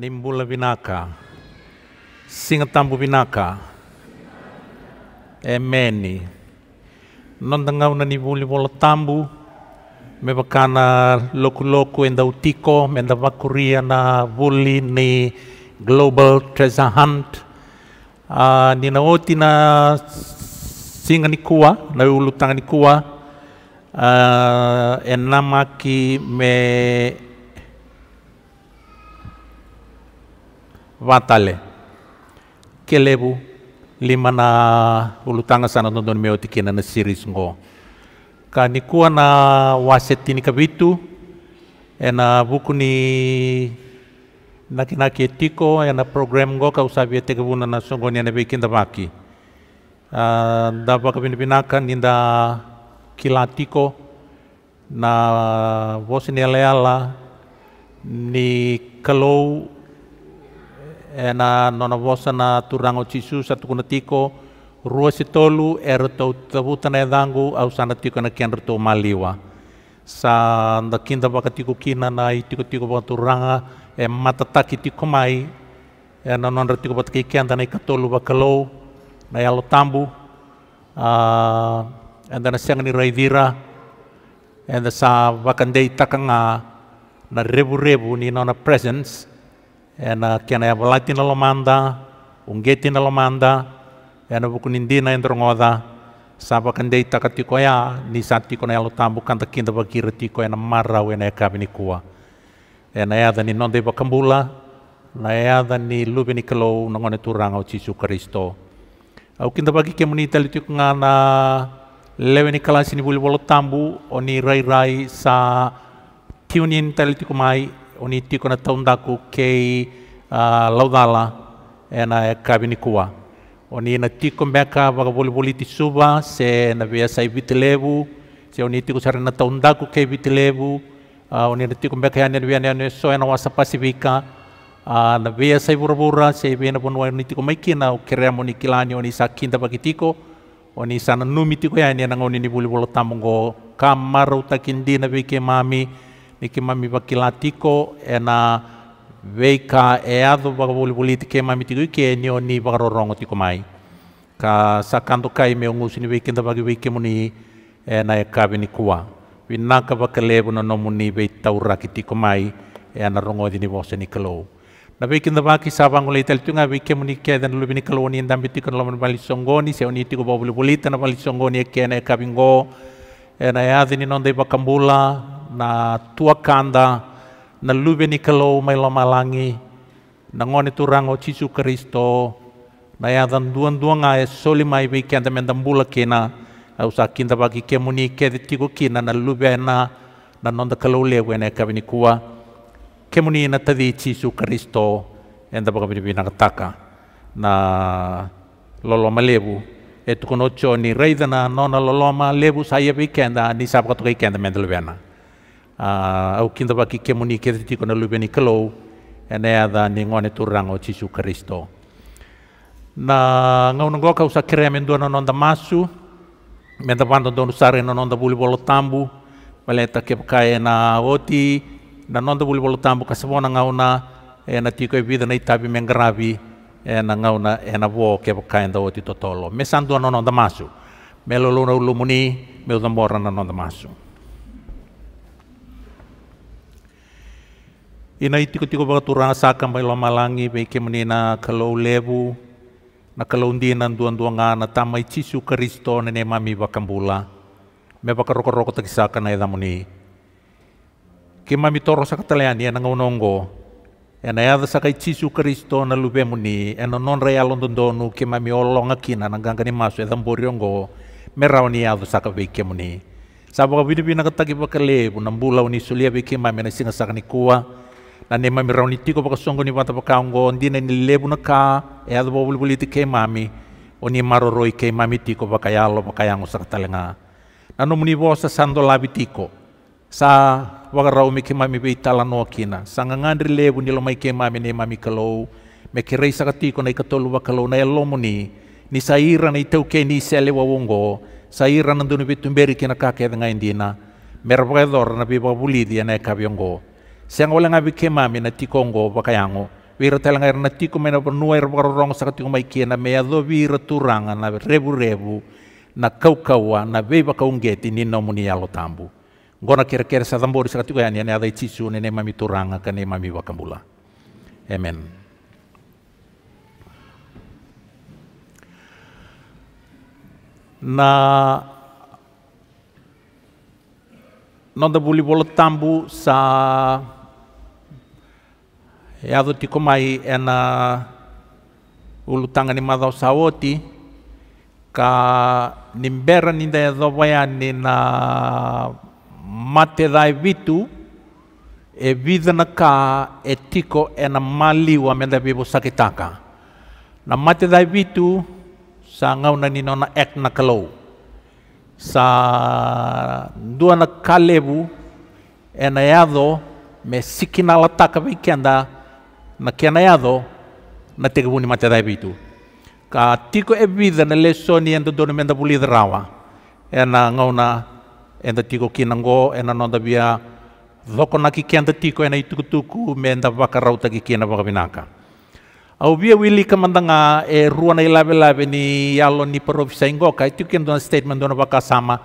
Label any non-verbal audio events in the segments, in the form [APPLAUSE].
nimbula binaka, tambu binaka, emeni, non tangau na nibuli bola tambu, me bakana loku loku enda utiko, me enda bakuria na buli ni global treasure hunt, uh, nina oti na singa ni kua, na ulu ni kua, uh, ah, enamaki me Βάταλε. Kelebu λέγω, lima na ulutanga sana nonton meo tikina na series ngo. kanikua na waset ini kabitu, ena buku ni naki etiko, ena program ngo kausabi etekabuna na songo ni ena bikin damaki. Uh, dapat kapinipinakan inda kilatiko na aleala ni kalau Ena nona vosa na turango satu satukuna tiko rua si tolu e ratou tavuta na kian sana tiko na kian rato maliwa sa nda kinda vakatiko kina na i tikotiko turanga e taki tiko mai Ena na nonra tiko kian tana i katolu vakalou na i alo tambu uh, e na sega ni raivira e da sa vakande takanga na rebu rebu ni nona presence ena kena ya balati na lomanda ungeti na lomanda ena bukunindi na endrongoda saba ita takatiko ya ni sati na yalo tambu kanta kinda bakira tiko ena marra wena ya kabini kua ena ya dani nonde bakambula na ya dani lubi ni na ngone turanga o cisu kristo au kinda bagi kemuni talitiko ngana lewe ni kalasi ni buli bolo tambu oni rai rai sa tiunin talitiko mai oni tiko na taundaku kei uh, laudala ena e kua. Oni na tiko meka waka boli ti suba se na vea sai vitilevu se oni tiko sari na taundaku kei vitilevu uh, oni na tiko meka yani vea yani so ena wasa pasifika uh, na vea sai burabura se vea na bonua oni tiko maikina o kerea moni kilani oni sa kinta tiko, oni sana numi tiko yani na ngoni ni boli bolo tamungo kamaru takindi na veke mami mikima mami vakilatiko ena veika e eado vakavulivulit ke mamitiko ke enio ni vakarorongo tiku mai ka sakando kai me ongusi ni veikinta vaki veikemuni ena e, e ni kua vinaka vakalevu na nomuni veitauraki tiku mai ena vose e ni voseni kalou na nda vaki savangolei veike veikemuni ke den luvini kalou ni e tiku na lomani songoni se oni tiko vavulivulita na valisongoni e ke ena e ngo ena e adini nonde vakambula na tua kanda na lube ni kalau mai langi na ngoni turango cisu Kristo na ya dan duan duanga e soli mai be kenda mendam bula kena au sa kinda bagi kemuni ke tiko kina na lube e na na nonda kalau lewe e ka bini kua kemuni e na tadi cisu Kristo enda bini bina kataka na lolo malebu e tukono choni reidana nona loloma lebu saya be kenda ni sabato tukai kenda bena Ah, au kinda waki ke muni ke titi kona lupe ni e ene ada ni ngone turango Yesus Kristo na ngau ngo ka usa kere men duana non da masu men da pando don usare non da buli bolo tambu ta ke kae na oti na non da buli bolo tambu ka sabona ngau na ena tiko e vida na itabi men gravi ena ngau na ena vo ke kae da oti totolo me dua non da masu me lo luna ulumuni me da morana non da masu Ina iti ko tiko baka turang sakam bai malangi bai na kalau lebu na kalau nduan duan nga na tamai cisu Kristo ne mami bakambula. Me baka roko roko taki saka na ke mami toro sakataleani yang nangonongo. Ena yada i cisu Kristo na lube lubemuni ena non real ke mami olonga kina na ni masu me eda ongo edamboriongo merawani yada sakabai saba ka bini bina taki lebu na nambulau ni sulia ke mami na singa ni kuwa. nane mami raunitiko baka songo ni wata pakango ondi na nilebu na ka e adu bobuli buliti ke mami oni maroroi ke mami tiko baka yalo baka yango sa katalenga nano muni bo sa sando labi tiko sa waka raumi ke mami bei tala no kina sa ngangandri lebu nilo mai ke mami ne mami kalou me ke rei sa katiko na ikatolu wakalou na elomo ni ni sa ira na itau ke ni sele wawongo sa ira nandunu bitumberi kina kake edanga indina merabaka edora na bibabulidi ane kabiongo senga wala ngabi ke mami na tiko ngo bakayango wira tala ngair na tiko mena nuair bororong saka tiko mai kena mea do wira turanga na rebu rebu na kaukaua na beiba kaungeti ni nomuni yalo tambu gona kere kere sa dambori saka tiko yani ane adai cicu nene mami turanga kane mami wakambula. amen na nonda buli bolo tambu sa yathutikũmai ena ulutangani mathosa woti ka nimbera ninde thoboyani na mate matethai vitu e na ka etiko ena maliwa methe vivusakitaka na mate matethai vitu sa ni nona ek na kalou sa dua na duana kalevu ena yatho me sikinala taka vikenda na kiana yado na te kebuni mate dai bitu ka tiko e vida na lesoni endo dono menda buli drawa ena ngauna enda tiko kinango ena nonda bia doko na ki kenda tiko ena itukutuku e menda vakarauta ki kina vakabinaka au bia wili kamandanga e rua na ilabe labe ni yalo ni parofisa ingoka itiko e kendo na statement dono vakasama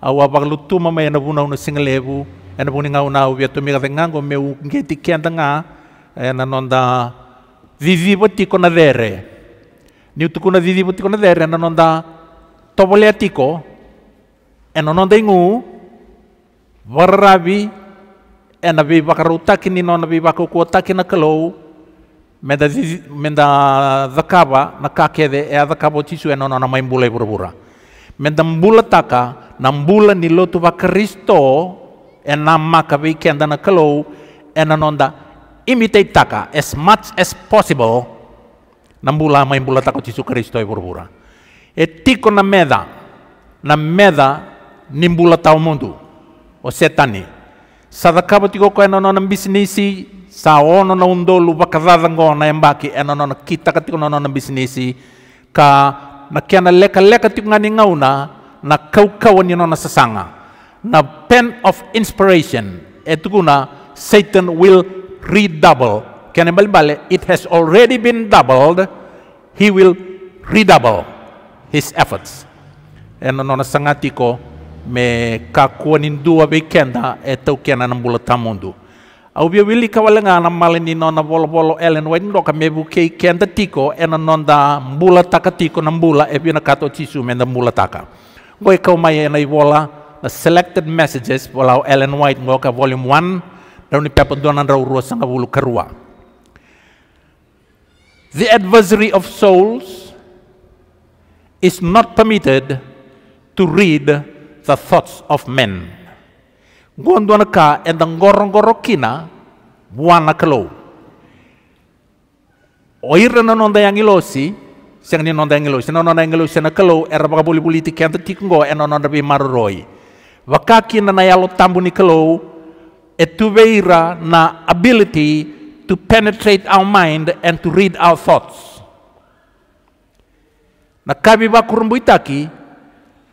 au avakalutuma ma ena vuna una singalevu ena vuni ngauna au bia tumiga dengango meu ngeti kian ngaa έναν όντα διδίποτη κοναδέρε. Νιου του κουνα διδίποτη κοναδέρε, έναν όντα το πολυατικό, έναν όντα ingού, βαρράβι, ένα βιβακαρουτάκι νινό, ένα βιβακοκουοτάκι να καλώου, με τα δακάβα να κάκεδε, εα δακάβο τσίσου έναν όνα μαϊμπούλα υπουργούρα. Με τα μπούλα τάκα, να μπούλα νιλό του βακριστό, ένα μάκα βικέντα να καλώου, έναν όντα imitate taka as much as possible nambula mula mai mula tako Jesu Kristo e purpura. E tiko na meda, na meda nimbula tau mundu, o setani. Sa dakaba tiko ko enono na bisnisi, sa ono na undolu bakadadango na embaki e nono na kita katiko nono na bisnisi, ka na kiana leka leka tiko ngani ngauna, na kaukawa ni nona sasanga. Na pen of inspiration, e tukuna Satan will redouble. Cannibal Valley, it has already been doubled. He will redouble his efforts. And nona sangatiko me kakuanin dua weekenda e eto kena na mula tamundu. Au bia kawala kawalenga na malini nona bolo bolo Ellen White ndoka mebu kei kenda tiko e na da mula taka tiko na mula e bia kato tisu me na mula taka. Ngoi mai na iwola the selected messages walau Ellen White ngoka volume 1 rauni papantuanan rau rua sanga wulu karua. The adversary of souls is not permitted to read the thoughts of men. Gondwana ka endang gorong-gorong kina buana kelo Oira na nonda yang ilosi, siang ni nonda yang ilosi, nonda yang ilosi na era baka boli boli tikian tikungo enon nonda bi maroroi. Wakaki na nayalo tambu ni kelo, a tuveira na ability to penetrate our mind and to read our thoughts. Na kami bakurumbuitaki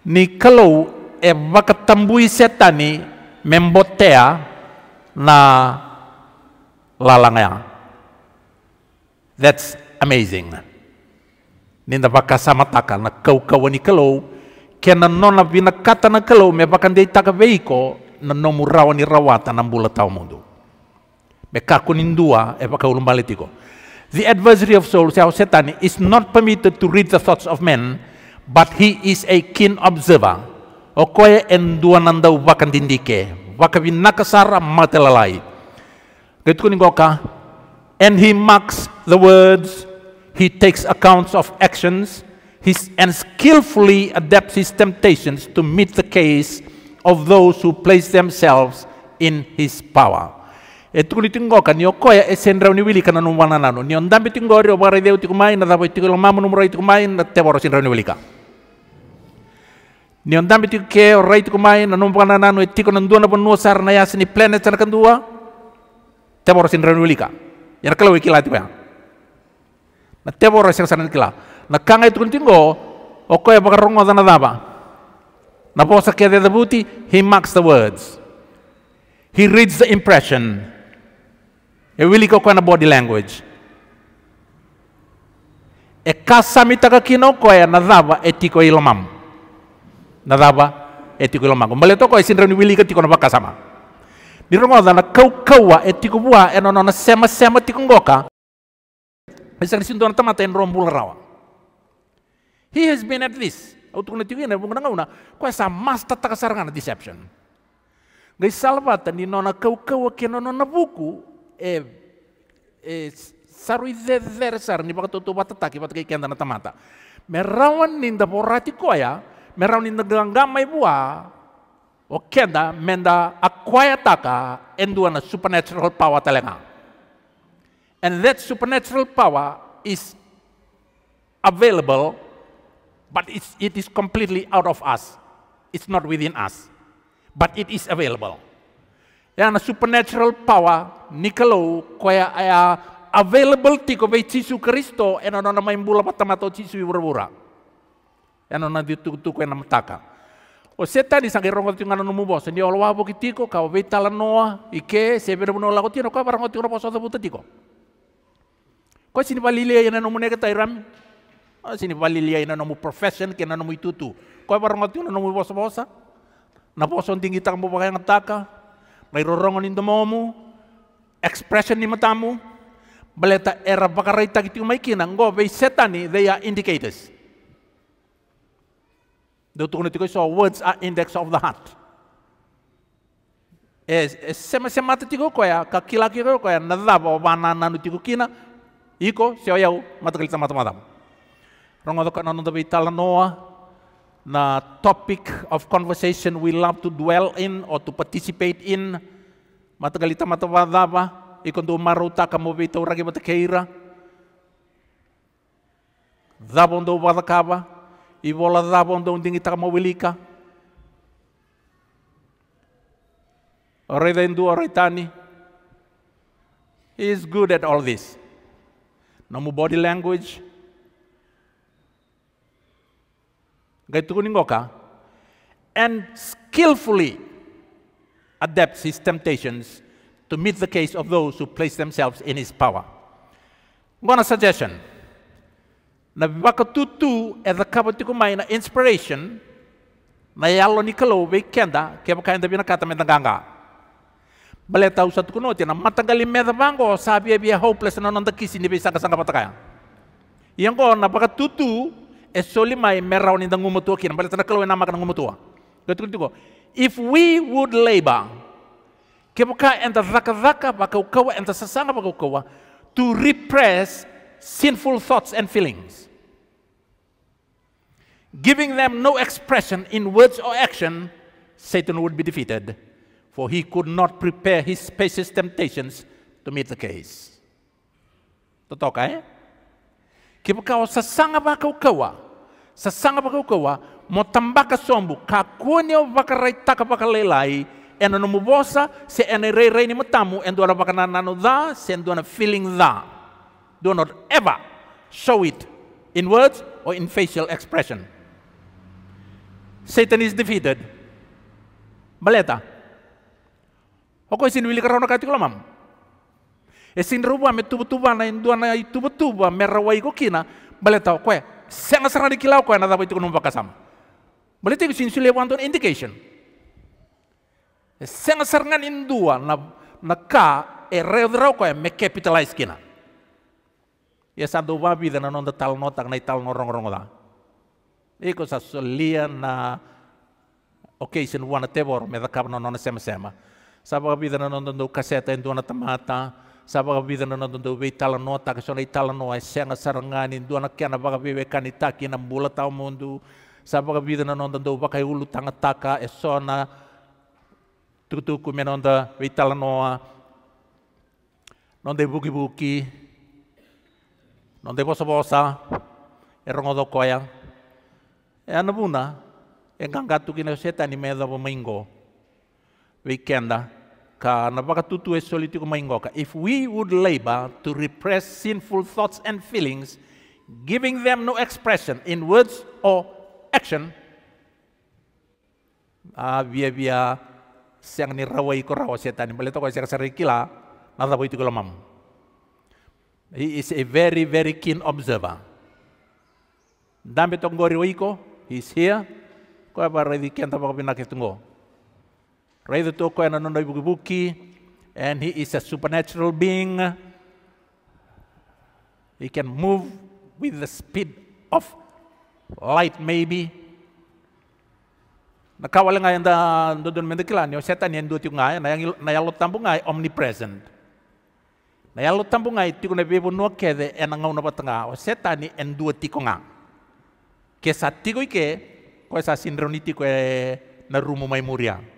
ni kalau e wakatambui setani membotea na lalangaya. That's amazing. Ninda baka na kau kawa ni kalau kena nona vinakata na kalau me bakandei veiko nanomu ni rawata mbula tau mundu. kaku nindua epa kaulum baletigo. The adversary of souls, yao setan, is not permitted to read the thoughts of men, but he is a keen observer. Okoye endua nanda ubakan dindike, wakabi nakasara matelalai. Gitu ningoka. And he marks the words, he takes accounts of actions, his, and skillfully adapts his temptations to meet the case of those who place themselves in his power e tukuli tingoka ni okoya e sendra ni wili kana no wana nano ni ondambe tingori o bare deu tikumai na dabo tikulo mamu no murai tikumai na te boro sendra ni wili ka ni ondambe tikuke o rai tikumai na no wana nano e tiko nan duana bon nuasar na yas ni planet sana kandua te boro sendra ni wili ka yar kala wiki lati pa na te boro e sendra sana kila na kanga tukuli tingo okoya e bakarongo dana daba Naposakya Devabhuti, he marks the words. He reads the impression. E wili ko kwa na body language. E mitaka kino koya nadhava etiko ilomam. Nadhava etiko ilomam. Mbaleto koya ni wili ka tiko na bakasama. Nirongoza na kau kaua etiko bua enono na sema sema tiko ngoka. Isang na tamata enrombul rawa. He has been at this. autocraticamente una. com essa mas tá keserangan deception gai salvata ni nona kau kau ke nona buku e e saru izer sar ni bakato to batata ki bataki kenda na tamata merawan ninda borati ya, merawan ninda gangamai bua o kenda menda akwaya taka ah, enduana supernatural power talenga and that supernatural power is available But it's, it is completely out of us. It's not within us. But it is available. Yang supernatural power, Nikelo kaya aya available ti ko bay Jesus Kristo, eno na na maimbula Jesus Cisu berbura Eno na tu ko na taka. O seta di sang irong kotinga na numubo, sendi olawa bo ko ka bay talanoa, ike, sebere buno ti tino, ka barang kotinga na poso tiko. Ko sini palile yana e numune ka tairam, Ah, sini valilia ina nomu profession ke itu nomu itutu. Koi barangati na nomu bosa bosa. Na bosa tinggi tak mau pakai ngataka. May rorongon into momu. Expression ni matamu. Baleta era bakaraita kiti umaikina. Ngo vei setani they are indicators. Deuteronomy so words are index of the heart. Es e, sema sema tiko koya kakila kiro koya nadaba banana nutiko kina iko seoyau matakalita matamu. na topic of conversation we love to dwell in or to participate in. Matagalita matavadava, ikondu maruta kamubita uragi matakeira. Dhabondo vadakava, ivola dhabondo ndingita kamawilika. Redendu aretani. He is good at all this. Namu body language, gaitukunin and skillfully adapts his temptations to meet the case of those who place themselves in his power. One suggestion. Na wakatutu e the kabati kumai na inspiration na yalo ni kalo we kenda ke baka enda bina kata menda ganga. Bale tau satu na matagali medabango bango sabi e hopeless na nonda kisi ni bisa kasanga patakaya. Yang ko na wakatutu e soli mai merau ni dangu mutua kina bala tana kalau nama kana mutua gatul tiko if we would labor kebuka enta raka raka baka ukawa enta sasanga baka ukawa to repress sinful thoughts and feelings giving them no expression in words or action satan would be defeated for he could not prepare his spacious temptations to meet the case. Totoo ka eh? ki bakawa sasanga baka ukawa sasanga baka ukawa motambaka sombu kakuni o baka raitaka baka lelai ena no mubosa se ena rei rei ni matamu en duana baka nanano da se en duana feeling da do not ever show it in words or in facial expression Satan is defeated baleta isin wili karono kati ko lamam esin rubu ame tubu tubu ana na ana i tubu tubu ame rawa iko kina bale tau kue senga sera di kilau koe na baitu itu kasam. Bale tiku sin sule wanton indication. E senga serangan indua na na ka e reo me capitalize kina. E santo babi dana nonda tal notak na ital tal norong rongoda. Iko e sa solia na occasion wana tebor me dakap e na nona sema sema. Sababi dana nonda ndu kaseta indua na tamata. Sapa bidana na tuntu be talano takasona italano asenga sarangani duana kena baka bebe kanitaki na bula tau mundu sabaka bidana na tuntu baka ulu tanga taka esona tutuku menonda be talanoa nonde buki buki nonde bosa bosa erongodo koya e anabuna e kangatu kina setani meda bomingo weekenda If we would labor to repress sinful thoughts and feelings, giving them no expression in words or action, ah, via via siang ni rawai ko rawa setan. Balik ko siang serikila, nada boy tiko lamam. He is a very, very keen observer. Dami tong riwai ko, he is here. Ko apa redi kenta pa ko pinakit tunggu. Raido Toko and ibu buki, and he is a supernatural being. He can move with the speed of light maybe. Nakawala nga yung dudun mendekilan yung setan yang yan duti na yang lo tampung ngai omnipresent. Nayalot tampung ngai tiku na nabibo nua kede ngau na patanga o setan ni enduti ko nga. Kesa tiku ike ko sa sindroniti ko eh, na rumo mai muriang.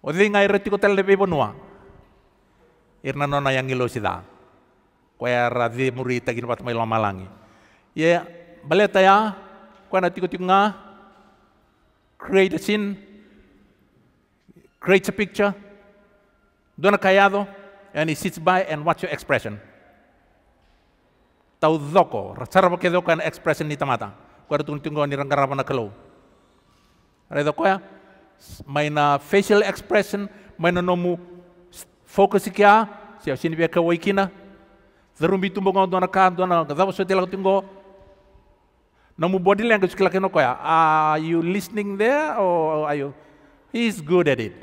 O di ngai reti kotel lebe bonua. Irna nona yang ilo sida. Kaya radi muri tagin pat mai malangi. Ye baleta ya na nati kotik nga create a scene Create a picture dona kayado. and he sits by and watch your expression. Tau doko, sarva ke doko an expression ni tamata. Kaya tuntungo ni rangarapa na kelo. Ada doko ya, maina facial expression maina nomu focus kia siya sini bia ka waikina zarumbi tumbo ngon dona ka dona zabo so tela kutingo nomu body language kila keno koya are you listening there or are you he's good at it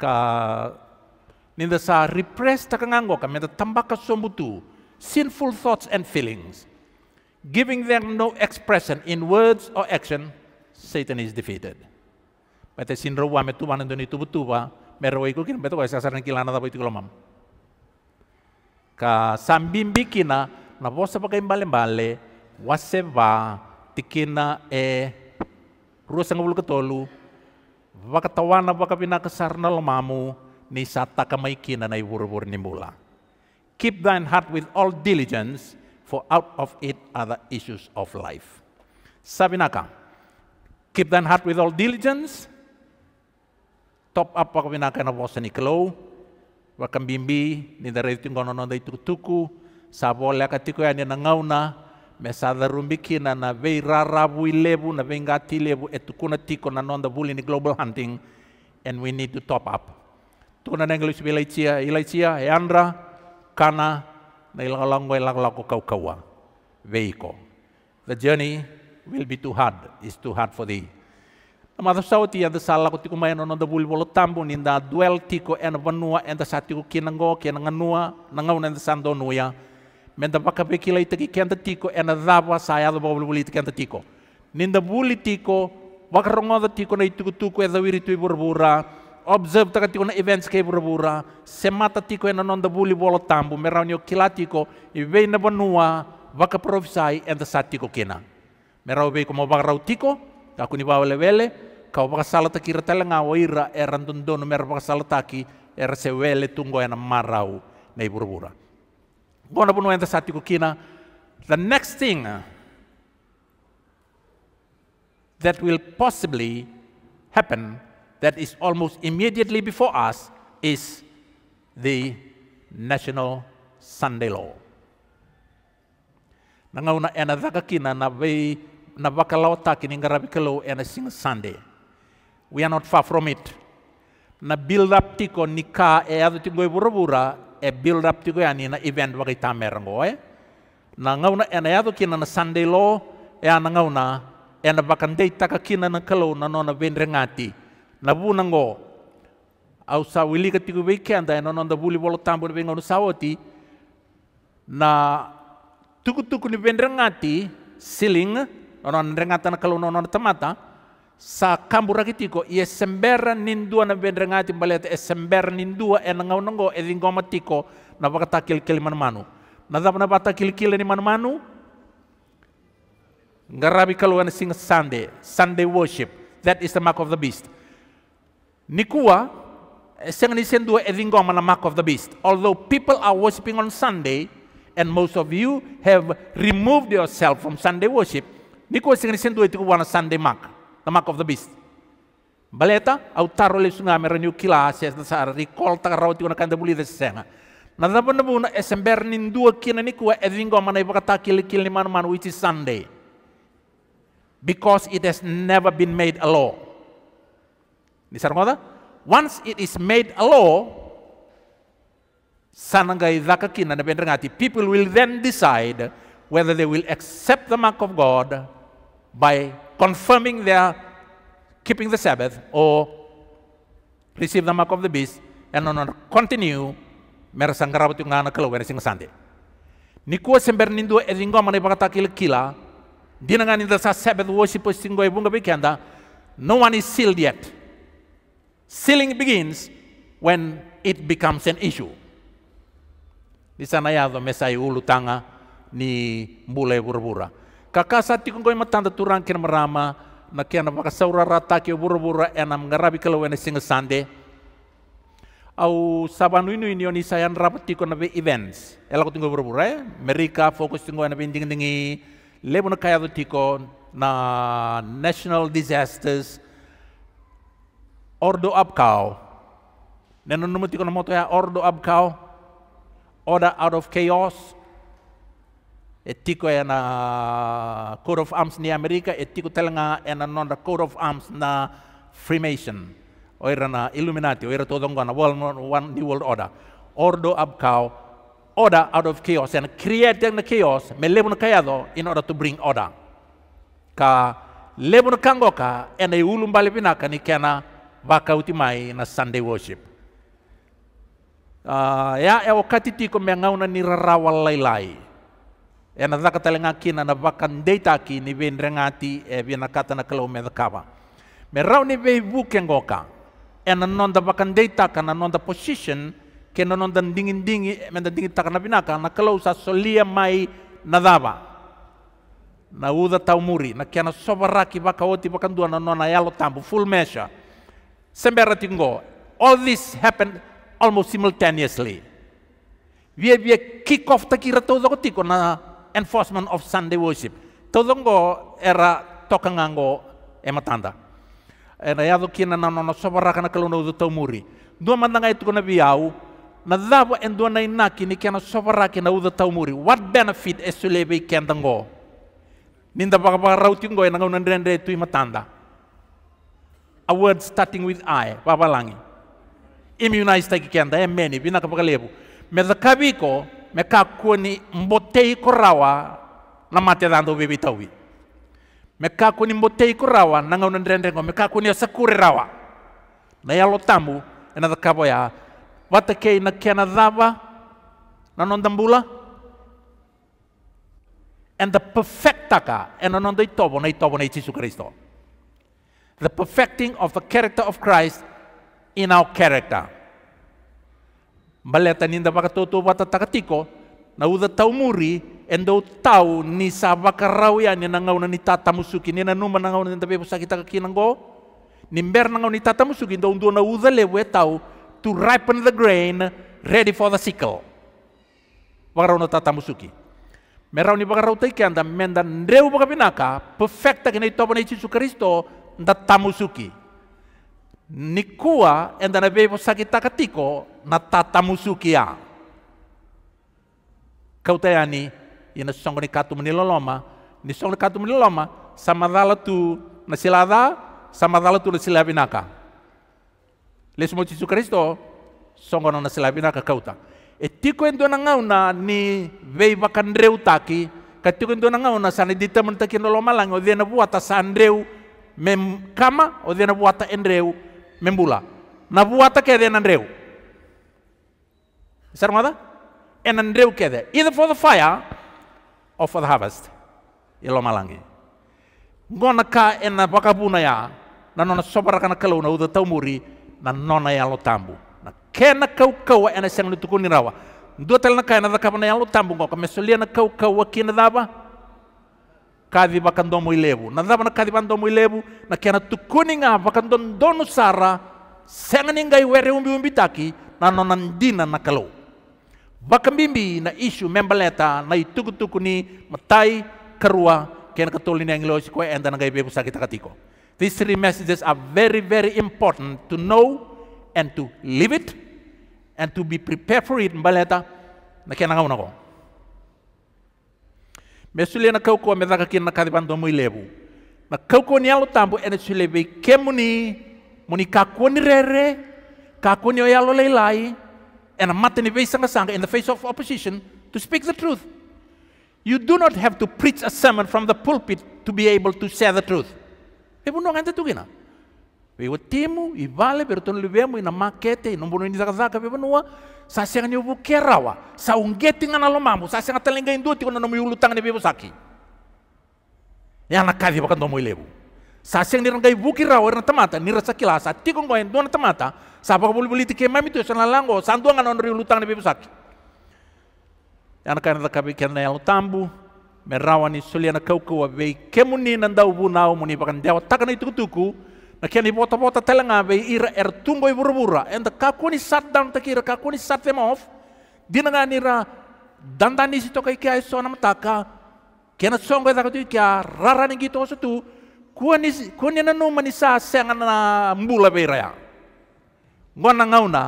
ka ninda sa repress takangango ka menta tambaka sombutu sinful thoughts and feelings giving them no expression in words or action Satan is defeated. mete sin wa metu wan doni tu butu wa mero iku kin beto wesa saran kilana tapi itu lomam ka sambim bikina na posa pakai bale bale waseva tikina e sanga bulu ketolu wakatawana wakapina kesarna lomamu ni sata kamaikina na ibur-bur nimbula keep thine heart with all diligence for out of it are the issues of life sabinaka keep thine heart with all diligence top up ako pinakana po sa niklo, wakambimbi, nindarito yung kononoda itutuku, sa bola katiko yan yung na, mesada rumbikina na vei rarabu ilebu, na vei ngati ilebu, etukuna tiko na buli ni global hunting, and we need to top up. Tukuna na English bila itia, ila itia, eandra, kana, na ilangalango kau kawa veiko. The journey will be too hard, it's too hard for thee. Amada sauti yang salah kutiku main ono da bul bolo tambu ninda duel tiko en benua en da satiku kinango kinanganua nangau nen da sando nuya. Menda baka bekila itaki kenta tiko en da dapa saya da bol bol itaki kenta tiko. Ninda buli tiko wakarongo da tiko na ituku tuku en wiri tui burbura. Observe taka tiko na events kei burbura. Semata tiko en non da buli bolo tambu meraunio kila tiko iwei na vanua waka profesai en da satiko kina. Merau bei bakarau tiko, kakuni bawa lewele, kau pakasalata kira telenga waira eran tundono mer taki er sewele tungo ena marau nei burbura. Gona bunu enta sati kukina. The next thing uh, that will possibly happen that is almost immediately before us is the national Sunday law. Nangau na ena zaka kina na vei na vakalawa taki ni ngarabi kalau ena sing Sunday we are not far from it na build up tiko nika e adu tiko burubura e build up tiko yani na event wa kitamer e eh? na ngauna e na adu kina na sunday law e anangau ngauna e na bakandei taka kina na kalau na nona vendrengati na bu na ngo au sa wili katiko weekend e na nonda buli bolo tambo ni bengo sawoti na tuku tuku ni vendrengati siling nona rengata na kalau nona tamata sa kambura kitiko i nindua na bendrengati baleta esembera nindua e ngau nango e dingoma tiko na bakata kilkil manu na dapa na bata kilkil ni manu ngarabi sing Sunday Sunday worship that is the mark of the beast nikua e sing ni sendua e dingoma na mark of the beast although people are worshiping on Sunday and most of you have removed yourself from Sunday worship nikua sing ni dua e itu wana Sunday mark The mark of the beast. Baleta, taro le tsunami renew kila se na sara recall ta karao ti kanda buli de senga. Na da bana bu na esember nin dua kina ni kuwa edingo e mana iba kata kili kili ni man man which is Sunday. Because it has never been made a law. Ni rongoda, Once it is made a law, sanangai kina na ngati, people will then decide whether they will accept the mark of God by confirming they are keeping the Sabbath or receive the mark of the beast and on continue mera sangkarawat yung ngana kalau sing sande. Nikuwa sember nindu edingo mani pakatakil kila dinangan ninda sa Sabbath worship singo ibunga bikenda no one is sealed yet. Sealing begins when it becomes an issue. Di sana yado mesai ulu ni mulai burbura. kakasati kongoi matanda turang turankin merama na kiana rata ke buru-buru enam ngarabi kalau wena singa sande au saban inu ini oni sayan rapati kona be events ela tiko tinggal buru-buru eh mereka fokus tinggal be binding dingi lebo na kaya tiko na national disasters ordo abkau. nenon numutiko namoto moto ya ordo abkau. order out of chaos etiko ena ya coat of arms ni Amerika, etiko telenga ena ya nonda coat of arms na Freemason, oira na Illuminati, oira dongo na world, one new world order. Ordo kau, order out of chaos, and create the chaos, me kaya kayado in order to bring order. Ka kango ka ena iulum ka ni kena waka utimai na Sunday worship. Uh, ya, ya wakati tiko mengauna ni rarawal lai-lai ena zaka talenga kina na bakan deita ki ni ben rengati e bina kata na kalau me kava me rau ni be buke ngoka ena non da bakan deita kana non da position kena non da dingin dingi me da dingi na binaka na kalau sa solia mai na dava na uda taumuri na kena sobaraki baka oti bakan dua na non na yalo tambu full measure sembera tingo all this happened almost simultaneously Via via kick off takira tau zako tiko na enforcement of Sunday worship. Todongo era tokangango ematanda. Era yado kina na no sobaraka na kalono do tomuri. Dua mandanga itu na biau na davo endua na inaki ni kana sobaraka na udo tomuri. What benefit in kendango? Ninda baka rautingo na ngau nandrendre tu matanda. A word starting with I, babalangi. Immunized taki kenda, many, binaka pakalebo. Medakabiko, me ka kuo ni mbotei korawa na mate dando bibi tawi me ka ni mbotei korawa na ngau ndrendengo me ka kuo ni sakure rawa na yalo tamu ena da ya watakei na kena dava na nondambula and the perfectaka ena nondo itobo na itobo na Kristo the perfecting of the character of Christ in our character baleta ninda baka toto wata takatiko na uza taumuri muri endo tau ni sabaka rawia ni nangau na ni tata musuki ni na numa nangau na tabe kita kaki nanggo ni mber nangau ni tata musuki ndo undo na uza lewe tau to ripen the grain ready for the sickle wakarau na tata musuki merau ni wakarau taiki anda menda ndreu baka pinaka perfecta kina itopa na ichisu kristo nda tamusuki ni kuwa endanabevo sakitakatiko na tatamusukia kautayani ina songoni meniloloma, ni songoni sama dala tu na silada dala tu na silabinaka lesmo Yesu Kristo songona na silabinaka kauta e tiko endo na ngauna ni veiva kandreu taki katiko endo na ngauna sana ditamun taki lang o dia na buata sandreu mem kama o dia na buata endreu membula na buata kede enandreu is that mother enandreu kede either for the fire or for the harvest ilo malangi ngona ka ena buna ya na nona sobara kana kalau na uda taumuri na nona ya lo tambu na kena kau kau ena seng nitukuni rawa Dua tel na kaina da kapana yang lu tambu ngoka mesulia na kau kau wakina daba kadi bakan do mo ilebu na daba na kadi ban do na kena tukuninga bakan don donu sara sengani umbi umbi taki na no nandina na kalau bimbi na isu membaleta na ituku tuku ni matai kerua kena katoli ni anglosi ko enda na ngai bebu katiko these three messages are very very important to know and to live it and to be prepared for it mbaleta na kena ngau na ko mesule na kauko me daka na kadi bando lebu. na kauko ni alo tambu ene sulebe kemuni muni ni rere kakoni oyalo leilai and matani vei sanga sanga in the face of opposition to speak the truth you do not have to preach a sermon from the pulpit to be able to say the truth Ebu no ngante tugina Eu temo e vale, pero tu não levemos e na maquete, não vou nem zaga pero não sa seng ni bu kerawa, sa ungeti um ngana lomamu, sa seng atalenga induti kono nomu yulu tangani bebo saki. Ya na kadi bakan tomo ilebu. Sa seng ni rangai bu kerawa na tamata, ni rasa kila, sa tikong koen duan tamata, sa baka bulu bulu tike mami tu sana lango, sa duan ngana onri yulu tangani bebo saki. Ya na kadi kabi kena yang tambu, merawa ni sulia na kau kau abe kemuni nanda ubu nau muni bakan dewa takana itu tuku, ni bota bota nga be ira er tungo i burbura kaku ni sat dan takira kakuni sat nga ni ra dandani si tokai kia so nam taka kena songo ta e kutu kia rara ni gito so tu kua ni na numa ni sa senga na mbula be ira ya ngona ngauna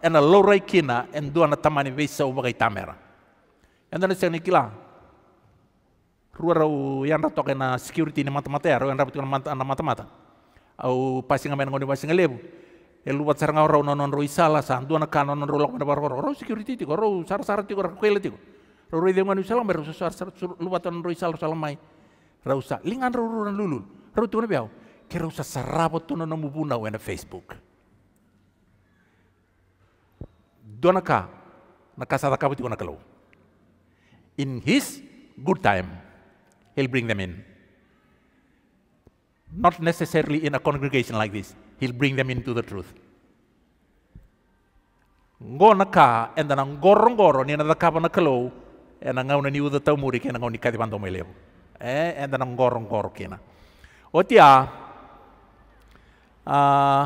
ena lorai kina en dua na tamani be sa kai tamera enda na niki kila ruara u yang ra tokena security ni ya, mata mata ya ruara na mata mata au pasinga mena ngoni pasinga lebu elu ya lubat sarang ora nonon roi sala san duana kanon non rolok mena baror ro security tiko roi sar sar tiko roi kuele tiko roi roi ngoni sala mer sar sar lubat non roi sala sala mai roi sa lingan roi nan lulu roi tuana biau ke ro sa sarabo tuana non buna wena facebook Dona ka na kasa da kabu tiko na kalau in his good time he'll bring them in not necessarily in a congregation like this. He'll bring them into the truth. Ngona ka enda na ngorongoro ni na dakaba na kalo e na ngau na niu tau muri ke eh, ah, na ngau ni kadi bando meleo. E enda na ngorongoro kena. O te a uh,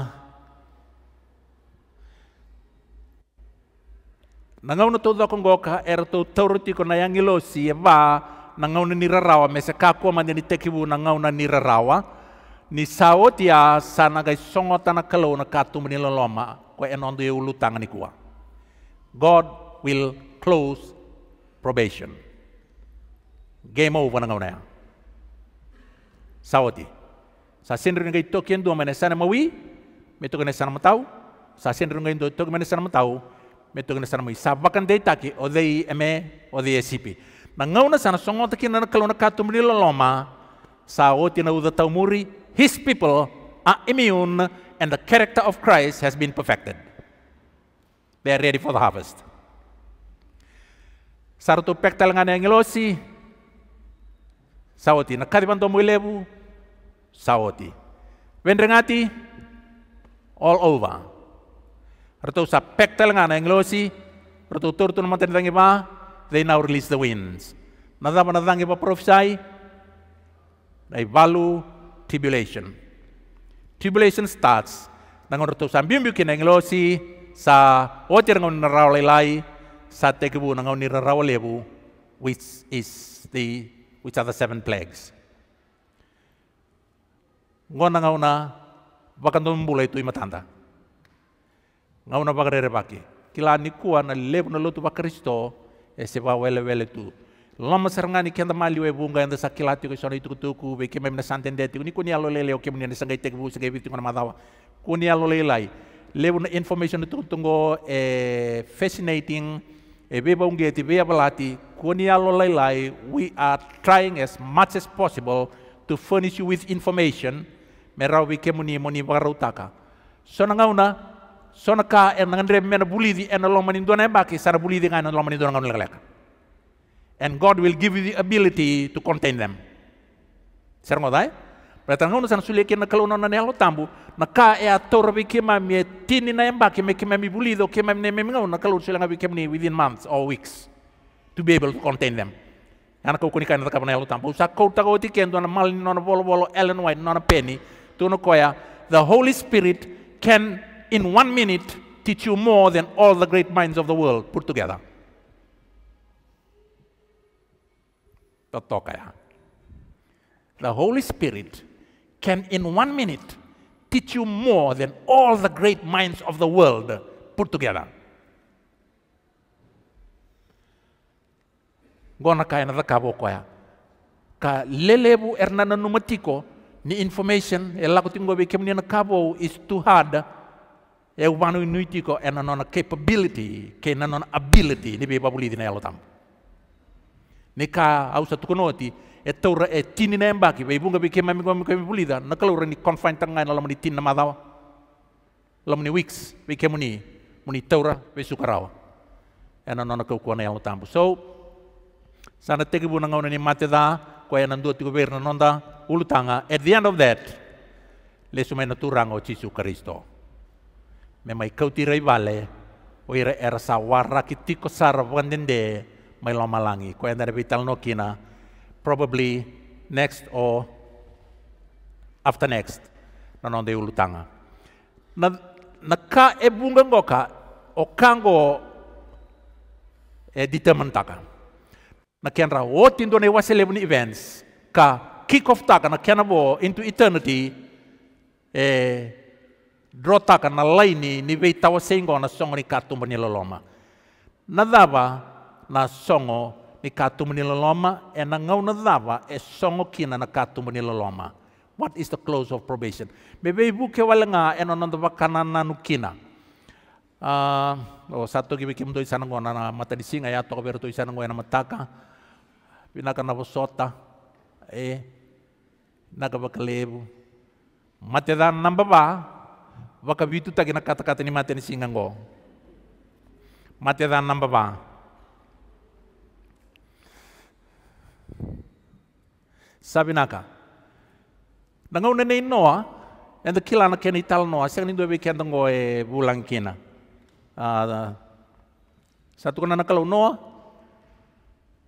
na ngau na tau da kongoka era ko na yang ilosi, va na ngau na nirarawa me se kakua ni tekibu na ngau na nirarawa. ni saot ya sana gai songo tana kalau na katu menilo loma ko ye ulu tangan God will close probation. Game over na ngau na saot Sa sendri ngai tokien do mene sana mawi, meto kene sana matau, sa sendri ngai do tok mene sana matau, meto kene sana mawi. Sa bakan dei taki o dei eme o dei e sipi Na na sana songo ki na kalau na katu menilo loma, na uda taumuri, his people are immune and the character of Christ has been perfected. They are ready for the harvest. Sarutu pektal ngana ngelosi, Saoti, nakadipan tomu ilebu, Saoti. Wendrengati, all over. Ratu sa pektal ngana ngelosi, ratu turtun matin tangi they now release the winds. Nadama nadangi ba profesai, they value tribulation. Tribulation starts dengan ratusan to sambium bikin losi sa ocer ngon narawalai sa tekebu na ngon lebu which is the which are the seven plagues. Ngon na bahkan bakan mulai itu imatanda. Ngauna bakarere paki. Kilani kuwa na lebu na lotu bakristo ese ba wele wele tu. Lama serangani kenda mali we bunga enda sakilati ke sona itu kutuku we kemem na santen detik uni kunia lo lele o kemuni enda sangai sengai busa ke bitu madawa kunia lo lelai Level information itu tunggo eh, fascinating e eh, be bunga eti be abalati kunia lo lelai we are trying as much as possible to furnish you with information merau we moni moni barutaka sona ngauna sona ka en eh, ngandre mena bulidi en eh, lo manin dona baki sara bulidi ngana lo manin dona ngana leleka and God will give you the ability to contain them. Serang odai? Ratang ngono san sulia kina kalau nona nelo tambu na ka e ator bi kima mi tini na emba kima kima mi bulido kima mi nemi ngau na kalau sulia ngabi kima ni within months or weeks to be able to contain them. Ana kau kunika na kapa nelo tambu sa kau tago ti kendo na mali nona bolo bolo Ellen White nona Penny tuno koya the Holy Spirit can in one minute teach you more than all the great minds of the world put together. Totokaya. The Holy Spirit can, in one minute, teach you more than all the great minds of the world put together. Gona kaya er na kabo kaya. Ka lelebu ernana numatiko ni information elakutingo be kemni na kabo is too hard e wanu nuitiko enanona capability ke nanona ability ni be babuli dina yalo tambo. neka tukono ati e taura e tini na embaki vei bunga be kema mikwa mikwa pulida na kalau ni confine tanga na lamani tin na madawa lamani weeks be kemuni muni taura be sukarawa e na nona kau kuana yalo tambu so sana teki buna ngau ni mate da ko ena ndu ti governo nonda ulutanga at the end of that le sumena turanga o Jesu me memai kau tirai vale oira era sawara kitiko sara vandende Mailomalangi, no kina, probably next or after next, na nanonde ulutanga. Na, na ka ebunga ngoka, o kango e taka. Na kenra o tindo ne waselebuni events, ka kick off taka na kena bo into eternity, e draw taka na laini ni vei tawa sengo na songo ni katumba ni loloma. Na dava, na songo ni katu maniloloma e na ngau na dava e songo kina na katu maniloloma. What is the close of probation? Bebe ibu ke e eno nondo bakana nanu kina. Uh, ah, oh, satu gibi kim doi sana ngona na mata di singa ya toko bero doi sana ngona e mataka. Pinaka kana bosota e naga kalebu. Mate dan namba ba wakabitu tagi na kata-kata ni mata ni singa ngo. Mate dan namba ba. Sabi naka nangau nene noa and the kila na keni tal noa sang ni dobe ken tango e bulang kina ah, satu kana nakalau noa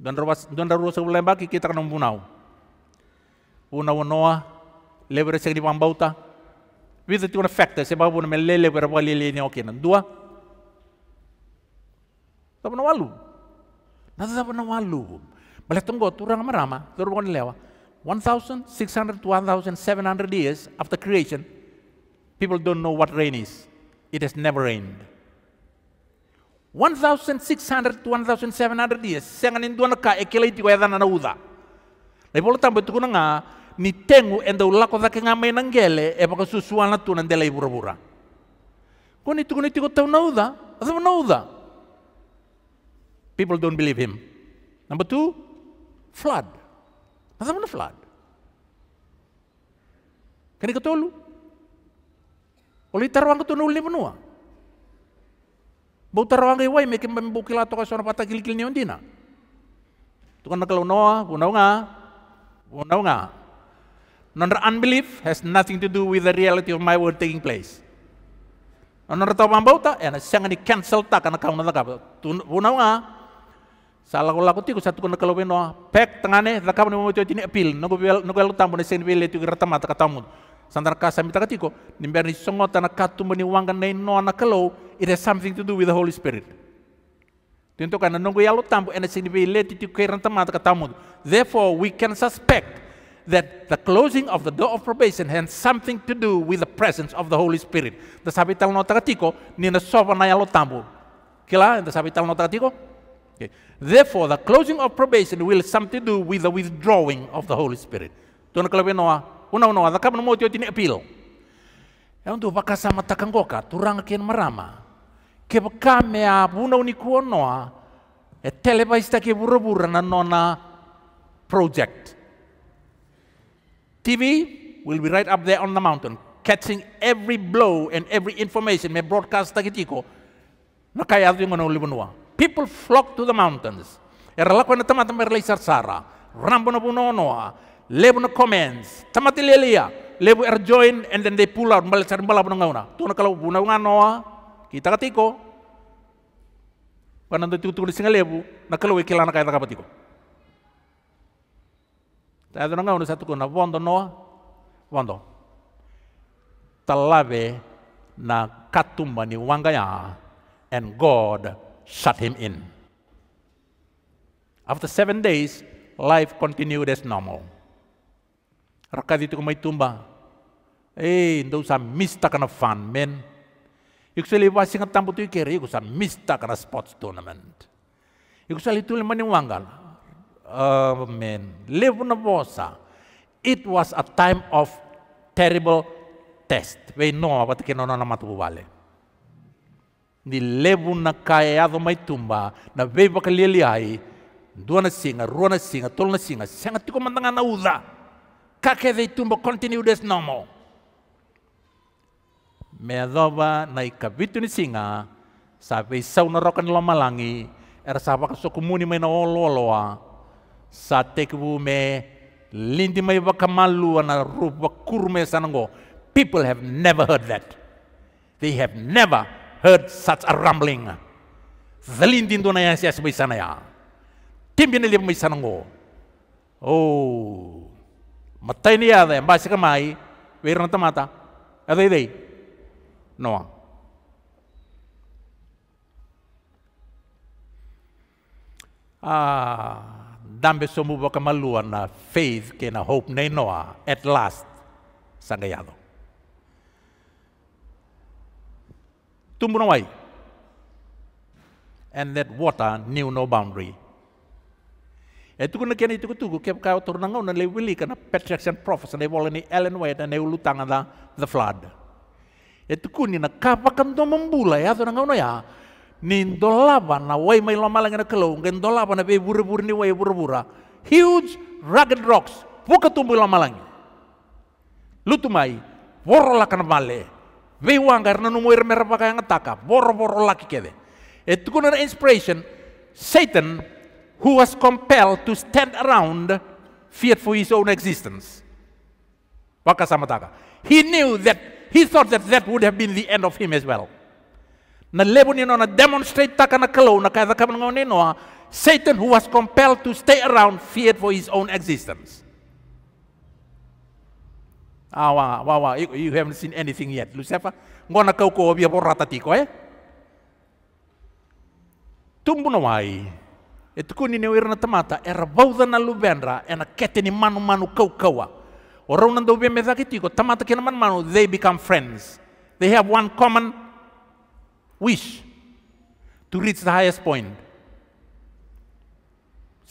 dan robas dan sa baki kita kana bunau una noa lebre sang ni pambauta With ti una factor se babu na melele para balile ni dua tapi na walu na tapi na walu Balai tunggu turang merama, turang lewa. 1,600 to 1,700 years after creation, people don't know what rain is. It has never rained. 1,600 to 1,700 years, sengan induana ka ekele iti wayadana na uda. Lepo tambo tukuna nga, ni tengu enda ulako dake nga may nanggele, e baka susuan na tunan dela ibura-bura. Kung ito kung ito tau na uda, asa na uda? People don't believe him. Number two, flood. Nasema mana flood. Kani katolu. Oli tarawang katu nuli menua. Bau tarawang iwai meke membukila toka sona pata kilikil ni ondina. Tukan nakalau noa, unau nga, unau nga. Nonra unbelief has nothing to do with the reality of my world taking place. Nonra tau mambau ya ena siang ini cancel tak karena kau nonra kapa. Unau nga, Salah kula kuti ku satu kalau beno pek tengane takam ni mau ini pil nogo bel nogo elu tambo ni sen itu kira tamat katamu. Santar kasa mita katiko nimber ni songo tana katu meni wangan nai no anak kalau it has something to do with the Holy Spirit. Tentu kana nogo yalu tambo ene sen bel itu kira tamat katamu. Therefore we can suspect that the closing of the door of probation has something to do with the presence of the Holy Spirit. Tesapi talu no takatiko ni na sova na yalu Kila tesapi talu no takatiko Okay. Therefore, the closing of probation will something to do with the withdrawing of the Holy Spirit. Tuna kalawe noa, una unoa, the kabana mo tini appeal. E undu wakasa matakangoka, turanga kien marama. Ke baka mea buna unikuo noa, e teleba ista ke burabura na nona project. TV will be right up there on the mountain, catching every blow and every information me broadcast takitiko. Na kaya yung People flock to the mountains. Era la kwana tamata merlei sarsara. Rambo na noa, Lebo na comments. Tamati lelia. Lebo er join and then they pull out. mbala sar mbala punongauna. Tuna kalau noa, Kita katiko. Wanando tutulis nga na Nakalawi e kilana kaya nakapatiko. dona nangauna satu kuna. Wondo noa. Wondo. Talave na katumba ni wangaya and God shut him in. After seven days, life continued as normal. Rakat itu kumay tumba. Eh, itu sa mista ka fun men. Yung sa liwasi ng tampo to ikere, yung sa mista ka sports tournament. Yung sa litulin maniwangal. Amen. Eh, live na bosa. It was a time of terrible test. We know, apa nama tuh matububali ni levu na kaya ado mai tumba na beba baka lele ai dua na singa rua na singa tolu na singa senga tiko mandanga na uza kake vei tumba continue des normal me adova na ikavitu ni singa sa vei sau na roka ni lomalangi era sa baka soku muni mai na olo oloa sa tekivu me lindi mai baka malua na rupa kurume sanango people have never heard that they have never heard such a rumbling. Zalindindu na yasi yasi maisana ya. Timbi na liya maisana ngo. Oh. Matay niya ada, basi kamay, wira na tamata. Ada iday. Noa. Ah, dambe somubo kamaluan na faith kena hope na inoa at last sangayado. tumbuh away. And that water knew no boundary. Itu kena kena itu kutu kep kau turun ngau na lewili kena Pat and Prophets na wala ni Ellen White na lutang ada the flood. Itu kuni na kapakan to membula ya turun nangau na ya. Nindolaba na wai mai lama lagi na kelau, ngendolaba na be buru-buru ni wai buru-bura. Huge rugged rocks, buka tumbuh lama lagi. Lutumai, warolakan kana male. Bewang karena numuir merpaka yang taka, boro-boro laki kede. It took an inspiration. Satan, who was compelled to stand around, feared for his own existence. Waka sama taka. He knew that, he thought that that would have been the end of him as well. Na lebo nino na demonstrate taka na kalo na kaya taka Satan, who was compelled to stay around, feared for his own existence. Ah, wow, wow, wow. You, you haven't seen anything yet. Lucifer, ngona kau ko bia borata tiko eh? Tumbu na wai. E irna tamata, Er bauda na lubenra, ena kete ni manu manu kau kaua. O rau nandau tiko, tamata kena manu manu, they become friends. They have one common wish to reach the highest point.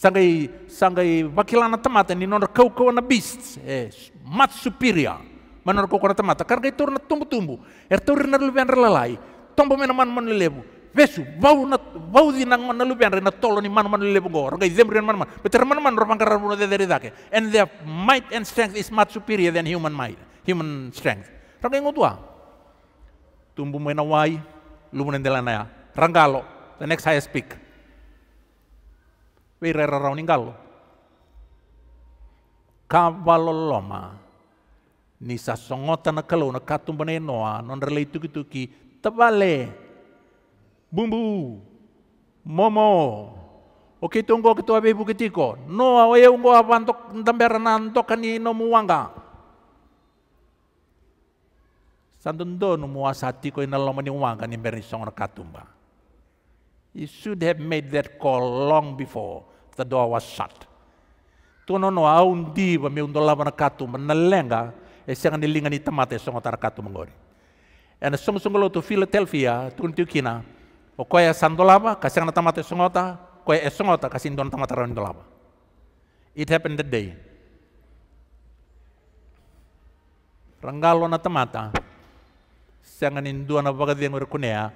sangai sangai anak temata ni nona kau kau na beast eh mat superior manor kau kau temata karga itu na tumbu tumbu er tur na lubian relalai tombo mena man man lelebu vesu bau na bau di na man lubian re na tolo ni man man lelebu go rga izemri man man beter man man ropan karar buno dake and their might and strength is much superior than human might human strength yang ngotua tumbu mena wai lumun ndelana ya ranggalo the next highest peak Virerarauningallo. loma. Nisa songota na kalau na bane noa non relay tuki-tuki tebale. Bumbu. Momo. Oke tunggu ketua bebu ketiko. Noa oye ungo apantok ntamber nantok kani no santun do no muasati ko loma ni muanga ni beri songor katumba. You should have made that call long before the door was shut. Tuno no aundi ba me undola mana katu menelenga e sanga linga ni tamate e songo tar katu mangori. And song songolo to Philadelphia tun tiukina o koya e sandolama kasanga na tamate songota koya e songota e kasin don tamata ron dolama. It happened that day. Rangalo na tamata sanga ndua na bagadeng kunea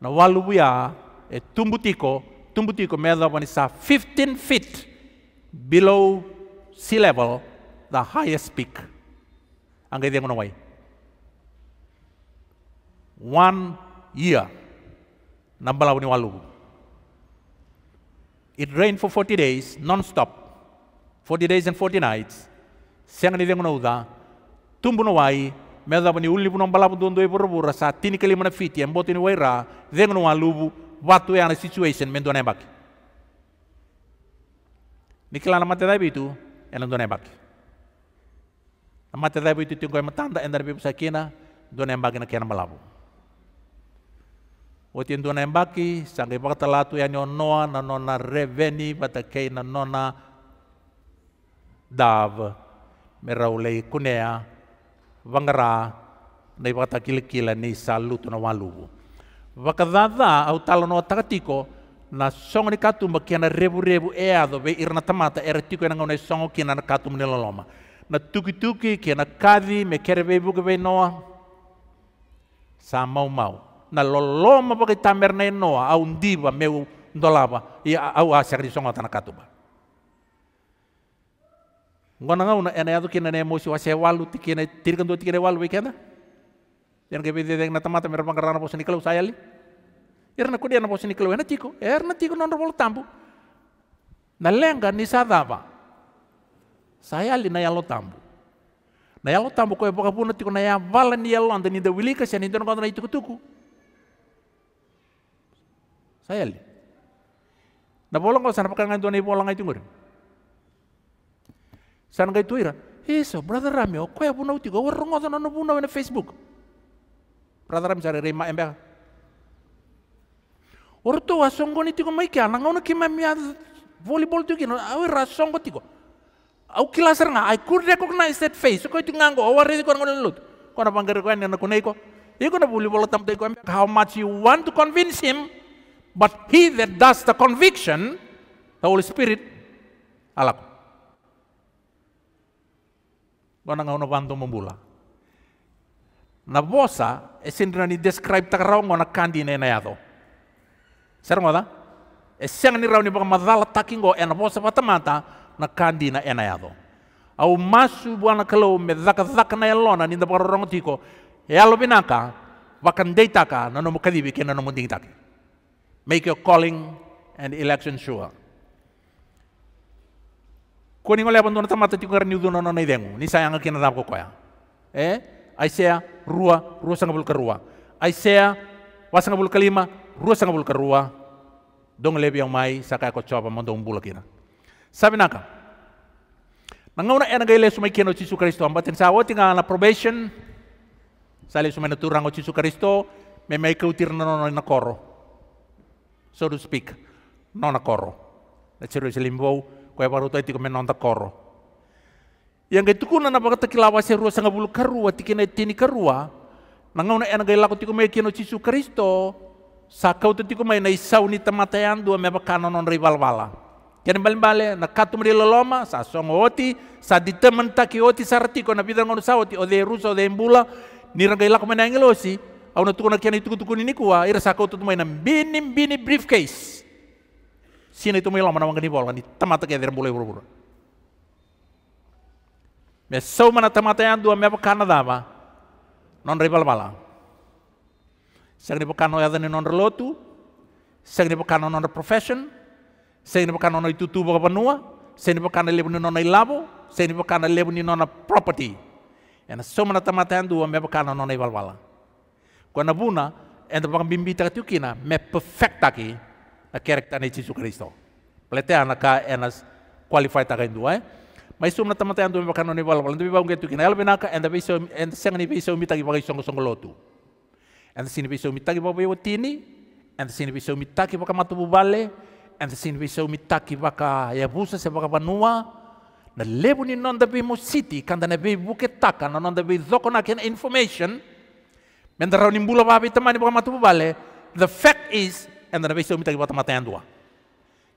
na buya e tumbutiko Tumbuti ko measure one sa 15 feet below sea level, the highest peak. Ang gaya ng One year. nambala wani walu. It rained for 40 days, non-stop. 40 days and 40 nights. Siang ni dengan uda, tumbu no wai, meda uli punong balapu dondo e burubura sa tini kelima na fiti, yang ra, waira, dengan watu yang situation men dona bak nama na itu yang tu nembak. nama bak itu tinggal dabi tu tingo matanda en darbi sakina dona bak na kena yang Otin nembaki embaki sangai pakalatu yang nyonoa na nona reveni kei na nona dav meraulei kunea Nai na kilikila ni salutu na walubu vakadhadha au talono takatiko na songo ni katumba kia na revu revu e be ve irna tamata era tiko e, e nangonai songo kia na katuma ni laloma. Na tuki tuki kia na kavi me kere vei buke vei noa sa mau mau. Na loloma pakai tamer nei noa au ndiva meu ndolava i au asyar di songo tana katuma. Ngona ngau na ena ado kia na ne mosi wase walu tiki na tirikan do tiki na walu vei kia na? Ngona yang kebe bede deng na tamata merupakan pangar posisi kalau saya li. Yar na kudia na posini kalau na ciko, yar na ciko non rol tampu. Na lenga kan, nisa Saya li naya lo tampu. naya lo tampu kau epoka puna tiko naya valen dia lo anda ni da wilika sian ni don kontra itu tuku? Saya li. Na bolong ko sana pakangan tuan ibu olang itu ngur. Sana ira. ira, Eso, brother Ramio, kau ya tiko, utiko, warung ngosan nono puna Facebook. Brother, I'm sorry, rima embe. Orto tua songo ni tiko mai kia, nangau na kima mia volleyball tiko kino, awi ra songo tiko. Au kilaser nga, I could recognize that face, ko itu ngango, awa rezi ko nangau lut. Ko na panggari ko ene na kunei ko. Iko na volleyball tam tiko embe. How much you want to convince him, but he that does the conviction, the Holy Spirit, alako. Ko nangau na pantu membula. nabosa ni describe takarau ngona kandi ne nayado serongoda esiang ni rauni baka madala takingo ena bosa patamata na kandi na ena yado au masu buana kalau me zaka zaka na elona ni da barorong tiko e alo binaka wakan deitaka na no mukadibi ke na no munding make your calling and election sure kuning oleh abandon tamata tiko ni duno no na idengu ni sayang na dapko koya eh Isaiah rua rua sangabul kerua. Isaiah wasangabul kelima rua sangabul kerua. Dong lebi yang mai sakai ko coba mondong umbul kira. sabe naka. Nangauna era gaile sumai kino Yesus Kristo ambaten sawo tinga na probation. Sale sumai na turang Yesus Kristo memai na nono na koro. So to speak. Nona koro. Na ceru selimbo ko e baru tadi menon ta koro yang itu kuna na bagata kilawa se ruwa sanga bulu karua tikina tini karua nangau na enaga ilaku tiku mei kino cisu kristo sakau tu tiku mei na isau ni tamata yang dua meba kanon non rival wala kian balen bale na katu ri loloma sa songo oti sa di temen taki oti sarati ko na pida ngono sa oti ode ruso ode embula ni raga ilaku mei engelo si au na tuku na kian itu tuku ni kuwa ira sakau tu mei na bini bini briefcase sini tu mei na mangani bola ni tamata kia dera mulai buru-buru Me sou mana tamataya dua me pakana dava. Non ribal bala. Sang ribo kano ya dani non relotu. Sang ribo kano non profession. Sang ribo kano no itutu boga panua. Sang ribo kano lebu ni non ilabo. Sang ribo kano lebu ni non property. Ena sou mana tamataya dua me pakana non ribal bala. Kona buna enta bimbi bimbita tukina me perfecta ki na kerekta ne Jesus Kristo. Pletea na ka enas qualified takai dua eh. Mas sumna tamata andu me bakano ni wala wala ndu bibau kina elbe naka enda be so enda senga ni be so mitagi bagai songo songo lotu. Enda sini be so mitagi bagai wotini, enda sini be so mitagi baka matu bubale, enda sini be so mitagi baka yabusa busa se baka banua. Na lebu ni nonda be mo kanda na be buke taka na nonda be zoko na kena information. Menda rau nimbula babi tamani baka matu bubale. The fact is enda na be so mitagi baka matu andua.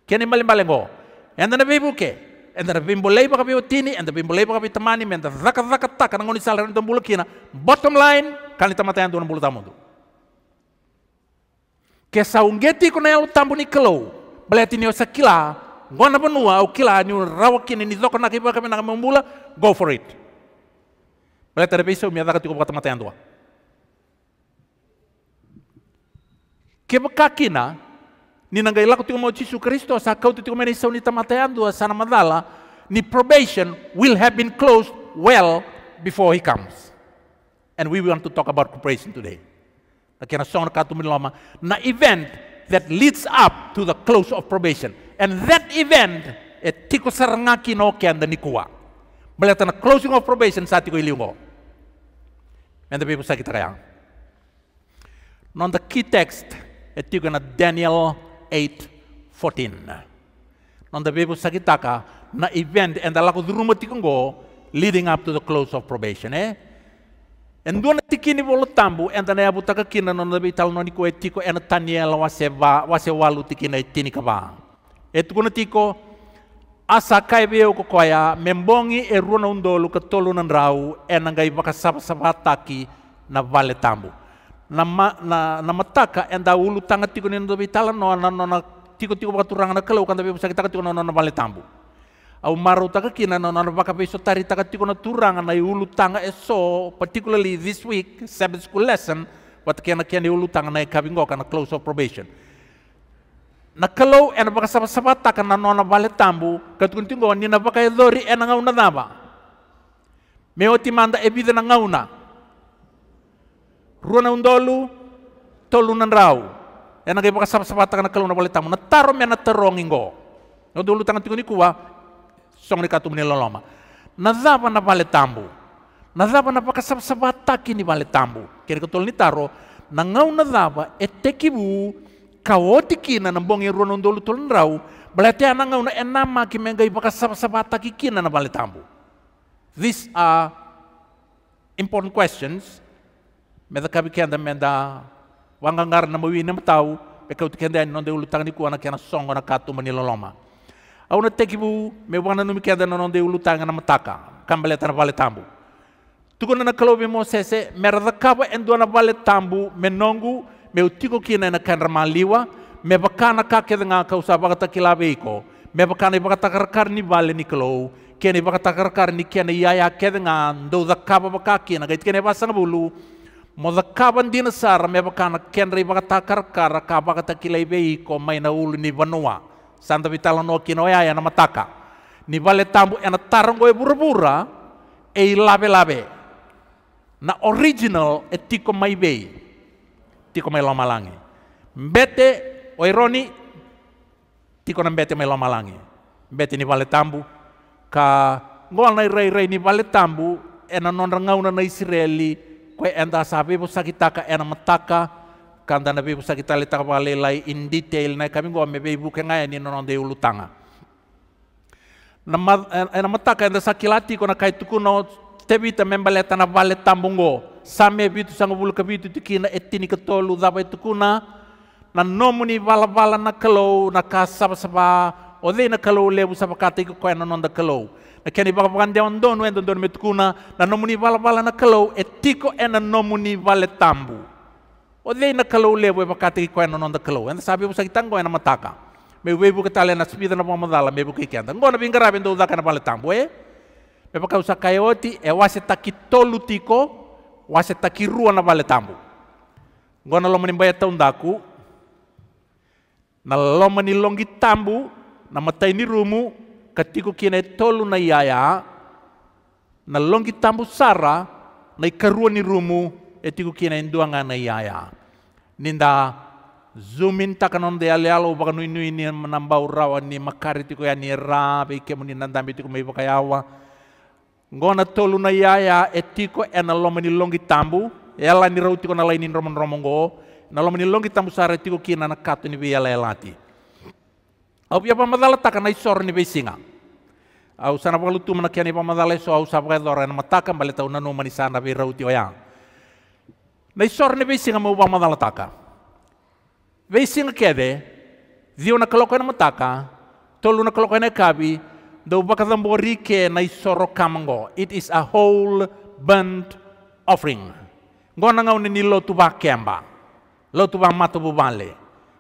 Kena malembalengo. Enda na be buke bimbo bimbolei ka bimbo tini bimbo bimbolei ka bimbo tamani entara zaka zaka ta kana ngoni salar entara mbulu kina bottom line kani tamata yang tuan tamu tamundu ke saungeti kuna yang tambu ni kelo tini ni osakila ngona benua au kila ni kini ni zoko naki baka menaka mbula go for it belati ada besok miya zaka tiko kata mata yang tuan kebekakina ninaangalia katika Yesu Kristo sa sakautetekomene isaunitamateandua sana madhala ni probation will have been closed well before he comes and we want to talk about probation today lakini sona katumiloma na event that leads up to the close of probation and that event e eh, tiko sarangaki no kenda nikuwa baleta na closing of probation sa tiko iliungo and the kita kaya non the key text e eh, tiko na Daniel 8:14. Nanda bebo sagitaka na event and the leading up to the close of probation, eh? And duana tikini bolo tambu and the neabu kina nanda bital noni ko etiko and taniela waseva wasewalu tikina etini kaba. Etukuna asa kai beo ko koya membongi eruna undolo katolo nandrau and ngai bakasaba sabataki na vale tambu. nama na nama taka enda ulu tanga tiko nendo vitala no na no na tiko tiko turanga na kalau ukanda tapi bisa kita tiko na na bale tambu au maru taka kina na na baka peso tari taka tiko na turanga na ulu tanga eso particularly this week sabbath school lesson wat kena kena ulu tanga na e ngoka na close of probation na kalau ena baka sapa sapa taka na na na bale tambu katiko tingo ni na baka edori ena ngauna daba Meoti manda ebida na ngauna Ruana undolu, tolu rau Ena gai pakasap sapata kana kalu na tamu. Nataro mena terong ingo. na dulu tangan tinggi kuwa, song ni katu loloma. loma na bale tambu. Nazapa na pakasap sapata kini bale tambu. Kiri ketol ni taro, na ngau etekibu kawoti kina na e bongi undolu tolu rau Berarti ana ngau na enama kimi gai pakasap sapata kikina na bale tambu. These are important questions me kabi kenda menda wanga ngar na mawi na matau pe kau tikenda non de ulu tangi kuana kena songo na katu mani loloma au na bu me wana numi kenda na de ulu tanga na mataka kambale tana vale tambu tuku na kalobi mo sese me da kaba endo na vale tambu menongu me utiko kina na kendra maliwa me bakana ka keda nga kau sa bakata kila beiko me bakana bakata karkar ni vale ni kalo kene bakata karkar ni kene yaya kede nga ndo da kaba bakakina gait basa bulu kaban dina sara me kana kenri baka takar kara kaba kata kilai bei ko maina ulu ni banua. Santa vitala no kino ya ya nama taka. Ni vale tambu ena ya tarango e burbura e labe labe. Na original e tiko mai bei. Tiko mai langi. Mbete ironi tiko na mbete mai langi. Mbete ni vale tambu ka ngol na irai rei ni vale tambu ena non rangauna na Israeli Kue enda sapi pusa kita ka ena metaka kanda nabi pusa kita leta ka lai in detail na kami gua mebe ibu ke ngai ni nonon de ulu tanga. Nama ena metaka enda sakilati kona kai tuku no memba leta na vale tambungo. Same bitu sanga bulu kabitu e na etini tolu dapa tukuna na nomuni vala vala na kalau na ka saba o na kalau lebu saba kate ka kue nonon da kalau. E keni baka bakan dewan donu en don met kuna na nomuni bala bala na kalo etiko ena na nomuni vale tambu o dei na kalau levo bakati ko en non da kalo en sabi busa kitango ena mataka me we bu katale na spida na dala me bu ki kenda ngona bingara ben do daka na vale tambu e me baka usa kayoti e, e wase takitolu tiko wase takirua na vale tambu ngona lo menimba ya ta undaku na lomani longi tambu na matai ni rumu katika kina tolu na yaya na longi tambu sara na ikarua ni rumu etiku kina induanga na yaya ninda zoomin takanon de ale alo baka nui nui ni menambau rawa ni makari tiku ya ni nandambi tiku mei yawa ngona tolu e e na yaya etiko ena loma ni longi tambu ela ni rauti kona lainin romon romongo na loma ni longi tambu sara e tiku kina na katu ni biya lelati Au takana isor ni besinga au sana walu tu mana kiani pamadale so au sapa dora na mataka bale tau nanu manisana vi rauti oyang na isor ne vesi nga mau pamadala taka vesi nga kede dio na kaloko na mataka tolu na kaloko na e kabi do bakazambo rike na isoro kamango it is a whole burnt offering ngona ngau nilo lotu ba kemba lotu ba matu bubale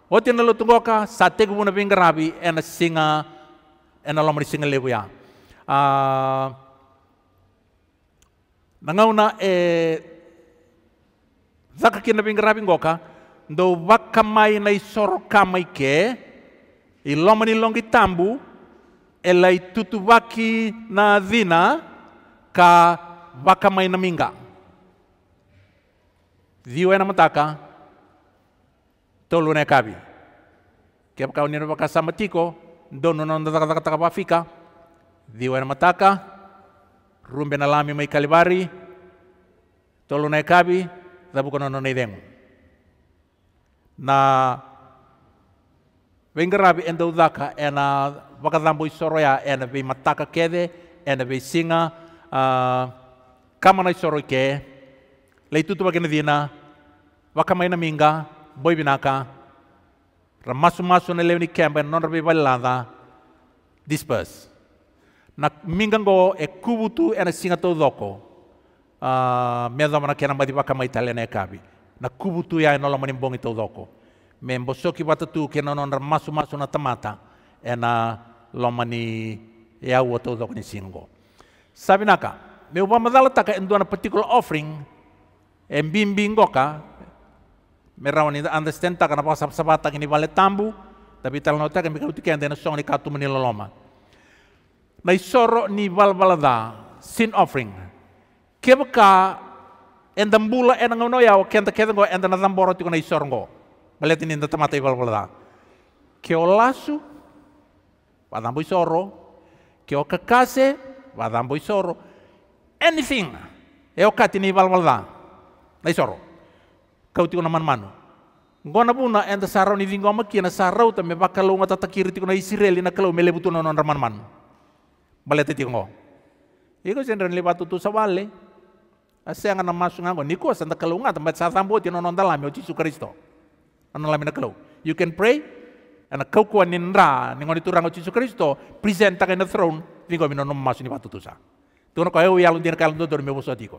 Otina lotu sate gubuna bingarabi ena singa ena lomari singa lebu ya. Uh, nangauna eh, zakakina vingravingoka ndo vakamai na isorokamai ke ilomani longi tambu ela itutuvaki na dhina ka vakamai na minga viwe na mataka tolune kavi kepakaunina vakasamatiko ndo cakacakataka vafika Diwa na mataka, rumbe na lami mai kalibari, tolu na ekabi, dabu kono no neidengu. Na vengarabi enda udaka ena wakadambo isoro ya ena vei mataka kede, ena vei singa, uh, kama na isoro ike, lei tutu wakene dina, wakamaina minga, boi binaka, ramasu masu na lewni kemba, non rabi disperse. na mingango e kubutu ena singa tau doko uh, me dhamana kena mati waka mai talena e kabi na kubutu ya e enola mani mbongi tau doko me mbosoki tu kena nona masu masu na tamata ena lomani e au tau doko ni singo sabi naka me upa madala taka enduana particular offering e mbimbi ngoka me rawani understand taka na pa sabata kini vale tambu tapi talana taka mikautu kenda ena songi katumani loloma na isoro ni walwalada sin offering kebka endambula enangono ya kenta kedengo endam boro tiko na go baletin inda tamata i walwalada keolasu wadambo isoro wadam wadambo isoro anything e okati ni walwalada na isoro kau tiko na manmanu Gona buna enda sarau ni kia kiana sarau me bakalunga tatakiri tiko na isireli, na kalau melebutu raman baletitingo iko ren lipa tutu wale. ase ah, angana masu ngango niko santa kalunga tempat sa sambo ti ya nonon dalami o ya Jesus Kristo ano lami na you can pray ana kau kuan nindra ningoni turang o cisu Kristo present taka na throne tingo mino nom masu ni patutu sa tuno kau eu ya, yalun dir kalun do dormi boso tiko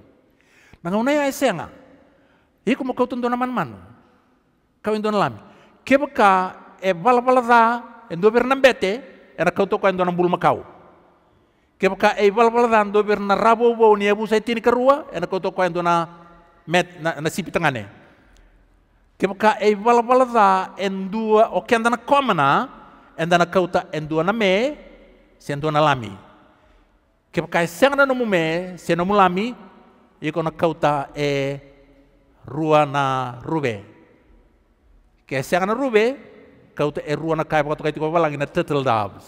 nangauna ya ese anga iko mo kau tundo man man kau indo lami Kebuka e eh, bala bala da endo bernambete era kau to kau makau Kep ka e bal bal dan do ber na rabo bo ni abu sai tin kerua en ko to ko en na met na, na sipi tangane. Kep ka e bal bal da en dua o ken dana komana en dana kauta en dua na me sen dua na lami. Kep ka sen na me sen nomu lami e ko na kauta e rua na rube. Ke sen na rube kauta e rua na kai ko to kai to balangi na tetel dabs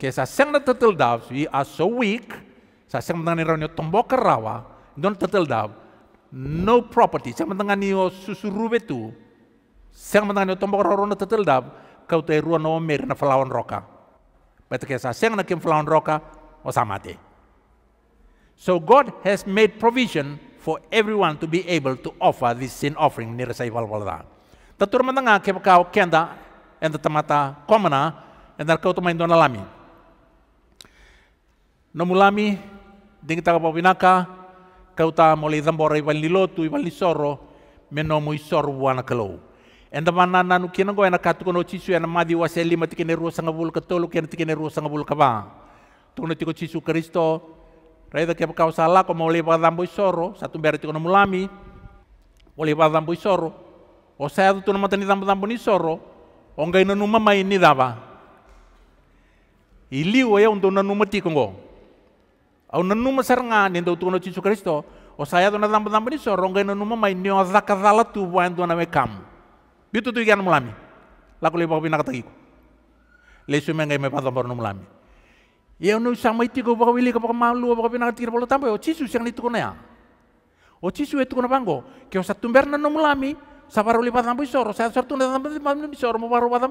que sa hacen na tetel dav, si are so weak, se hacen de ronyo tombo kerawa, don tetel dav, no property, se mendengar susuru susurube tu, se mendengar nio tombo na tetel dav, kau te ruwa no mer na falawan roka. Betul ke sa seng na kim falawan roka, o samate. So God has made provision for everyone to be able to offer this sin offering near iwal Valda. Tatur mendengar kau kenda, enta tamata komana, enta kau tumain doon alamin no mulami ding taka papinaka kauta mole zambora iwan lotu iwan soro meno mu isoro wana kalau enda mana nanu kina go ena katuko no cisu ena madi wase lima tikene ruo sanga bul kena tikene kaba tuna tiko kristo Reda kepa kau salah ko mole pa zambo isoro satu beri tiko no mulami mole pa zambo isoro o saya tu tuna matani zambo zambo ni isoro ongai nanu mai ini dava Iliu e ya untuk nanu kongo Au nanuma saranga nendo tu no Yesus Kristo. O oh, saya tu na tampa tampa niso rongga mai nio zaka zala tu buan tu na me kam. Bitu tu ikan mulami. Laku lepa kopi nakata iku. Lesu mengai me patam porno mulami. Ya nu sama itu kau bawa wili kau bawa malu bawa pina kata iku tampa o oh, Yesus yang itu ya. O oh, Yesus itu kona panggo. Kau satu berna no mulami. Sabar oli patam pisor. O saya satu na tampa tampa pisor. Mau baru patam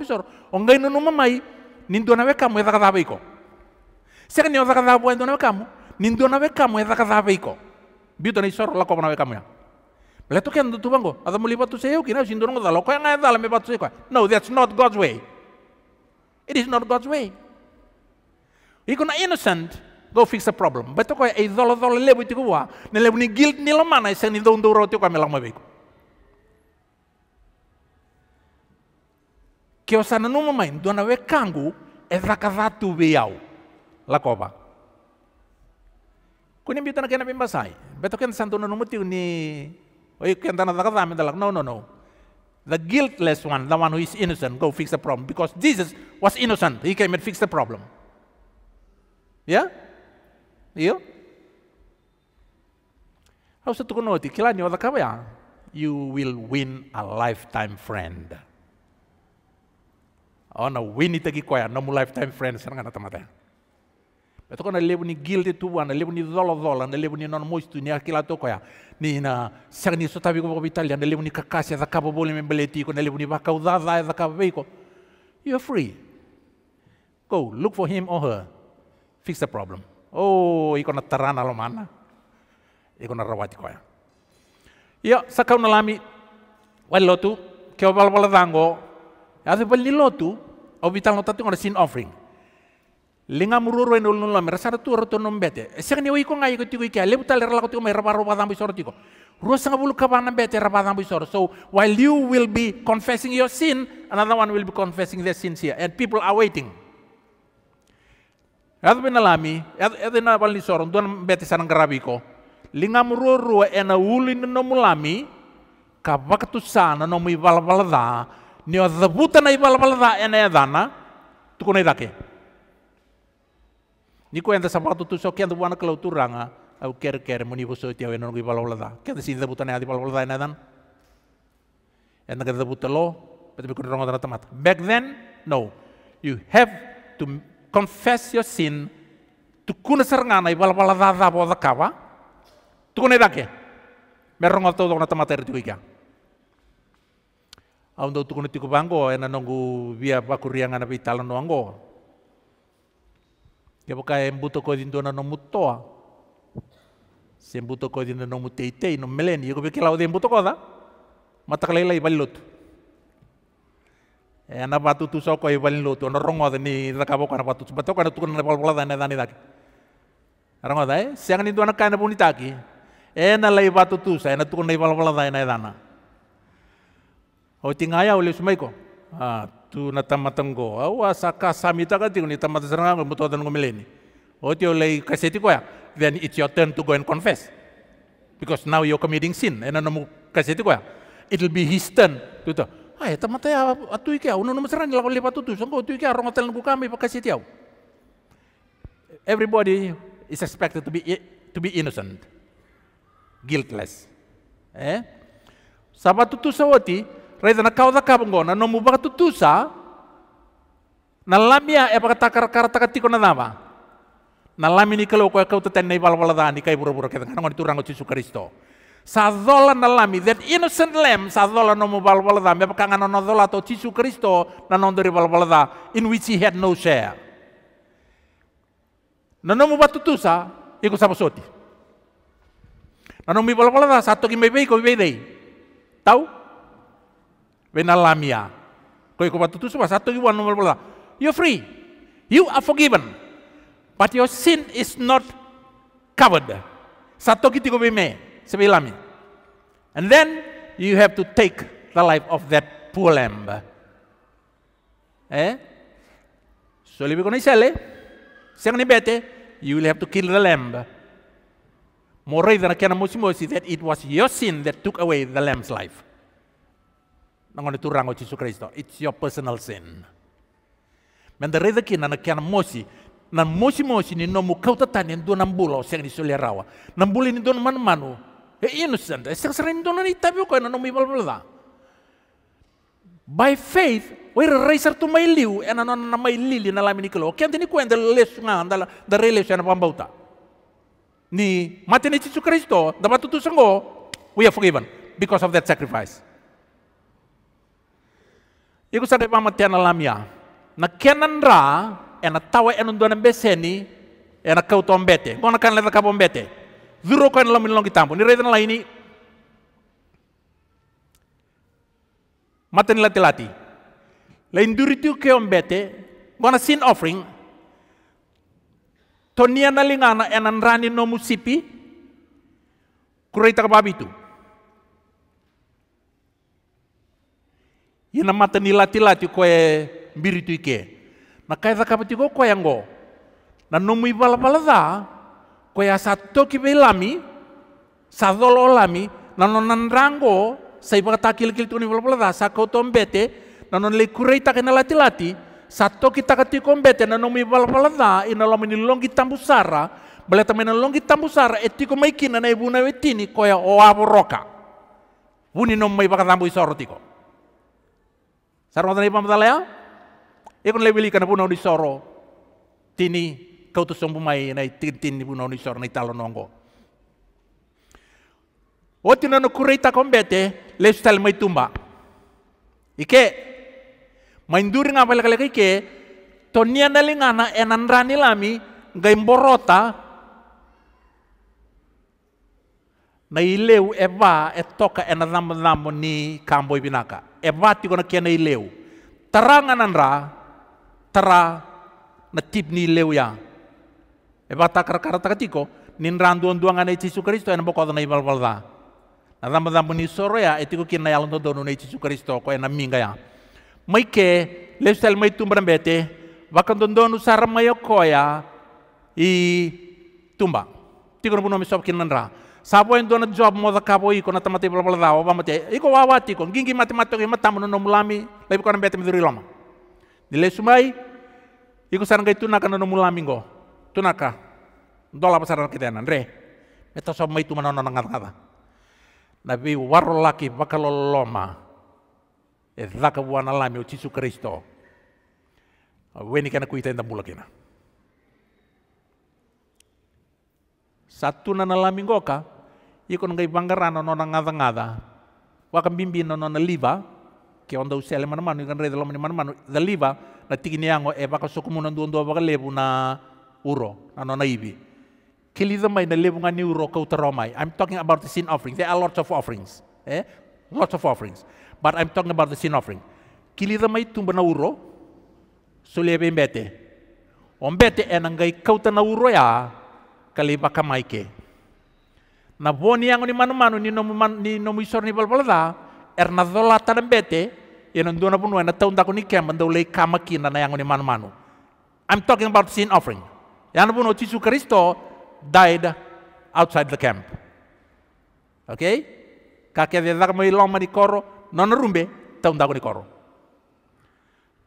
Ongga mai. Nintu na me kam me zaka zaba iku. Sekarang nyo buan tu kamu nindo nawe kamu eta kasafe iko bito ni sor lako nawe kamu ya Leto kan tu bango, ada muli batu seyo kina sindoro ngoda loko yang ada lame batu seyo. No, that's not God's way. It is not God's way. Iko na innocent, go fix the problem. Beto ko e dolo dolo lebu itu kuwa, ne lebu ni guilt ni mana isen ni dondo roti ko melang mabeko. Kio sana numa main, dona we kangu, e zakazatu beyau. Lakoba. kunimbitan kena bimbasai beto ken santuno numuti ni oi ken dana daga dami dalak no no no the guiltless one the one who is innocent go fix the problem because jesus was innocent he came and fixed the problem yeah you how sa tukuno ti kilani wada kawaya ah? you will win a lifetime friend ona oh, win itagi koya ah. namu lifetime friend sanang anatamata Etoka na lebu ni guilty tu wana lebu ni dolo dolo na lebu ni non moistu ni akila toko ya ni na sagni ni biko ko Italia na lebu ni kakasi za kapo bole membeleti ko na lebu ni baka udada za kapo biko you are free go look for him or her fix the problem oh iko na tarana lo mana iko na rawati ko ya sakau na lami wallo keo ke balbal dango ya se balilo tu obital no tatingo sin offering Lingam mururu en ulun lame rasar tu roto nombete esek ni wiko ngai koti wiki ale butal rela koti mai rapa ropa tambi sorti ko rusa ngabulu kabana bete rapa tambi sor so while you will be confessing your sin another one will be confessing their sins here and people are waiting Yadu bin alami, yadu na bali soron tuan bete sarang grabi ko. Linga mururu ena ulin nomulami, bal nomi balbalada, nio dhabuta na ibalbalada ena edana, tukunai dake. Niko enda sapato tutu so kian buana kalau turanga au ker ker muni buso tia weno ngi lada. Kian Kenda sinda butane adi balau lada enadan. Enda kenda butalo pete be rongo odana tamat. Back then, no. You have to confess your sin to kuna serngana i balau bala da bo da kawa. Tu kuna dake. Merong oto dona tamat er wika. Aundau do kuna tiku banggo, ena nonggu via bakurianga na pitalo nongo. Και από κάτω εμπού το κόδιν του να νομού τόα. Σε εμπού το κόδιν να νομού τεϊτέι, νομού μελένι. Εγώ πει και λαούδι το κόδα. Μα τα κλαίει υπαλληλό του. Ένα πατού του σόκο υπαλληλό του. Ένα ρόγο δεν είναι δακαβόκο να πατού. Πατώκο κανένα του κόνα πολλά δεν είναι δανειδάκι. Ρόγο δε, Σε άγνη του να κάνει πουνιτάκι. Ένα λέει πατού του. σώκο, Ένα του κόνα πολλά δεν είναι δάνα. Ότι ngaya oleh Sumaiko. Ah, tu na tamatango awa saka samita ka tingo ni tamatasaranga ko mutuwa tan ngomeleni o tio lay kaseti koya then it's your turn to go and confess because now you're committing sin ena namu kaseti koya it'll be his turn to to ay tamata ya atu ikya uno no masaranga la lepa tu tu sangko tu ikya atel tan kami pa kaseti au everybody is expected to be to be innocent guiltless eh Sabatutu tu sawati Reza na kau zakap ngona na nomu baka tutusa na lamia ya e baka takar kar tiko na dama. Na lami ni kalau kau kau teten nei balbala dani kai buru buru kita kan turango Yesus Kristo. Sa Zola na lami that innocent lamb sa Zola nomu mu balbala e baka ngano no zola to Yesus Kristo na nondori balbala da in which he had no share. Na baka tutusa iku iko sabosoti. Na nomu mi balbala da satu kimbe ko dei. Venalamia. Ah. Koi kubatutu suba satu iwan nomor bola. You're free. You are forgiven. But your sin is not covered. Satu kiti kobe me sebelami. And then you have to take the life of that poor lamb. Eh? So libi kono isale. Eh? Siang ni bete, you will have to kill the lamb. More than mosi mosi that it was your sin that took away the lamb's life nangone turango Jesus Kristo. It's your personal sin. Men dari daki nana kian mosi na mosi mosi ni nomu kau tatani ndo nambulo seng di solia rawa. Nambuli ni don man manu. E innocent. E seng sering don ni tapi na nana mi balbala. By faith, we raisar to my liu and nona na my lili na lamini kelo. Kian tini kuen del lesu nga andala da relesu pambauta. Ni matene Jesus Kristo, dapat batutu senggo, we are forgiven because of that sacrifice. Iku sa depa ana lamia. Na kenan ra ena tawa enon dona beseni ena kau tombete. Bona kan lena kabombete. Zuro kan lamin longi tampo. Ni reden laini. Maten lati lati. Lain duri tu ke ombete. Bona sin offering. Tonia na lingana enan rani no musipi. Kureita kababitu. ina mata ni lati lati koe mbiri tu ike na kai za kapati ko koe ngo na no i bala bala za koe asa toki be lami sa dolo lami na nan rango sa i bata kil kil tu ni bala bala za sa ko bete na non le kurei ta kena lati lati sa toki ta kati bete na no i bala bala za ina lami meni longi sara, bala ta meni longi etiko maikina na ibu na wetini koe o aboroka Wuni no Saranatani pamatalayo, ya, ikon ya lewili kana puno di soro, tini kau tu sombu mai nai tintin puno di soro nai talo nongo. Oti oh, nano kureita kombete, lifestyle mai tumba. Ike, mainduri ngapa lekaleka ike, tonia nalingana rani lami, ngai mborota, na ileu eva etoka enadhambo-dhambo ni kamboi ibinaka e mati kona kia nei leu. Taranga ra, tara na tip ni leu ya. E bata taka tiko, nin randuan duanga nei Yesus Kristo ena bokoda nei balbalda. Na damba damba ni soro ya, etiko kia nei to donu nei Yesus Kristo ko ena minga ya. Mai ke, lifestyle mai tumbran bete, wakan dondonu okoya i tumba. Tiko na puno misop kinan ra. Sapo en dona job moda kapo i kona tamate pula pula dawa ba mate wawati ko gingi mate mate ko mata mono nomulami lebi kona bete duri loma. Dile sumai iko sarang tunaka no go tunaka dola pasaran kitenan re meta so mai tumana no nangata ngata. Nabi waro laki bakalo loma e zaka buana lami o chisu Kristo. Weni kana kuita enda bulakina satuna na lamingoka ikon ngai bangarano nona ngada ngada waka bimbi no nona liva ke onda usele mana mana ikan reda lomani mana manu da liva na tigini ango e baka sokumu na nduondua baka lebu na uro na nona ibi kilitha mai na lebu ngani uro ka utaro mai I'm talking about the sin offering there are lots of offerings eh lots of offerings but I'm talking about the sin offering kilitha mai tumba na uro lebe mbete ombete enangai kauta na uro ya baka Maike, Na boni yang ni manu manu ni nomu man, ni nomu isor ni da er na zola tadan bete ya non dona bunu na taunda kuni kem lei kama na na yang ni manu manu. I'm talking about sin offering. Yang bunu Jesus Kristo died outside the camp. Okay? Kake de zaka mo long mani koro non rumbe taunda kuni koro.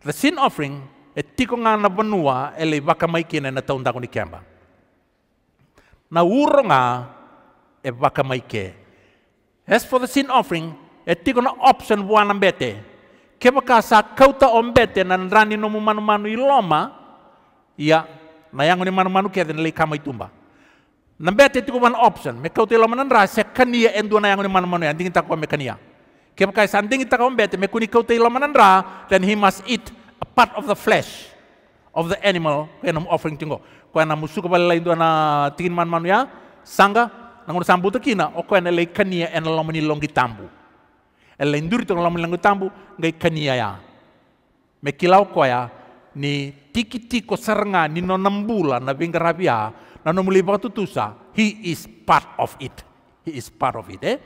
The sin offering e tiko nga na benua e lei baka maikina kina na taunda kuni kemba na uronga nga e waka ke. As for the sin offering, e tiko na option wana mbete. Ke waka sa kauta o mbete na nrani no manu-manu i loma, ia na yango ni manu-manu ke den lei kama itumba. Na mbete tiko wana option, me kauta i loma na nrani se kania endua na yango ni manu-manu ya, ndingi tako me kania. Ke waka sa ndingi tako mbete, me kuni kauta i loma na then he must eat a part of the flesh of the animal kena offering tingo kena suka bala indo na tingin man manu ya nang ngono sambu to kina o kena le kania en lomani longi tambu ele duri to lomani longi tambu ngai kania ya me kilau ko ya ni tiki tiko serenga ni nonambula na bingarabia ya, na batu tusa he is part of it he is part of it eh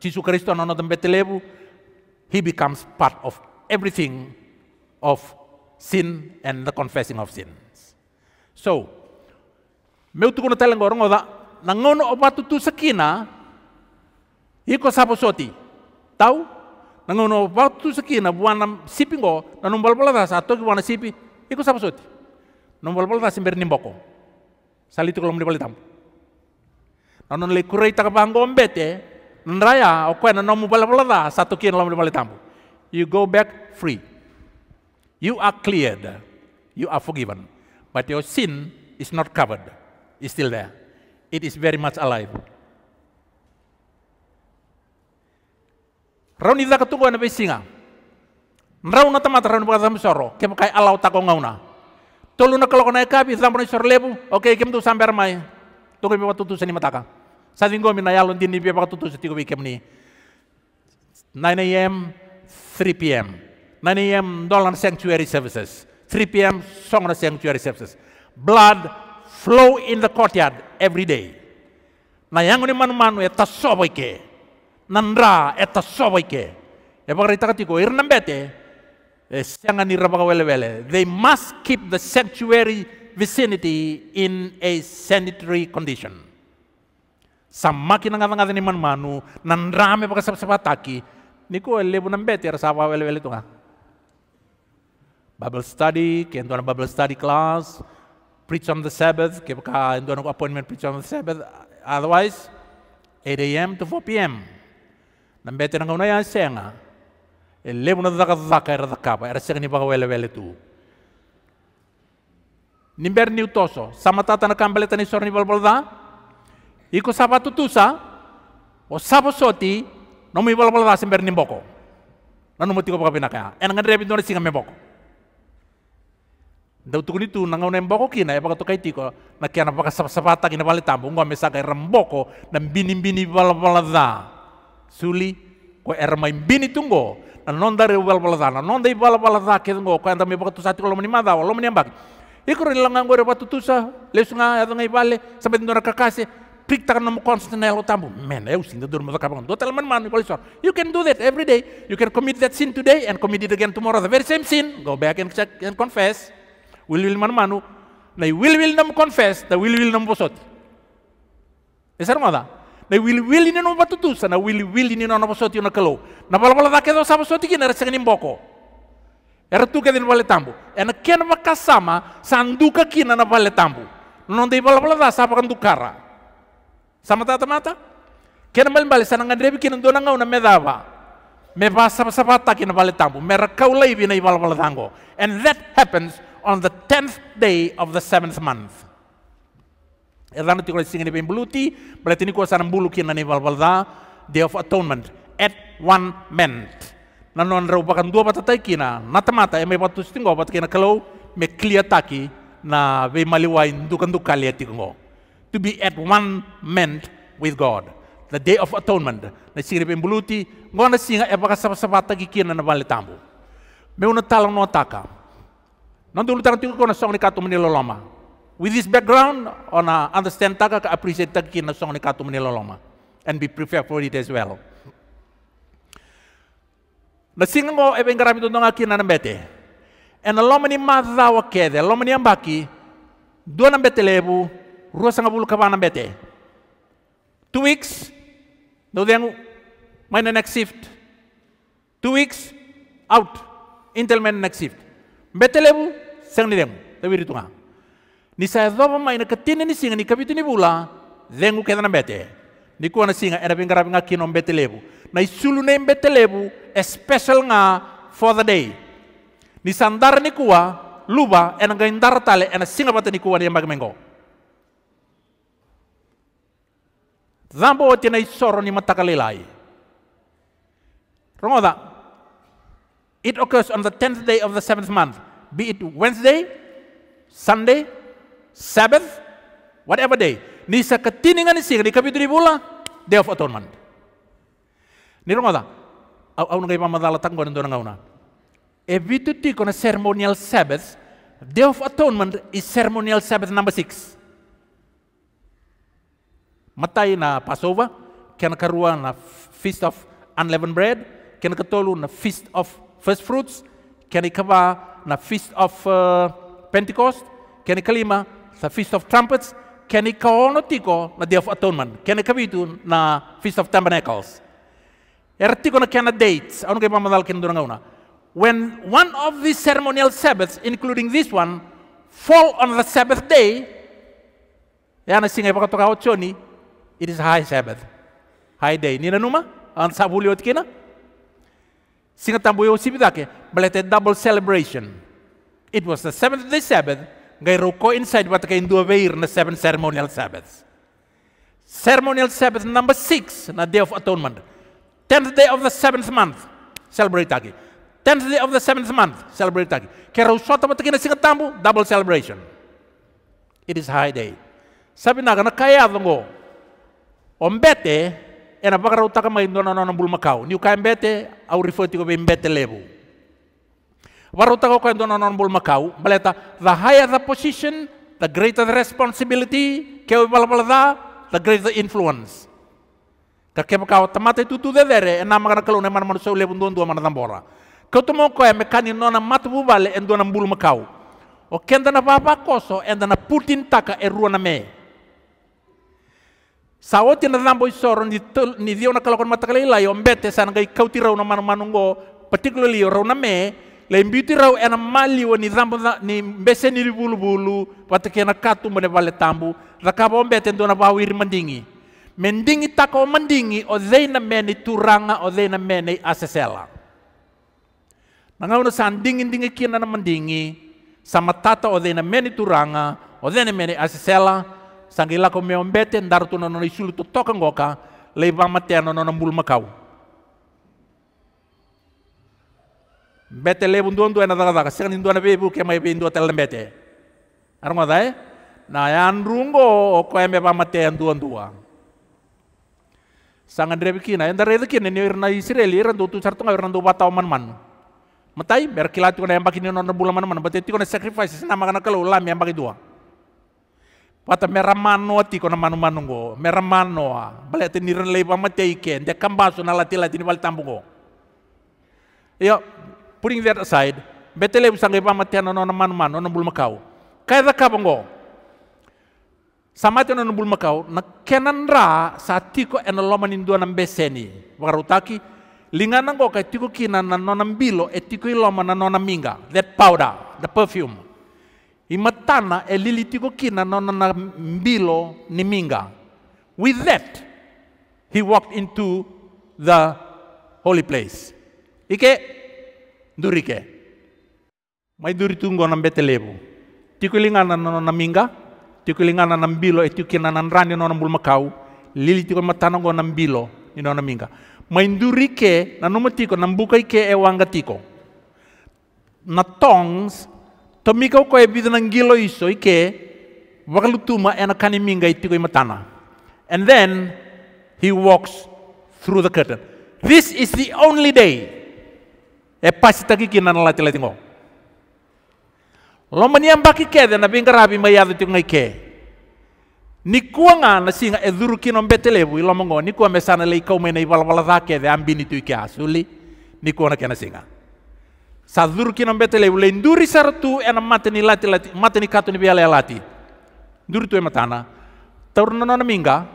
Jesus Kristo nono tembe he becomes part of everything of sin and the confessing of sins. So, meu tuku na teleng orang oda nangono opatu tu sekina iko sapo soti. tau? Nangono opatu tu sekina buana sipi ngo na nombal bola atau buana sipi iko sapo soti. Nombal bola dasa imber nimboko. Salitu kolom di balitam. Nanon le kurei bango mbete, nraya okwe na nomu bola dasa das satu kien lom di You go back free you are cleared, you are forgiven. But your sin is not covered, it's still there. It is very much alive. Rau ni zaka ketungo na singa. Rau na tamat raun buka soro, kem kai alau tako ngauna. Tolu na kalau naik kabi sampun soro lebu, oke kem tu sampai ramai. Tunggu bapak tutu seni mataka. Sadinggo mina yalon tini bapak tutu setigo bikem ni. 9 a.m. 3 p.m. 9 a.m. Dolan Sanctuary services, 3 p.m. Songna Sanctuary services. Blood flow in the courtyard every day. Na yang ni manu-manu eta soboike, nandra eta E ya pagarita katiko irnambete, e eh, siangan ni rabaka wele-wele. They must keep the sanctuary vicinity in a sanitary condition. Samaki kinangatan-ngatan ni manu-manu, nandrame pakasap-sapataki, Niko lebu nambete rasa apa wele-wele tunga. Bible study, kaya Bible study class, preach on the Sabbath, kaya cá entro appointment preach on the Sabbath, otherwise, 8 a.m. to 4 p.m. Nambete bete nang kaunay ang senga, ele na daka daka era daka pa, era senga ni baka wele wele tu. Nimber ni utoso, sama tata na kambaleta ni sor ni balbalda, iko sabatu tutusa, o sabo soti, nomi balbalda simber ni boko. Nanumutiko mo kapinakaya, baka pinakaya, enang ngandre singa me boko. Da tukuni na nangau nemboko kina epa ya tukai tiko na kia na paka sapata kina pale tambo ngwa mesaka remboko na e mbini mbini bala bala dha suli ko erma bini tunggo na nonda re bala bala dha na nonda i bala bala dha ke tunggo ko anda me paka tusati ko lomani mada wa lomani ambak iko re langa ngore patu tusa lesunga ya i bale sampai tindora kakase prik takan nomo konsen na elo ya tambo men eu sinda durma da kabang Tuh telman man ko lisor you can do that every day you can commit that sin today and commit it again tomorrow the very same sin go back and check and confess will man-manu, nay nam confess, na nam posot. E sarmada, na wilwilin no batutusa, na will no na posot na kalo. Na balabala da kedo sa posot ki na resenganin boko. Era tu kedin bale tambu. Ena ken makasama sanduka kina na bale tambu. Non dei balabala da sa pakan dukara. Sama tata mata? Ken bale bale sananga drebi kina dona ngau na medava. Me basa sapata kina bale tambu. Me rakaulai na i balabala dango. And that happens on the tenth day of the seventh month. Erano ti kole singini pe buluti, berarti ni kuasa nambulu kina ni valvalda, day of atonement, at one ment. Nanon raupakan dua patatai kina, natamata eme patus tinggo pat kina kalau me clear taki na we maliwa indukan dukali atikongo. To be at one ment with God. The day of atonement. Na singini pe buluti, ngona singa epaka sapa-sapa taki kina na balitambu. Meu na no ataka. Nanti dulu tarang tiku kona song ni katu meniloloma. With this background, ona understand taka ka appreciate taka kina song ni katu meniloloma. And be prepared for it as well. Na singa ngo ebe ngarami eh, tu nonga kina bete. And a lomani maza wa kede, a lomani ambaki, dua bete lebu, rua sanga bulu kaba bete. Two weeks, no dengu, main next shift. Two weeks, out, intel main next shift. Betelemu seng ni demu tawiri tunga. Ni saya zoba mai na katini ni singa ni kabitu ni bula zengu kena na bete. Ni kuwa na singa era pinga rapinga kino betelebu. Na isulu na betelebu especial nga for the day. Ni sandar ni kuwa luba ena ga indar tale ena singa bata ni kuwa ni yambag mengo. Zambo wote na isoro ni matakalilai. Rongoda, It occurs on the 10th day of the seventh month, be it Wednesday, Sunday, Sabbath, whatever day. Nisa sa katiningan ni sing, ni bula, Day of Atonement. Ni rongoda, au au ngai mamadala tanggo ndo ngauna. Evituti kona ceremonial Sabbath, Day of Atonement is ceremonial Sabbath number 6. Matai na Passover, kena karua na Feast of Unleavened Bread, kena katolu na Feast of first fruits كان يكبا na feast of uh, Pentecost كان يكلمة na feast of trumpets كان يكونتيكو na day of atonement كان يكبيتو na feast of tabernacles ertiko na كان dates ano kaya mamadal kin when one of these ceremonial sabbaths including this one fall on the sabbath day yan singay pakatoka ni it is high sabbath high day nina numa an sabuliyot kina singtambuyosimidake blete double celebration. It was the seventh day Sabbath, ngai roko inside wat kai indua veir na seven ceremonial Sabbaths. Ceremonial Sabbath number six na Day of Atonement. Tenth day of the seventh month, celebrate lagi. Tenth day of the seventh month, celebrate lagi. Kero shota wat kai na singatambu, double celebration. It is high day. Sabi naga na kaya ngo. Ombete, ena bakara utaka mai ndona nona bul makau. Niu kaya mbete, au rifoitiko be mbete waru Warota ko kendo na non makau, baleta the higher the position, the greater the responsibility, keu balbalada, the greater the influence. Ka kema kau tamate tutu de dere magana kalu ne man man so lebun don ndo man dambora. Kau tu mo ko e mekani nona matu bale en dona mbul makau. O kenda na papa koso, enda na Putin taka e ruana me. Sawotin na rambo isoro ni tul ni dio na kalakon matakalai lai san gai kauti rau na manu manungo particularly rau na me lai mbiuti rau ena mali wa ni rambo ni mbese ni bulu bulu patake na katu mane vale tambu rakaba ombete ndo na bawir mandingi mendingi tako mandingi o zai meni turanga o meni asesela nangau na san dingi dingi kina na mandingi sama tata o zai meni turanga o meni asesela sangi lako meombete ndartu na nono isulu tu toka ngoka leiba matea ano nono mbul makau bete lebu bundu ndu ena daga daga sega ndu na bebu ke mai ndu tel bete arma e na yan rungo o ko embe ba matea ndu ndu sangan yang dari rezekin ni irna Israel iran ndu tu sarto ngai irna man man matai berkilat tu kena yang pakai nono bulan man man bete tu kena sacrifice nama kena kalau lam yang pakai dua Pata mano ti kona manu manungo, mano a, bale ti niran leba mate iken, de kambaso na lati lati ni bal tambungo. Yo, putting that aside, busang lei leba mate ano nona manu manu nona bulma kau, Kaya da kabongo, samate nona bulma kau, na kenan ra sa tiko eno loman indua nam beseni, wakarutaki, ti ko kina e tiko nona na e ti ko iloma na minga, that powder, the perfume. imatana elilitikokina na mbilo ni minga with that he walked into the holy place ike ndurike mwaidhuritungo na na tikulingana na minga tikulingana na mbilo e kina na nrani nona mbulumakau lilitiko go na mbilo ni nona minga maindurike na numatiko na mbuka ike e wanga tiko na tongs to mi kau koe bidna ngilo iso ike wakalutuma ena kani minga itiko matana, And then he walks through the curtain. This is the only day. E taki kina na lati lati ngong. Lomani ambaki kede na binga rabi mayado tiko ngai ke. Nikuwa nga na singa e dhuru kino mbetelebu ilomongo. Nikuwa mesana leikau ikau mena ibala wala de ambini tu ike asuli. Nikuwa na kena singa. Sadhur ki bete le ule nduri sartu ena mateni lati lati mateni katuni biale lati. Nduri tu ematana. Taurna nona minga.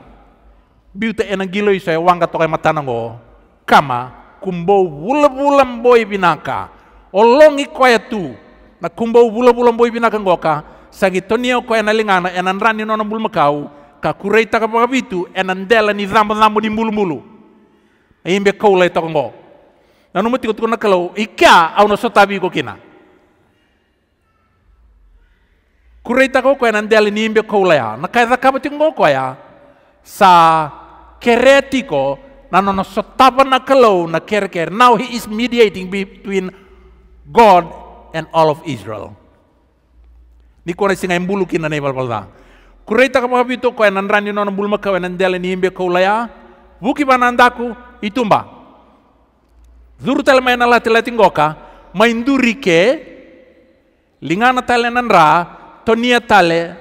biute ena gilo iso e wanga toka ematana go, Kama kumbo wula wula mboi binaka. Olongi kwaya tu. Na kumbo wula wula mboi binaka ngoka. Sagitonia e ko ena lingana ena nrani nona mbul makau. Ka kureita ka kapakabitu ena ndela ni dhambo dhambo ni mulu mbulu. E imbe kaula itoko e ngoka nanu mati kutukuna kalau ikya au noso tabi ko kina kureita ko ko nan dali nimbe ko ulaya na kai tingo ko ya sa keretiko, nanu noso taba na kalau na ker now he is mediating between God and all of Israel ni ko singa embulu kina ne balbalda kureita ko habito ko nan rani non bulma ko nan dali nimbe ko ulaya wuki banandaku itumba Zuru tel main ala tela main duri ke, lingana tale nanra, tonia tale,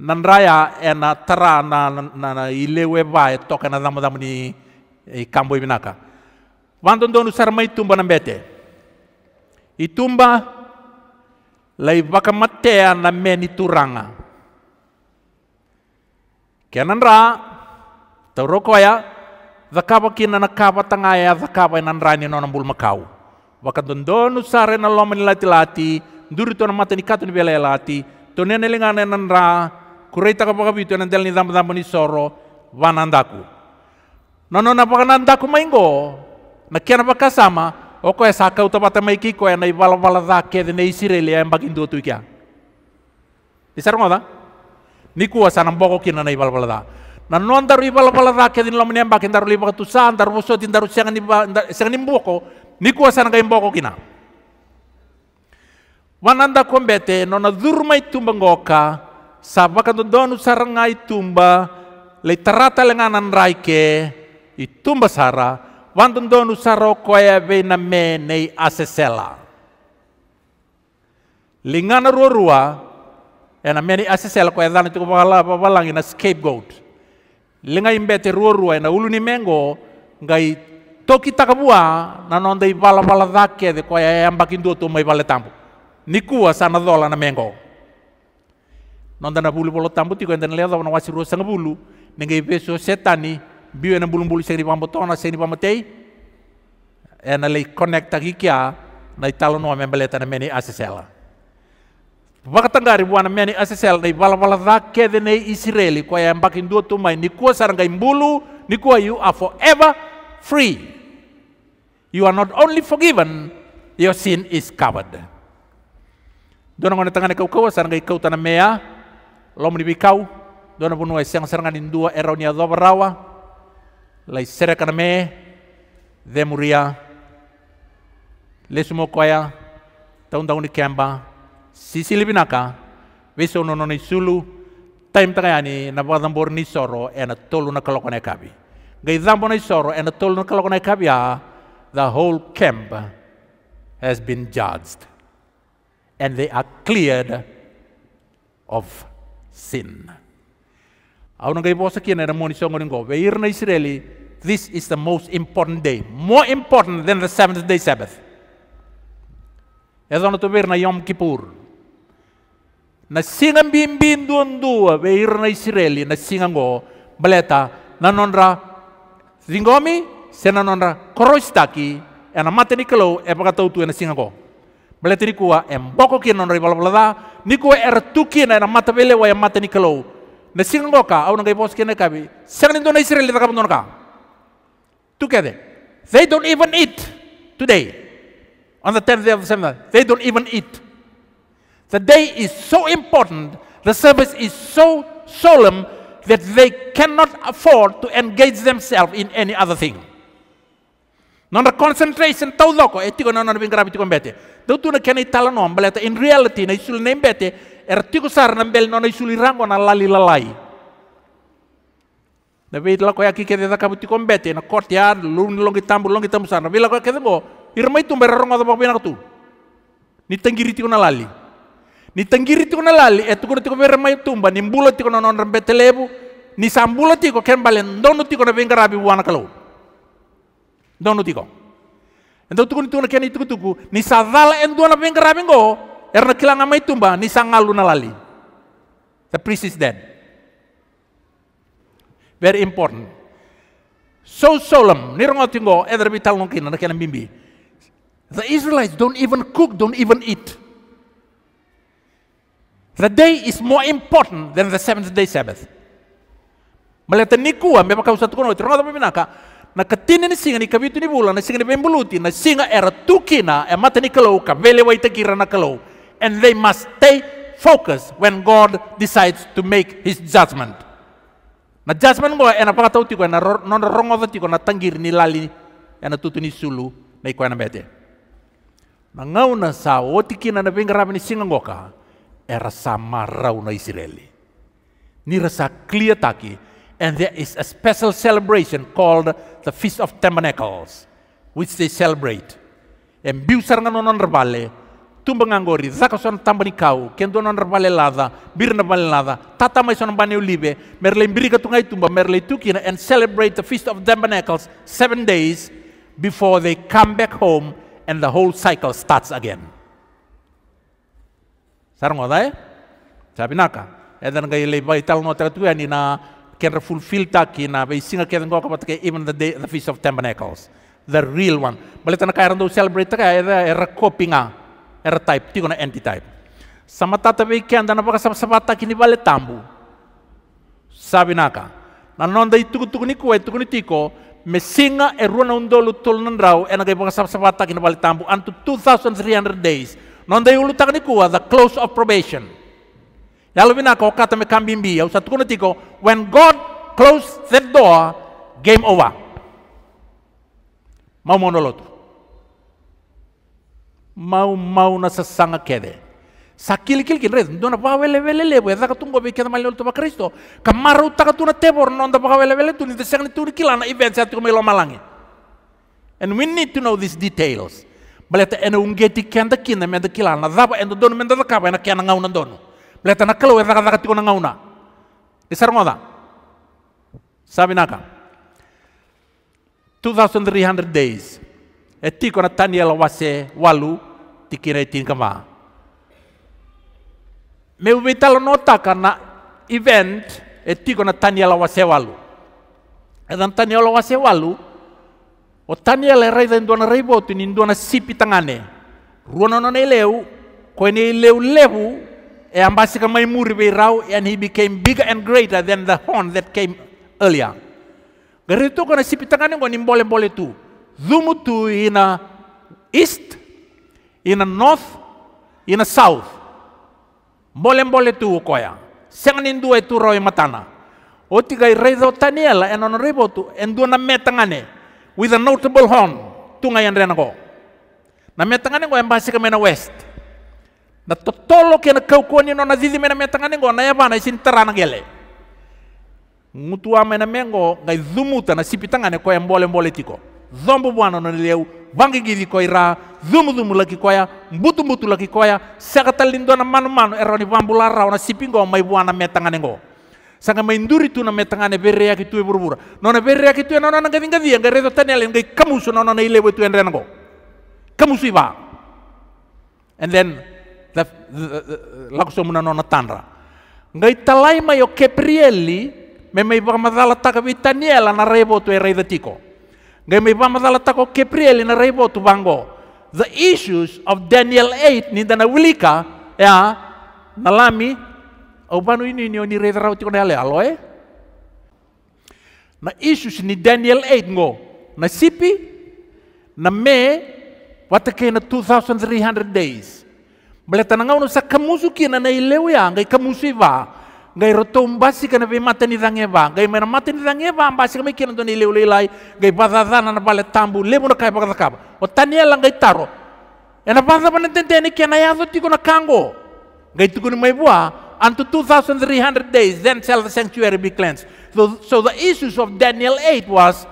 nanraya ena tara na na na ilewe bae toka kamboi damu damu ni e kambo ibinaka. Wanto ndonu sarma itumba na mbete. matea na meni turanga. Kenanra, tauroko ya, zakaba kina na kaba tangaya zakaba inan rani non ambul makau wakadondonu sare na lomen lati lati duri to na mata ni katu ni bela ya lati kureita ka pakabi to ni zamba zamba ni soro wanandaku nono na pakanandaku maingo na kiana pakasama oko esa ya kau tapata maiki ko ya na ibala bala zake de ne isirele ya sana mboko kina na Nanu antaru ipa lapa lata ke din lamani kin intaru lipa katu sa antaru boso tintaru siangan ipa siangan imboko ni kuasa naka imboko kina. Wananda kombete nona durma itumba ngoka sapa don donu saranga itumba le tarata lenganan raike itumba sara wantun donu saroko ya be na me nei asesela. Lingana rua rua ena ya meni asesela ko edana ya tuko pala ina scapegoat. lenga imbete ruorua na ulu ni mengo ngai toki takabua na nonda i bala bala dake de koya e amba kindu to mai bala tambu nikua sana dola na mengo nonda na bulu bolo tambu tiko enden leda na wasi ruo sanga bulu ngai beso setani biu na bulu bulu seri pambotona seri pamotei ena le connecta kikia na italo no membeleta na meni asesela vakatangari bwana meni asesela nai valavala vakeve nei israeli kwa yambaki nduo tumai nikuwa sarangai mbulu nikuwa you are forever free you are not only forgiven your sin is covered dona ngone tangane kau kau sarangai kau tana mea lomni bikau dona bunu esiang sarangani ndua eronia dovarawa lai serekana me demuria lesu mokoya, taun-taun di kemba sisilipin aka weso nono ni sulu time taka yani na wadambor ni soro ena tolu na kalokone kabi gai dambo ni soro ena tolu na kalokone kabi ya, the whole camp has been judged and they are cleared of sin au ngai bosa kiena na moni songo ngo weir na israeli this is the most important day more important than the seventh day sabbath Εδώ να το πήρνα Yom Kippur nasingang bimbindundua be irna Israeli go baleta nanonra zingomi senanonra koroistaki ena mate nikalo e pakatau tu ena go baleta nikua emboko ki nonra ibalabalada er ertuki na ena mata bele wa mate nikalo go ka au nangai bos kene kabi sengan indona Israeli takapundona ka together they don't even eat today on the 10th day of the seventh, they don't even eat the day is so important, the service is so solemn that they cannot afford to engage themselves in any other thing. Nona concentration tau loko e tiko nona bin grabi tiko bete. Dau tuna kene tala non baleta in reality na isul nem bete er tiko sar na bel nona isul rango na lali lalai. Na vei loko yaki kede da kabu tiko bete na courtyard lun longi tambu longi tambu sar na vei loko kede bo irmai tumber rongo da bobina tu. Ni tenggiri tiko na lali. Ni tangiri tiko na lali, e eh, tukuna tiko vera mai tumba, ni mbula tiko na nonra mbete telebu, ni sambula tiko ken balen tiko na venga rabi wana kalau. Dono tiko. Então tukuna tiko na ken itu tuku, ni sadala endo eh, na venga rabi ngo, er na kilanga mai tumba, ni sangalu na lali. The priest is dead. Very important. So solemn, ni rongo tingo, eder eh, bital kina na bimbi. The Israelites don't even cook, don't even eat. The day is more important than the seventh day Sabbath. Maletaniku ambe makausatukuna tironga pipinaka na katine ni singa ni kavitu ni bulan, na singa ni bembuluti na singa era tukina e mata ni kalau ka vele wai takira na kalau and they must stay focused when God decides to make his judgment. Na judgment go ena pakatau tiko ena non rongo tiko na tangir ni lali ena tutu ni sulu na iko ena bete. Na ngau na sa otikina na bengarami ni singa ngoka era sama rauna Israeli. Nirasa clear taki, and there is a special celebration called the Feast of Tabernacles, which they celebrate. And biusar ngano non rebale, tumba ngangori, zakason tambanikau, kendo non rebale lada, bir rebale lada, tata mai son bane ulibe, merle imbirika tungai tumba, merle tukina, and celebrate the Feast of Tabernacles seven days before they come back home and the whole cycle starts again. sarmodae sabinaka edan ga ile bai tal no tratu ani na kenra fulfill taki na bai singa kenra ngoka bata ke even the day the feast of tabernacles the real one balita na kairan do celebrate ka era era copinga era type tigo na anti type sama tata bai ken dana baka sama sama taki ni bale tambu naka. na dai itu tuku ni kue tuku ni tiko mesinga eruna undolu tolnan rau enagai baka sama sama taki ni bale tambu antu 2300 days nondeulutak nikuwa the close of probation yalovina ko katame kambimbia usatukuna tiko when god close that door game over mau mau nolotu mau mau na sasanga kede sakili kili kin res dona pa wele wele le weda ka tungo be keda mal lolto kristo kamaru ta tuna tebor non da pa wele wele tuni Desa sangni tuni kilana events at ko melo malangi and we need to know these details Baleta ena ungeti kenda kina menda na Zaba enda dono menda zakaba ena kiana ngauna dono. Baleta na kalau e zaka zaka tikona ngauna. Isar ngoda. Sabi naka. 2300 days. etikona tikona taniela wase walu tikira itin e kama. Meu vitalo nota karena event etikona tikona taniela wase walu. Edan dan wase walu o tani ele raisa em dona raivoto e em sipi tangane ruana nona e leu, ko ene e leu levu e ambasika mai muri be rau and he became bigger and greater than the horn that came earlier gari tu kona sipi tangane ko nimbole bole tu zumu tu ina east ina north ina south mbole mbole tu koya seng nin dua tu roi matana o tiga raisa tani ela e nona raivoto e dona metangane with a notable horn, tungay ang renago. Na metanganin ko, embasi kami na west. Na totolo kaya nagkaukuan no na zizi na metanganin ko, na yaman, ay sintara ng gele. Ngutua me na mengo, ngay zumuta na sipitangan ko, embole-embole tiko. Zombo buwano na lilew, bangigili ko ira, zumu-zumu laki koya, mbutu-mbutu laki koya, sekatal lindo na mano-mano, eroni bambularaw na sipingo, may buwana metanganin ko. sanga mainduri tu na metangane berrea kitu e burbura nona berria kitu na e nona ngadi ngadi nga reto tani ale ngai kamusu na nona ile wetu endre ngo iba and then the, the, the, lakuso muna nona tanra ngai talai mayo keprieli me mai ba madala taka vitaniela na rebo tu e reida tiko ngai mai ba madala taka keprieli na rebo tu bango the issues of Daniel 8 ni dana wilika ya nalami Obanu ini ni oni retrau tiko dale aloe. Na isus ni Daniel 8 ngo. Na sipi na me watake na 2300 days. Bale tananga sa sakamusu kina na ya, ngai ikamusu iva. Ngai rotom basi kana be mata ni ngai mera mata ni dangeva basi kami kina doni ilewe lelai, ngai badadana na bale tambu lebo na kai bakakaba. O Daniel ngai taro. Ena baza banetente ni kena yazo tiko na kango. Ngai tuko ni maibua unto 2,300 days, then shall the sanctuary be cleansed. So, so the issues of Daniel 8 was,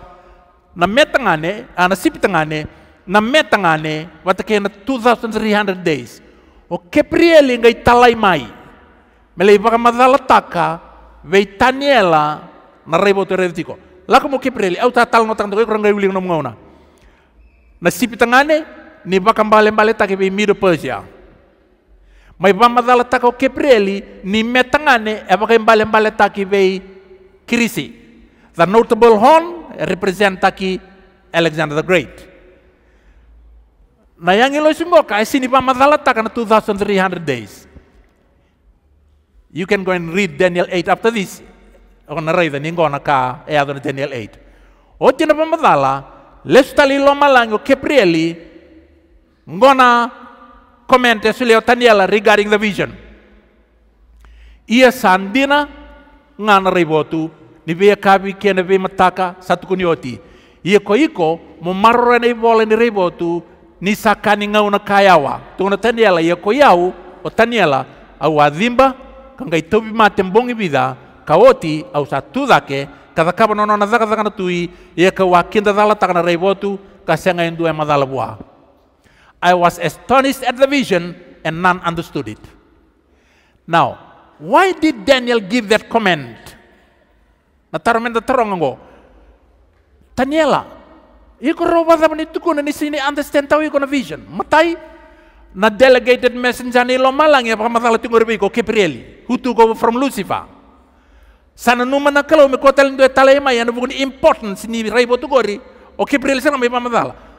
na metangane, uh, ah, na metangane, na metangane, watake 2,300 days. O keprieli ngay talay mai. Melei baka madalataka, vei taniela, na rebo te revitiko. Lako mo keprieli, au ta tal no tangtako, kurang ngai uling mga una. Na sipitangane, ni baka mbale mbale take vei Persia. maipamadhala taka Gabrieli ni metangane evaka imbale mbale taki vei kirisi. The notable horn represent taki Alexander the Great. Na yang ilo sungoka isini pamadhala taka na 2300 days. You can go and read Daniel 8 after this. gonna raitha ningona ka e eh, adona Daniel 8. O tina pamadhala, lestali lo malango Gabrieli ngona commenter e sur les taniela regarding the vision. Ia sandina ngan ribotu ni vea kavi kena vea mataka satu kunioti. Ia ko iko mo marora nei bola ni ribotu ni sakani ngau na kayawa. Tungna taniela ia ko yau o taniela au adhimba kangai tobi matembongi vida kaoti au satu dake kada kaba nono na zaka zaka na tui ia ka wakinda dala takana ribotu kasenga endu ema dala buah. I was astonished at the vision, and none understood it. Now, why did Daniel give that comment? Nataramente terong ngo. Daniela, iko roba zaman itu kuna ni sini understand tawi ko na vision. Matai na delegated messenger ni lo malang ya pa masala tingo ribi ko Gabriel. Hutu go from Lucifer. Sana numa na kalau me kotel ndo talema ya no bukun importance ni raibo tu gori. O oh, Gabriel sana me masala.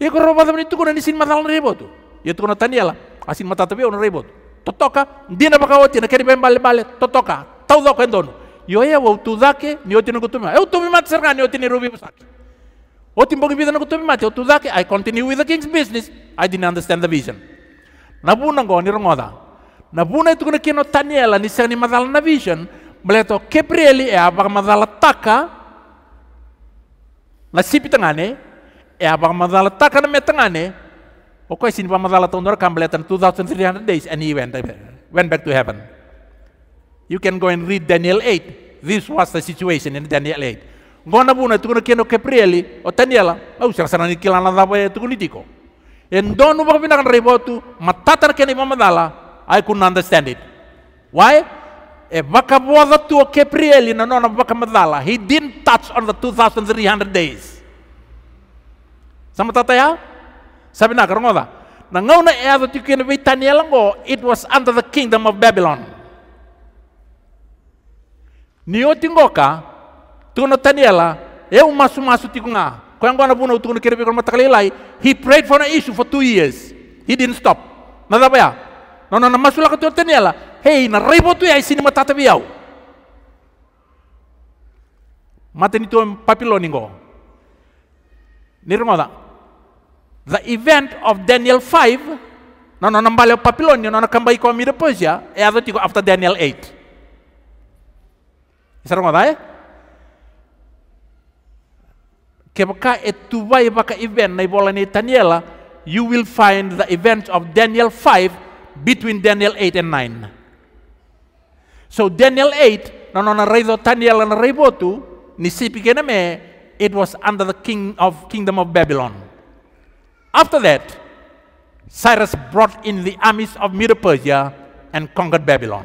Eko roba tamani tuku na nisin matal rebo tu. Ya tuku na taniela. Asin mata tapi on rebo Totoka, dina baka oti na keri bembale bale, totoka. Tau doko endono. Yo ya wa utu dake ni oti na kutumi. Eu tumi mat serga ni oti ni rubi besaki. Oti mbogi bida na kutumi mat, eu tu I continue with the king's business. I didn't understand the vision. Nabuna buna ngo ni rongoda. Nabuna itu kuna kino taniela ni sani matal na vision. Mleto keprieli e abak madala taka. Na sipi tangane. e a pakamazala takana me tangane o koe sini tondor kambletan 2300 days and he went, went back to heaven. You can go and read Daniel 8. This was the situation in Daniel 8. Ngona buna tukuna keno keprieli o Daniela au sarasana ni kilana dapa e tukuni tiko. And don't know what rebotu I couldn't understand it. Why? e vakaboa tu o keprieli na nona vakamadala. He didn't touch on the 2300 days. Sama tata ya? Sabi na karongoda. Na ngau na eado ya, tikin witan yelango, ya it was under the kingdom of Babylon. Nio tingoka, tuna taniela, ya eu masu masu tikunga. Kau ngana buna utun kiri pikir mata kalilai, he prayed for an issue for two years. He didn't stop. Nada apa ya? No no na masu laka tuna taniela, hey na rebo tu ya isini mata tabi yau. Mata ni tu papiloningo. Nirmoda, the event of Daniel 5 na nonambale na nanakamba iko amira Persia, é a tiko after Daniel 8. Isara ngodai? Kebaka etubai baka event na ibola ni Daniela, you will find the events of Daniel 5 between Daniel 8 and 9. So Daniel 8, na nona raizo Daniel na raibotu, ni sipikena me, it was under the king of kingdom of Babylon. After that, Cyrus brought in the armies of Middle Persia and conquered Babylon.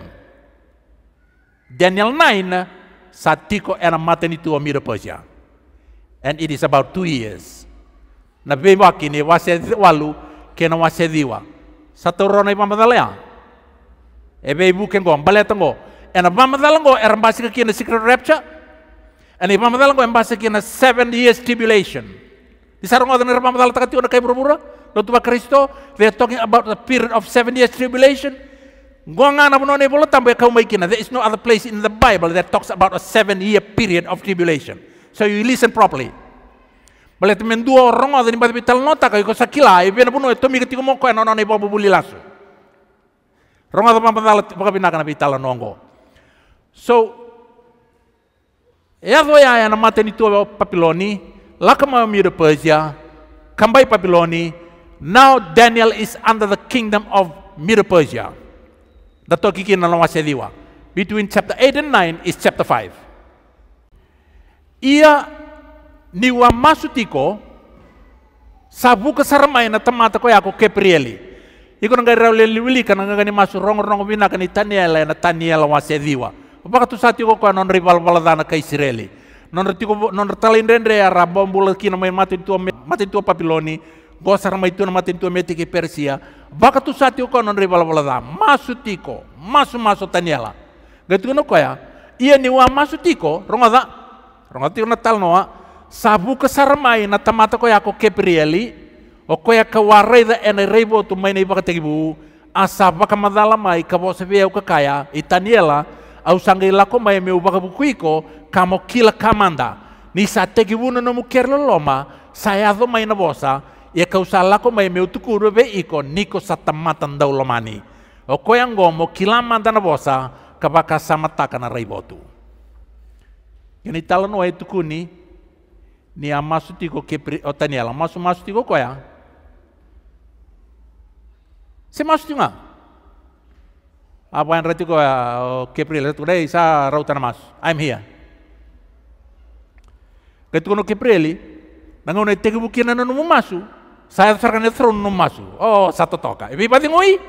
Daniel 9, Satiko era maternity of Middle Persia. And it is about two years. Na bimba kini wase walu kena wase diwa. Satu rona ipa madalea. Ebe ibu kengo mbaletango. And ipa madalango era mbasi kina secret rapture. And ipa madalango mbasi kina seven years tribulation. Di sarong ada nerpa matala takati ona kai pura tuh Lotupa Kristo, they are talking about the period of seven years tribulation. Gonga na bono ne bolo tambe kau maikina. There is no other place in the Bible that talks about a seven year period of tribulation. So you listen properly. Bale temen dua orang ada ni bati tal nota kai kosa kila, e bena ya, bono e tomi ketiko moko eno ne bobo buli lasu. Ronga da pamatala paka pinaka na pitala nongo. So, Εδώ ya yang είναι του papiloni? Lakamam of Persia, Kambai Babyloni. Now Daniel is under the kingdom of Middle Persia. Dato Kiki sediwa. Between chapter 8 and 9 is chapter 5. Ia niwa masutiko sabu kesaramai na temata ko yako keprieli. Iko nangga rawle liwili kana ngani masu rong rong wina kani taniela na taniela wasediwa. Apakah tu satu ko non rival baladana ke Israeli non retiko non retalindrendre ya rabom kina mai mati tua mati tua papiloni gosar mai tua mati tua meti ke persia baka tu sati ko non rival da masu tiko masu masu taniela gatu kono koya iya ni wa masu tiko rongada tiko na tal noa sabu kesar mai na tamata koya ko keprieli o koya ke warai da ene reibo tu mai nei baka tegibu asa baka madala mai ka bosebe au itaniela au sangai lako mai meu iko kamo kila kamanda ni sa tegi wuna no mukerlo loma saya mai na bosa ia kausa lako mai meu tukuru be iko niko tamatan dau lomani o gomo kila manda na bosa sama taka na raibotu Kini talan no itu kuni ni amasu tiko kepri otaniela masu masu tiko koya. Se masu tinga. Apa yang apanrati ko eh, Kepril today sa rautan mas I'm here ketukono Kepril nangono tege bukina nanu masu saya sarkan etron nanu masu oh satu toka ibi ngui.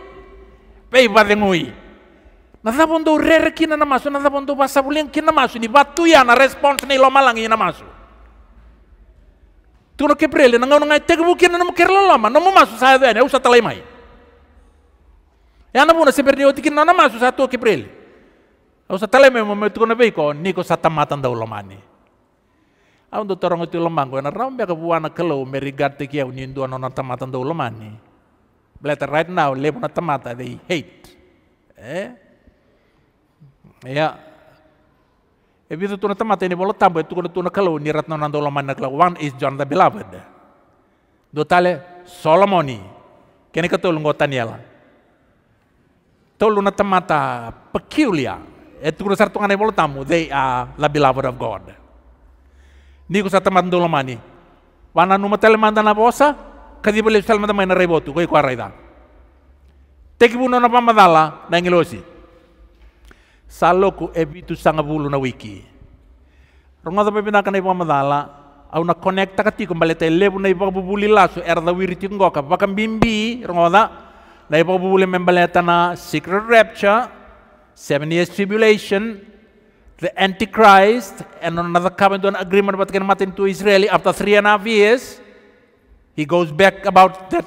pei patingui Nada pondo rere kina na masu, nada pondo basa bulian kina masu, ni batu ya na respons ni lo malang ina masu. Tuno keprele, nangau nangai tegu kina na mukerlo lama, namu masu saya dene, usa talai mai. Yana e buna o otikin nana masu satu kipril. Au sa tale memo metu kona beiko niko tamatan da lomani. Au ndo torong itu ko kona rambe beka buana kelo merigat te kia unindu nona tamatan da ulamani. But right now lebo na tamata they hate. Eh? Ya. Ebi tu tuna tamata ini bolo tambo itu e kona tuna kelo ni ratna nando na kelo one is John the beloved. Do tale Solomoni. Kene o gotaniela tolu na tamata peculiar. E turu sartu ngane bolo tamu, they are the beloved of God. Niku sa tamat ndolo mani. Wana numa manda na bosa, kadi bole manda mai na rebotu, koi kwa raida. Teki buno na pamadala na ngilosi. Saloku ebitu sanga bulu na wiki. Rongoda pepinaka na pamadala, au na connecta kati kumbale te lebu na bubuli lasu, erda wiriti bimbi bimbi rongoda, boleh hypobubulic membrane secret rapture, seven years tribulation, the Antichrist, and another coming to an agreement between Martin to Israel after three and a half years. He goes back about that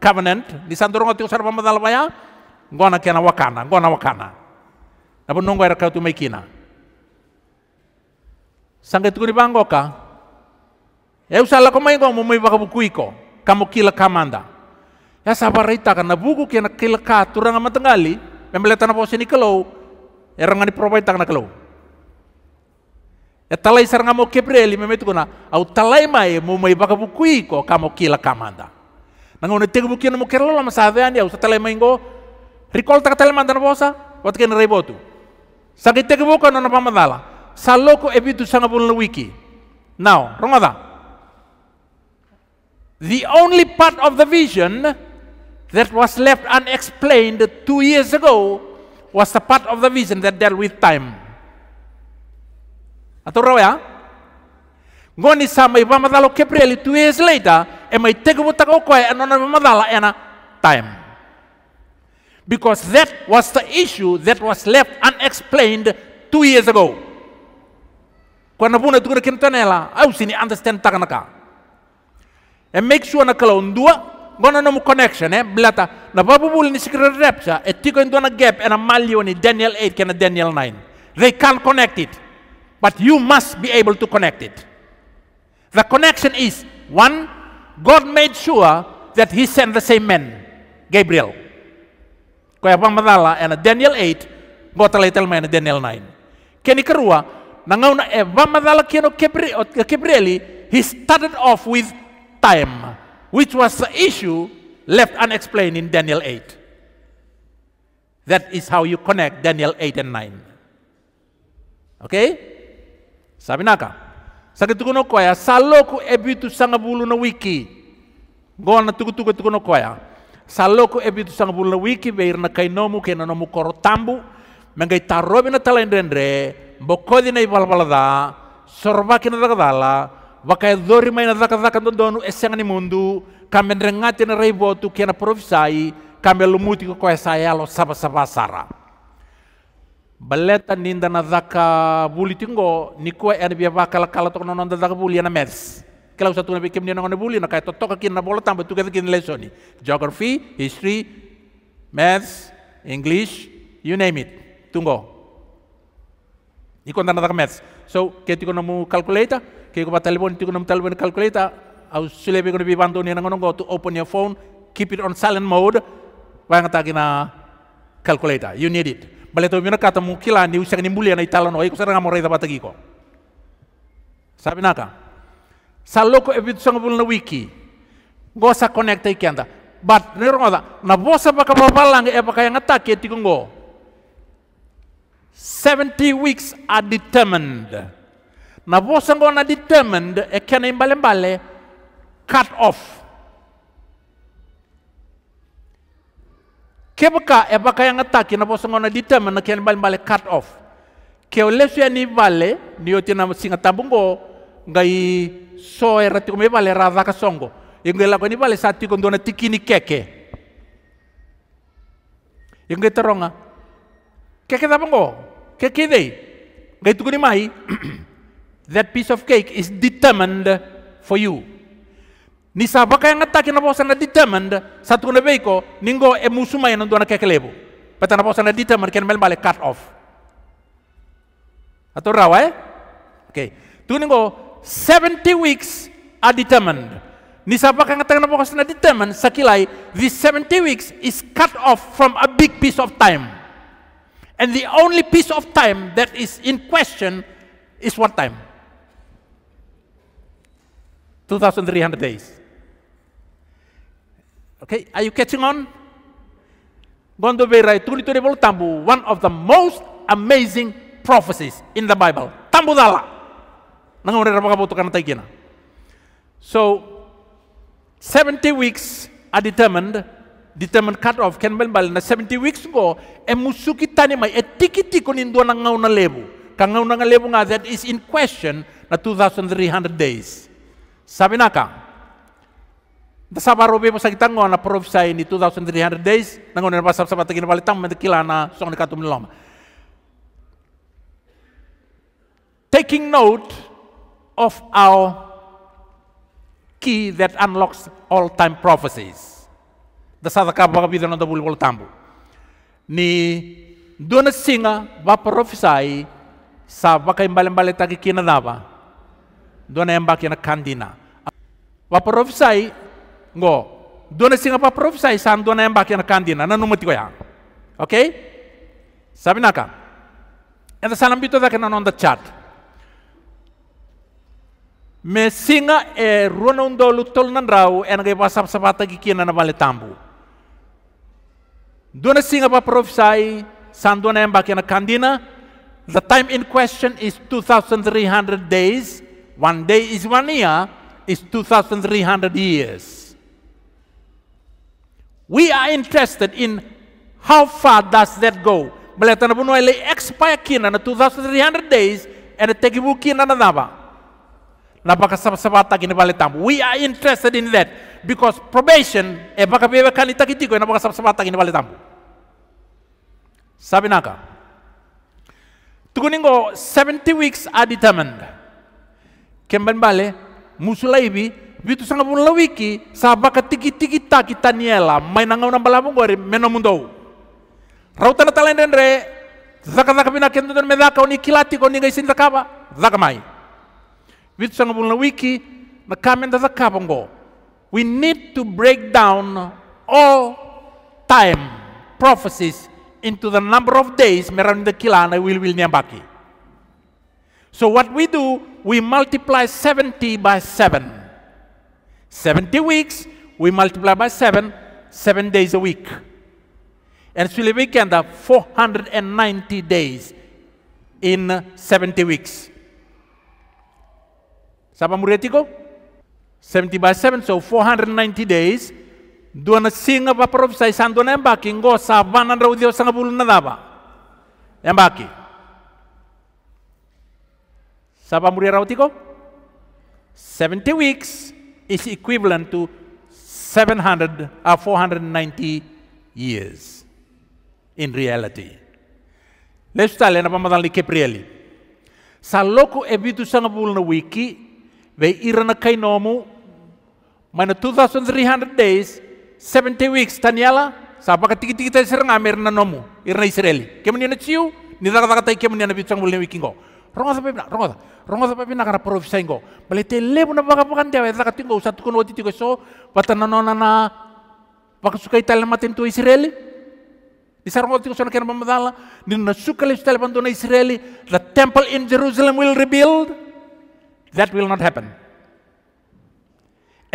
covenant. Disantoro ngati usar ya? Gua nak kena wakana, ngona wakana. Napa nunggu era kau tu maikina. Sangat kuribang banggoka. Eu eh, usahlah kau mai mau mai buku kuiko, kamu kila kamanda. Ya sabar rita karena buku kena kilka turang ama tenggali tanah posisi ini kelau erangan tak nak kelau. Ya talai sarang mau kebreli memetu kena au talai mai mau mai baka buku iko kamu kila kamanda. nangun itu buku buku mau kelau lama sadean ya usah talai mai ngo recall tak talai mandan posa waktu kena rebotu. Sakit tegu buku nona mandala saloko ebitu sangabul wiki. Now, rongada. The only part of the vision that was left unexplained two years ago was the part of the vision that dealt with time. Aturawa ya? Ngoni sama iba madalo Gabriel two years later, and my take what go koi and on madala and time. Because that was the issue that was left unexplained two years ago. Kwana buna tukuna kintanela, au sini understand takanaka. And make sure na kalondua Μόνο να μου connection, Eh, μπλάτα. Να πάω που πουλήν secret reps, ε, τίκο είναι ένα gap, ένα μαλλιόνι, Daniel 8 και Daniel 9. They can't connect it. But you must be able to connect it. The connection is, one, God made sure that he sent the same man, Gabriel. Kaya pang madala, ana Daniel 8, got lay telma man Daniel 9. Kini karua, nangaw na e, pang madala kino Gabriel, he started off with time. which was the issue left unexplained in Daniel 8. That is how you connect Daniel 8 and 9. Okay? Sabi naka. Sa kitukuno sa saloku ebitu sangabulu na wiki. Gona tukutuku tukuno sa Saloku ebitu sangabulu na wiki, beir na kainomu kena nomu koro tambu, mengai tarobi na talendrendre, mbokodi na ibalbalada, sorbaki na dagadala, Wakai wakaedhori zaka zaka dhaka ndondonu esengani mundu kambe ndrengati na raivotu kena profisai kambe lumuti ko lo saba saba sara baleta ninda na zaka buli tingo koe en bia la kala tokono nonda zaka buli ena mes kela usatu na bikem nina ngone buli na kai totoka na bola tamba tu kathi lesoni geography history maths english you name it tungo Ikon tanda dhaka maths. So, ketiko namu calculator, ke ko telephone tiko telepon telephone kalkulita. au sule be ko bi bantu ni nangono go to open your phone keep it on silent mode wa nga tagina calculator you need it bale to mina kata mukila ni usang ni mulia na italo no iko saranga morai tabata ko. sabi naka loko e bitu sanga na wiki go sa connect ikianda but nga ta, na bosa baka babalang e baka yang atake tikungo 70 weeks are determined na person gonna determined ekene mbale mbale cut off kebka ebaka yang ataki na person gonna determined ekene mbale mbale cut off keo lesya e ni vale ni yoti na singa tabungo ngai so erati kume vale radha kasongo ingela e ko ni vale sati kondona tikini keke ingai e teronga keke tabungo keke dei ngai tukuni mai [CLEARS THROAT] That piece of cake is determined for you. Ni sabaka yang ngataki na determined, satu na beko ningo e musuma yang nontuana kekelebo. Pata na posana determined, ken mel balik cut off. Atau rawa eh? Oke. Tu ningo, 70 weeks are determined. Ni sabaka yang ngataki na determined, sakilai, this 70 weeks is cut off from a big piece of time. And the only piece of time that is in question is what time? 2,300 days. Okay, are you catching on? Bondo Berai Tambu, one of the most amazing prophecies in the Bible. Tambu Dala. So, 70 weeks are determined, determined cutoff can be 70 weeks go, A musuki tanima, e tikiti konindua ngauna lebu. Kangauna ngau lebu nga that is in question na 2,300 days. Sabinaka. Da sabar robe pa kita ngo na prophesy ini 2300 days nangon na pasap sabat kin balitang mentekila na song ni katum lom. Taking note of our key that unlocks all time prophecies. Da sa ka ba bidan na bolo tambu. Ni dona singa ba prophesy sa ba kay balen balita ki dona yamba kena kandina wa profesai ngo dona singa pa profesai san dona yamba yang kandina na numati ko yang okay sabina naka. enda salam bito da kena nonda chat me singa e rona undo lutol nan rau en nge pasap sapata gi kina na bale tambu dona singa pa profesai san dona yamba kena kandina The time in question is 2,300 days One day is one year, is 2,300 years. We are interested in how far does that go. Melihat pun oleh expire kina na 2,300 days and take ibu kina na naba. Napaka sabata kini balitam. We are interested in that because probation e eh, baka bebe kan itakitiko e napaka sabata kini balitam. Sabi naka. Tukuningo 70 weeks are determined. Kemban bale, musulaibi, bitu sanga pun lawiki, sabaka tiki tiki ta kita niela, main nangau nambah lamu gori, menomundo. mundau. Rautan talen re zaka zaka bina kendo dan medaka oni kilati koni gai sin zakaba, zaka mai. Bitu sanga pun lawiki, nakamen da zakaba ngo. We need to break down all time prophecies into the number of days meran de kilana will will niambaki. So what we do, we multiply 70 by 7. 70 weeks, we multiply by 7, 7 days a week. And so we can are 490 days in 70 weeks. Sapa muretiko? 70 by 7, so 490 days. Duana singa pa prophesy sandona embaki ngo savana ndraudio sanga bulunadaba. Embaki. Embaki. Sa pamuriarautiko? 70 weeks is equivalent to 700 or 490 years in reality. Lestale na pamadan li keprieli. Sa loko ebitu sanga bulna wiki, ve irana nomu, mana 2,300 days, 70 weeks taniala, sa pakatiki-tiki tayo sirang amer na nomu, irna Israeli. Kemudian na ciu, nidakata-kata kemudian na bitu sanga bulna wiki ngo rongosa pepina rongosa rongosa pepina kara profisa ingo balete lebu na baka pakan tiawe taka tingo usatu kono wati tigo so patana nona na baka suka itala matem tu israeli di sarongo tigo sona kena pamadala di na suka le sutala pantona israeli the temple in jerusalem will rebuild that will not happen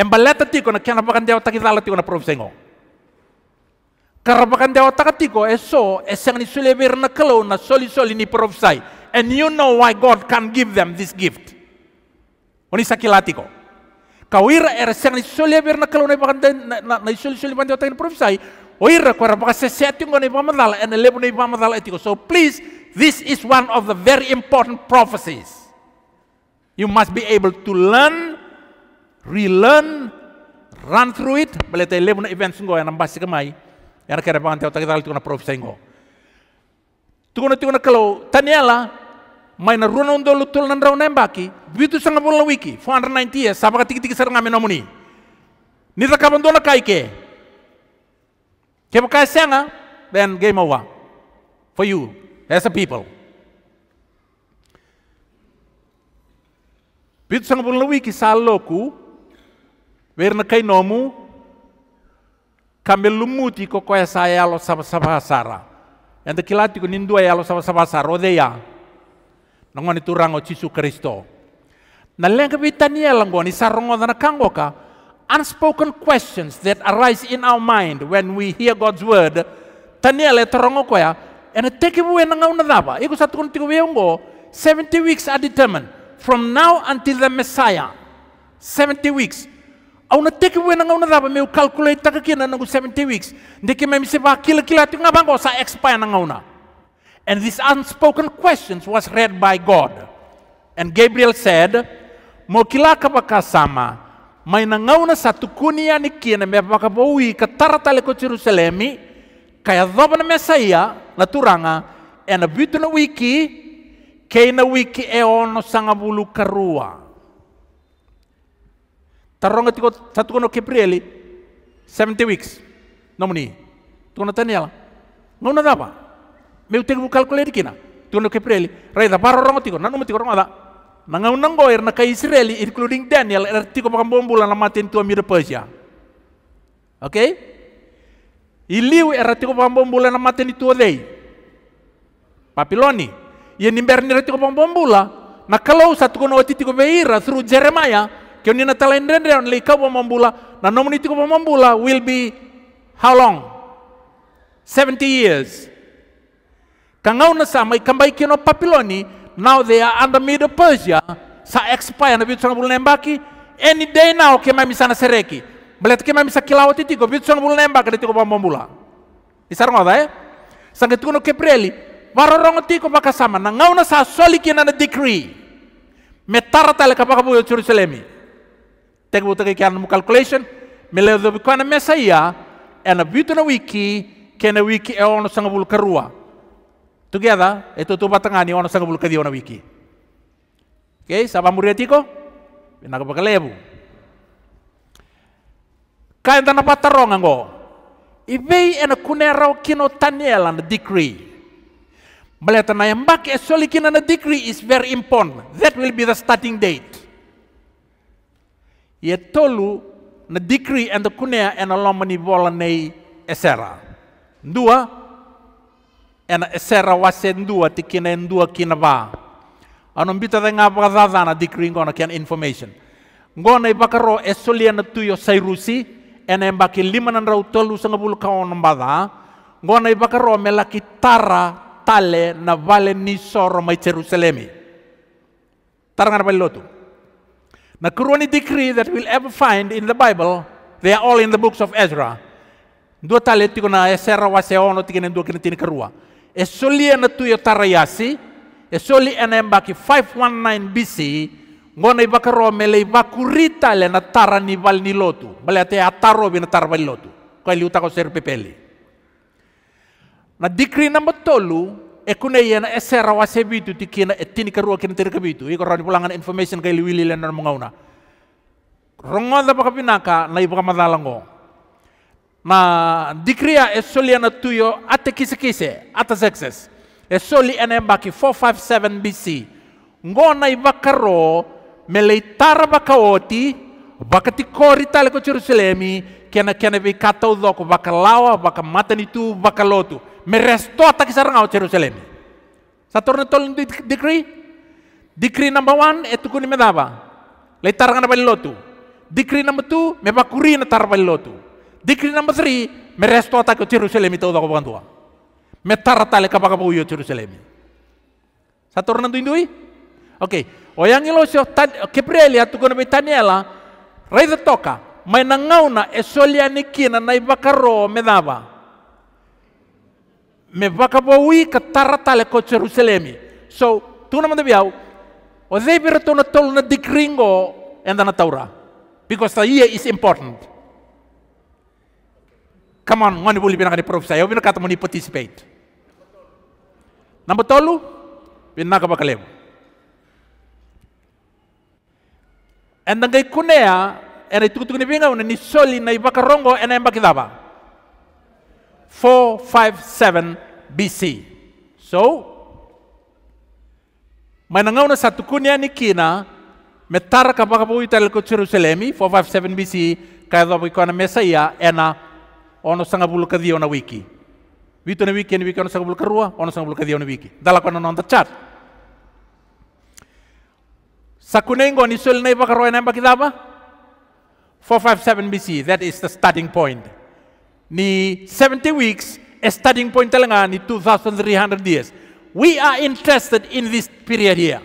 embaleta tigo na kena pakan tiawe takitala tigo na profisa ingo Karabakan dewa takatiko eso esang ni suleber na kalau na soli soli ni profesai. and you know why God can give them this gift. Onisa kilatiko. Kawira eresang nisuli abir na kalau naibakan na nisuli suli bantu tayin prophesy. Oira kwara baka sesetting ko naibamadala and ni naibamadala etiko. So please, this is one of the very important prophecies. You must be able to learn, relearn, run through it. Balita na events ngo yang nambah si kemai. Yang kira bantu tayin tayin ko na prophesy ngo. Tukuna tukuna kalau taniela maina runa undo lutul nan rau nembaki bitu sanga bola wiki 490 years sabaka tiki tiki saranga menomuni ni ta kapan dona kaike keba kai sanga then game over for you as a people bitu sanga bola wiki saloku werna kai nomu kamelumuti koko ya sayalo sara yang dekilati kunindu ayalo sabasabasara odeya nongo ni turango chisu Kristo. Na lenga ni lango ni sarongo na kangoka unspoken questions that arise in our mind when we hear God's word. Tania le torongo ya and take away na ngauna daba. Iko satu kun tiku weongo 70 weeks are determined from now until the Messiah. 70 weeks. Au na take away na ngauna daba meu calculate takakina na 70 weeks. Ndeke memi se ba kila kila tinga bango sa expire na ngauna. And these unspoken questions was read by God. And Gabriel said, Mokila kapaka sama, mainangauna satu kunia may me ka katartale ko Jerusalemi, kaya na mesaya naturanga, and abito na wiki, na wiki eono sangabulu karua. Taronga tiko satu ni Gabrieli, 70 weeks, namuni, tukono Daniela, ngona apa? meu tengo calcular kina tuno ke preli da paro rongo tiko nanu mati rongo da nangau um nango er na kai israeli including daniel er tiko pakam um bombula na matin tua mira persia okay iliu e er tiko pakam um bombula na matin itu odei papiloni ye nimber ni tiko pakam bombula na kalau satu kono oti tiko beira through jeremiah kau ni na talendendre on lei bombula na nomuni tiko bombula will be how long 70 years na sama baik kino papiloni, now they are under Middle Persia, sa expire na bitsona bulu nembaki, any day now mai misana sereki. Belet mai misa kilawat itiko, bitu sana bulu nembaki, ditiko pambambula. Isar ngoda ya? Eh? Sangke ke preli warorong baka sama na na sa soli kina na decree. Metara baka kapakabu yo Jerusalemi. Tekbu teke ke mu calculation, meledo bikwana mesa iya, ena bitu na wiki, kena wiki eono sangabulu karua together, tu tuba ani ono sanga bulkadi ono wiki. Okay, sapa muriatiko, naga pakalebu. Kain tana patarong ango, ibei ena kunera kino taniela na decree. Maleta na yambak esoli eh, kina na decree is very important. That will be the starting date. Ye tolu na decree and the kunea ena lomani bola nei esera. Dua, ena esera wasendua tikinendua kinaba anon bita denga bagazana dikringona kian information ngona ibakaro esoliana tuyo rusi ena embaki limanan rau tolu sangabulu kaon mbada ngona ibakaro melaki tara tale na vale ni soro mai Jerusalemi tarangana na kruani decree that we'll ever find in the Bible they are all in the books of Ezra dua tale tiko na esera waseono en dua kini tini karua e soli ena tuyo tarayasi e soli ena embaki 519 BC ngona ibaka ro mele ibaku rita le na tara ni bal ni lotu bale ate ataro bi na tara bal lotu kai li utako ser pepeli na dikri na tolu e kuna yena e sera wa sebitu tikina e tini karua kina tiri kabitu iko pulangan information kai liwili le na mongauna rongonda baka pinaka na ibaka madalango ma dikriya esoli ana tuyo ate kise kise ate success esoli ene mbaki 457 BC ngona ibakaro mele tara bakaoti bakati kori tale ko Jerusalemi kena kena be kata udoko bakalawa bakamata nitu bakalotu me resto ata kisaranga o Jerusalemi satorne tol decree decree number one etukuni medaba le taranga lotu dikri number two me bakuri na lotu Degree number three, me resto ata ko itu ito ko bantua. Me taratale kapaka puyo Jerusalem. Satu orang indui? Okay. O yang ilo sio Keprelia tu kono Betaniela, rei de toka, mai na e solianikina na ibakaro medava. Me vakabawi ka taratale ko Jerusalem. So, tu naman de biau, o zebir berto na tol na dikringo enda na taura. Because the year is important. Come on, ngoni boleh binaka di profesa, yo binaka temoni participate. Number tolu, binaka bakalemu. Enda ngai kunea, ena itukutuk ni binga, una ni soli na ibaka rongo, ena embaki daba. 457 BC. So, manangau na satu kunia ni kina, metara kapaka po itali ko Jerusalem, 457 BC, kaya daba ikona mesa ia, ena ono sanga bulu kadia ona wiki. Vitu na wiki, ni wiki ono sanga bulu karua, ono sanga bulu kadia ona wiki. Dala kono non tacat. Sakunengo ni sul neba karua neba kitaba? 457 BC, that is the starting point. Ni 70 weeks, a starting point talaga ni 2,300 years. We are interested in this period here.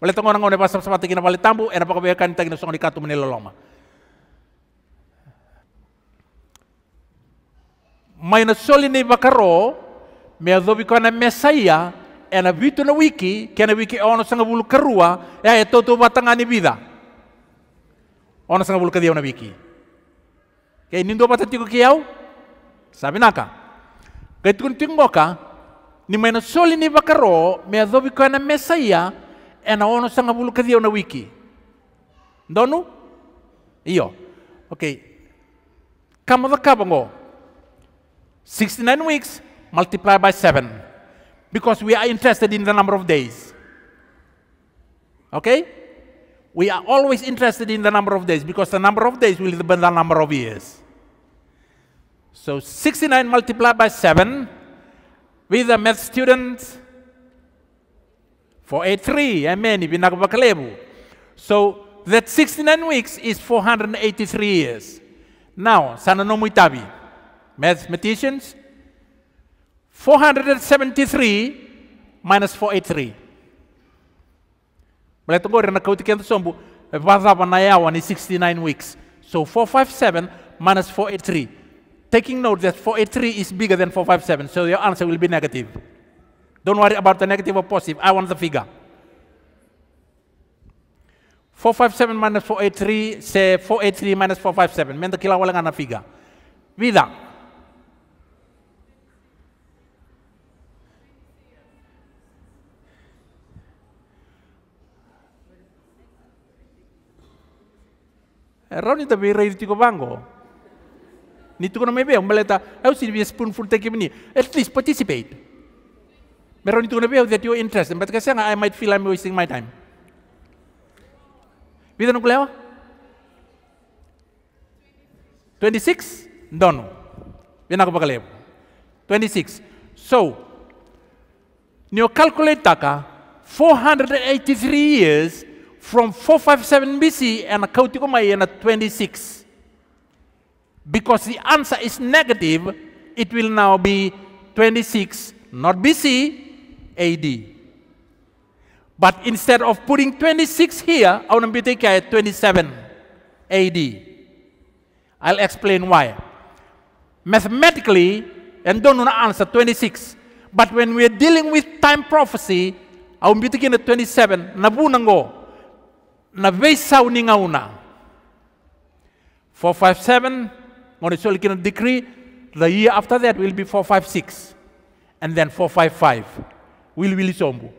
Wala orang nang pa sa pati kinapalit tambo, e napakabayakan tayo na sa ni Kato Manila Loma. maina soli nei vakaro mea dhovi kona mesaia ena vitu na wiki kena wiki e ono sanga vulu karua ya e toto vatanga ni vida ono sanga vulu kadia na wiki ke nindo bata tiko ki au sabi naka ke tikun tingoka ni maina soli nei vakaro mea dhovi kona mesaia ena na e sanga kadia na wiki ndonu iyo okay kama dhakaba ngoo 69 weeks multiplied by 7 because we are interested in the number of days. Okay? We are always interested in the number of days because the number of days will be the number of years. So 69 multiplied by 7 with a math student for A3, Amen, So that 69 weeks is 483 years. Now, sana no mathematicians, 473 minus 483. Mleta ngori na kauti kento sombu vaza vanayawa ni 69 weeks. So 457 minus 483. Taking note that 483 is bigger than 457, so your answer will be negative. Don't worry about the negative or positive. I want the figure. 457 minus 483, say 483 minus 457. Menda kila wala nga na figure. Vida. Ronnie tapi raise tiko bango. Ni tu kono mebe umbaleta. Au si be spoonful take me mini. At least participate. Meron itu na that you interest. But kasi nga I might feel I'm wasting my time. Vida no kulewa? 26? Dono. Vina ko pakalewa. 26. So, nyo calculate taka 483 years from 457 BC and Kautikoma 26. Because the answer is negative, it will now be 26, not BC, AD. But instead of putting 26 here, I want to taking 27 AD. I'll explain why. Mathematically, and don't want to answer 26. But when we're dealing with time prophecy, I will be taking the 27. Nabunango na vesa uninga una. 457, Montessori Kingdom Decree, the year after that will be 456, and then 455, will will sombu.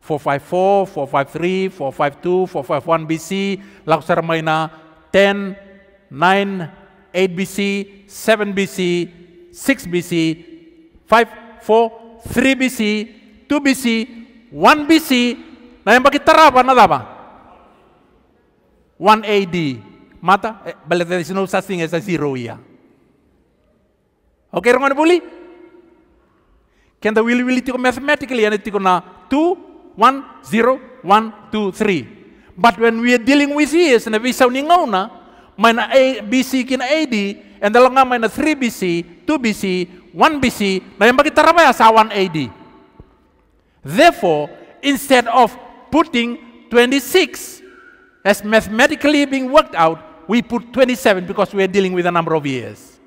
454, 453, 452, 451 BC, Laksar Maina 10, 9, 8 BC, 7 BC, 6 BC, 5, 4, 3 BC, 2 BC, 1 BC, na yang bagi terapa na apa? AD. Mata, eh, balik dari sini, usah singgah zero ya. zero Okay, rongan boleh. Can willy willy tiko mathematically and tiko na 2, 1, 0, 1, 2, 3. But when we are dealing with years and we sounding na, main A, BC kin AD, and dalang nga mana 3 BC, 2 BC, 1 BC, na terapa ya sa 1 AD. Therefore, instead of putting 26 as mathematically being worked out, we put 27 because we are dealing with a number of years.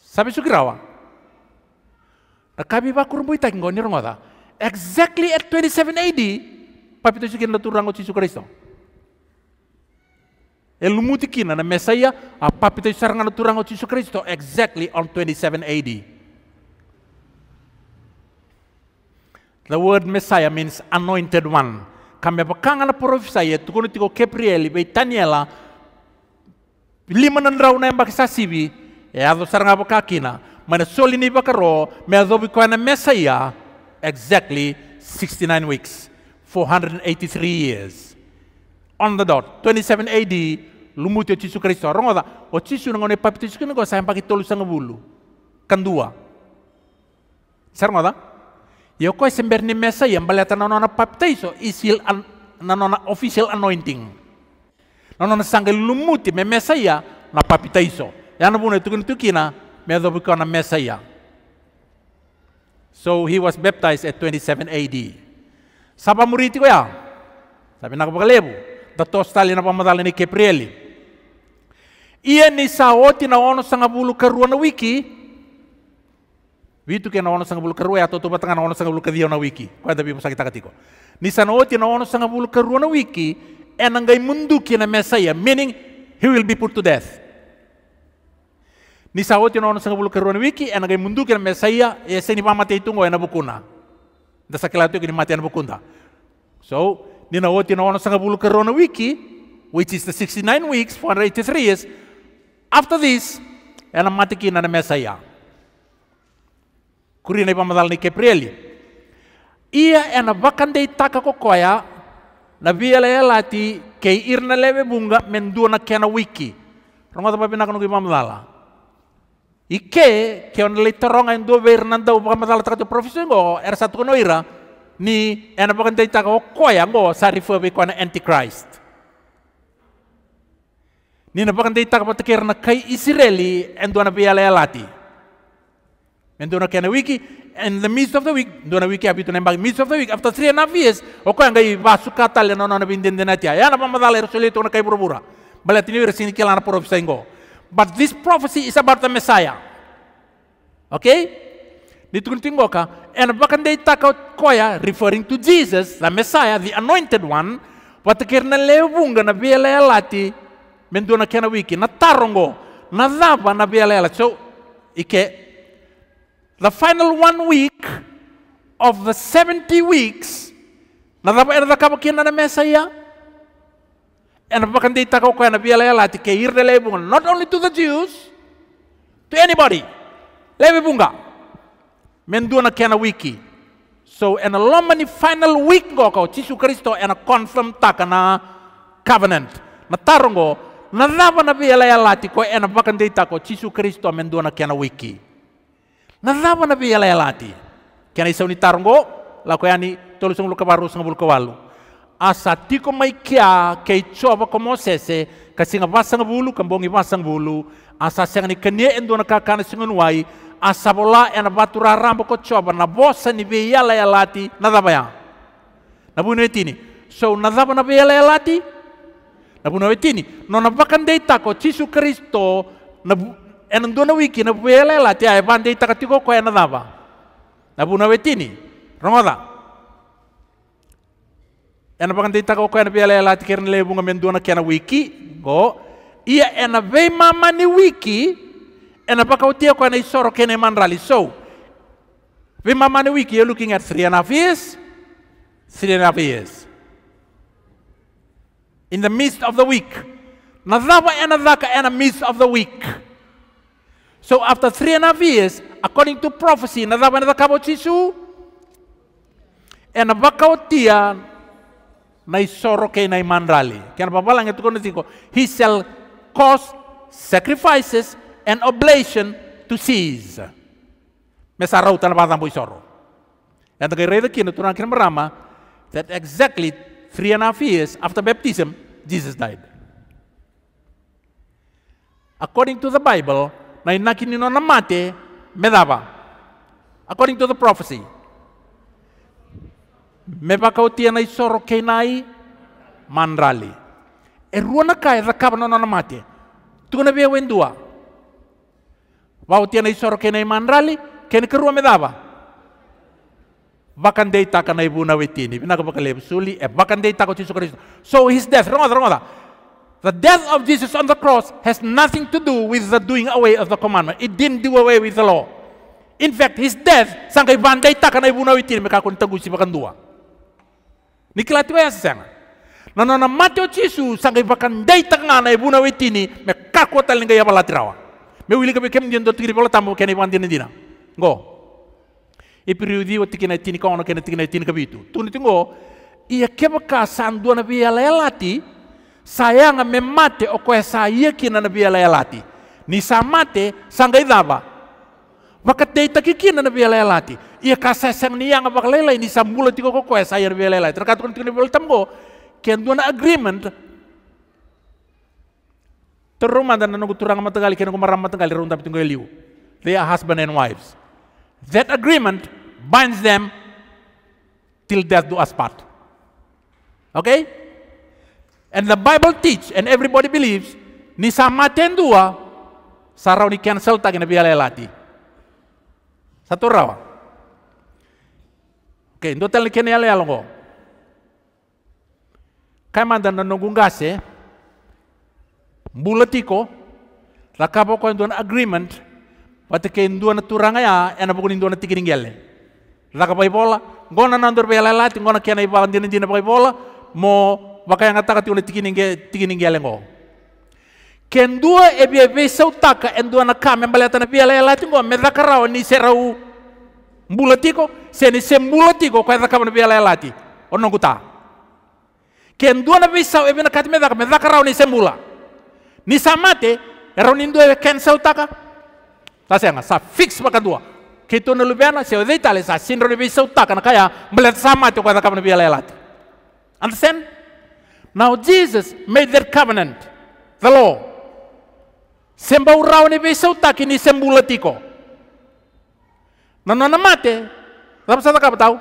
Sabi sugirawa, nakabi ba kurumbu ita kingo nirongoda. Exactly at 27 AD, papito sukin na turango si Kristo. Elumutikina na Messiah, papito sarang na turango si Kristo exactly on 27 AD. The word Messiah means anointed one. Kami pakanga na profesia tu kono tiko Gabriel be Daniela lima ya, na una mbak sasibi e ado saranga pakakina mana soli ni bakaro me ado na Messiah exactly 69 weeks 483 years on the dot 27 AD lumuti o Yesus Kristo rongoda o oh, Yesus nangone papito Yesus kene ko sampai tolu sanga bulu kan dua Yo koi sember ni mesa yang baleta nanona baptizo isil an, nanona official anointing. Nanona sangal lumuti me mesa ya na baptizo. Ya na bune tukin tukina me do buka mesa ya. So he was baptized at 27 AD. Sapa muriti ko ya? Sabi na kapakalebu. Dato stali na pamadala ni Keprieli. Ia ni saoti na ono sangabulu karuana wiki, Vitu ke naono sanga bulu karua ato tuba tanga naono sanga bulu kadio na wiki. Kwa ada musa kita katiko. Nisan oti oh, naono sanga bulu karua na wiki. Enangai munduki na Messiah. Meaning he will be put to death. Nisa oti oh, naono sanga bulu karua na wiki. Enangai munduki na Messiah. Ese ya seni mama teitungo ena bukuna. Dasa kelatu tuyo mati ena bukunda. So nina oti oh, naono sanga bulu karua na wiki. Which is the 69 weeks, for 83 years. After this, ena mati kina na Messiah kurina ipa mazal ni kepreli ia ena bakan dei taka kokoya na la ela ti ke irna leve bunga mendua na kena wiki rongo tapa pina kono ipa mazala ike ke on le toronga endo berna ndau bakan mazala taka profesi ngo er satu kono ira ni ena bakan dei taka kokoya ngo sarifu be kona antichrist ni na bakan dei taka patakir e na kai israeli endo na biela ela ti ndona kana wiki in the midst of the week I've been tunemba midst of the week after three and a half years okanga i basuka tale no no bindende na tia yana mama dale rosole tona kai burbura bala tini resini kila na prophecy ngo but this prophecy is about the messiah okay nitukuntingoka and bakande taka koya referring to jesus the messiah the anointed one watakirna levunga na biela elati mendona kana wiki na tarongo na zaba na biela elati so ike the final one week of the 70 weeks nadaba era kabo kina na mesa ya and ko na biela la ti keir not only to the Jews to anybody lebe bunga mendu na kena wiki so and a lomani final week go ko Jesus Kristo and a confirm takana covenant matarongo nadaba na biela la ti ko and bakandi tako Jesus Kristo mendu na kena wiki Nazama na biya lalati. Kena isa unitarngo, lakoyani tolusung lukabaru sangabul kawalu. Asa tiko mai kia kei coba komo sese, kasinga basang bulu, kambongi basang bulu, asa seng ni kenia endo na kakana singun wai, asa bola ena batu rarambo ko coba na bosa ni biya lalati, nazama ya. ya? Nabu nuetini, so nazama na biya lalati, Nabu nuetini, nona bakan deita ko cisu Kristo, nabu ena nduna wiki na bwelela la ae bande itakatiko ko ena thava na buna wetini rongoda ena bakande itaka kwa ena la ati kerene le bunga na kena wiki go ia ena vei mama ni wiki ena bakautia kwa ena isoro kene manrali so vei mama ni wiki you're looking at three and a half years three and a half years in the midst of the week na thava ena thaka ena midst of the week so after three and a half years, according to prophecy, nadabanada kabo chisu, and abakautia na isoro ke na imanrali. Kaya napapalang ito ko na he shall cause sacrifices and oblation to cease. Mesarau tanapatan po isoro. And kay Reda Kino, tunan marama, that exactly three and a half years after baptism, Jesus died. According to the Bible, na inakinino na mate medava according to the prophecy na isoro kenai manrali e ruana kai rakava nona na mate tukuna vea wendua na isoro kenai manrali keni kerua medava vakandei taka na ibuna wetini vinaka vakaleva suli e vakandei taka tisu kristo so his death rongoda rongoda The death of Jesus on the cross has nothing to do with the doing away of the commandment. It didn't do away with the law. In fact, his death kan ibu nawi takan mereka bunawitin mekakon tagusi bakan dua. Nikilati ba sesang. Nono nono mati o Yesus sangkai bahkan day takan ay bunawitini mekakotal ngay ya Me wili ka bekem diyan do tiri pala tamu kenay banday na dina. Go. Iperiudi waktu kena tini kau kaono kena tini kena tini kabitu. Tunitin go, iya kebaka dua nabi ya lelati. Saya memate okoesaia kina na biala yalati ni samate sanga wakate wakateta kikina na biala yalati ia sang ni yang baklela ini sambula tiko koko esaia iya na biala yalati terkait kon tiko biala tamgo agreement terumah dan nunggu turang matagali kena maram matagali runta pitung liu they are husband and wives that agreement binds them till death do us part okay And the Bible teach and everybody believes ni samaten dua sarau ni cancel tak nabi lelati. Satu rawa. Oke, okay, itu tel kene ale alongo. Kama dan nonungungase buletiko lakapo ko nduan agreement wate ke nduan turanga ya ena pokon nduan tikiringgele. Lakapo ibola, gona nandur bela lati, gona kena ibalan dina dina pakai bola, mo wakayanga taka tiwala tikininge tikininge lengo ken dua ebia be sau taka en dua na kame baleta na piala ya lati ngo me zakarao ni serau mbulatiko se mbulatiko kwa kama na piala ya lati onong kuta ken dua na be sau ebia na kati me zakama zakarao ni mbula ni samate eronin dua ken sau taka tasenga sa fix maka dua kito na lubiana se le sa sindro ni be sau na kaya sa mate kwa kama na piala ya lati understand Now Jesus made that covenant, the law. Semba urau ne be ini ni sembula tiko. Nanana mate, dapat sata kapa tahu.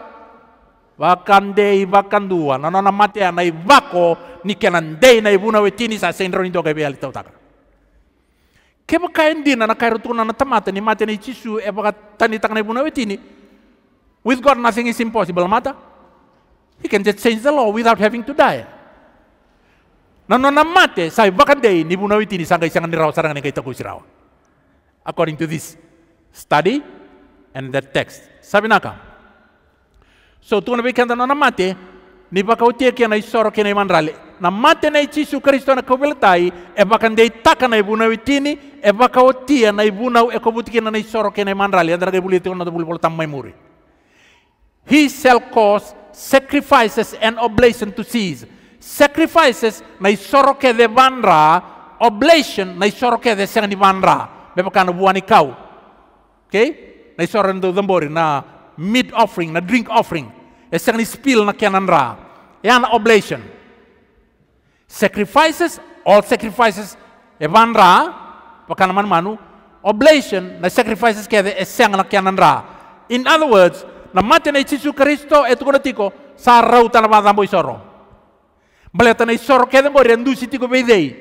Bahkan day, bahkan dua, nanana mate anai bako, ni kenan dei na ibuna wetini sa sendro ni doga be ali tau taka. Keba kain di nana kairu tu nana tamata ni mate ni cisu e kat tani takna ibuna wetini. With God nothing is impossible mata. He can just change the law without having to die. Nanonamate, sai bakande, nibunawiti ni sangai sangan nirau sarang ni kaita kusirau. According to this study and that text. Sabi naka. So tu nabi kanda nanamate, ni bakau kia kia Na mate nai chisu kristo na kubeltai, e bakande taka nai bunawiti ni, e e kubuti kia kia buli tamai muri. He shall cause sacrifices and oblation to cease sacrifices na isorokethevan vanra, oblation na isorokethesegnivan ra vevakanavuan ikaw okay na isorendodhambori na meat offering na drink offering esegni spill na kenan ra yan oblation sacrifices all sacrifices evan ra vakanaman manu oblation na sacrifices kede eseng eh, na kenan ra in other words na na ichisu kristo etukonatiko eh, sa rautanavadambo isoro baleta na isoro keda ngore andu siti ko beidei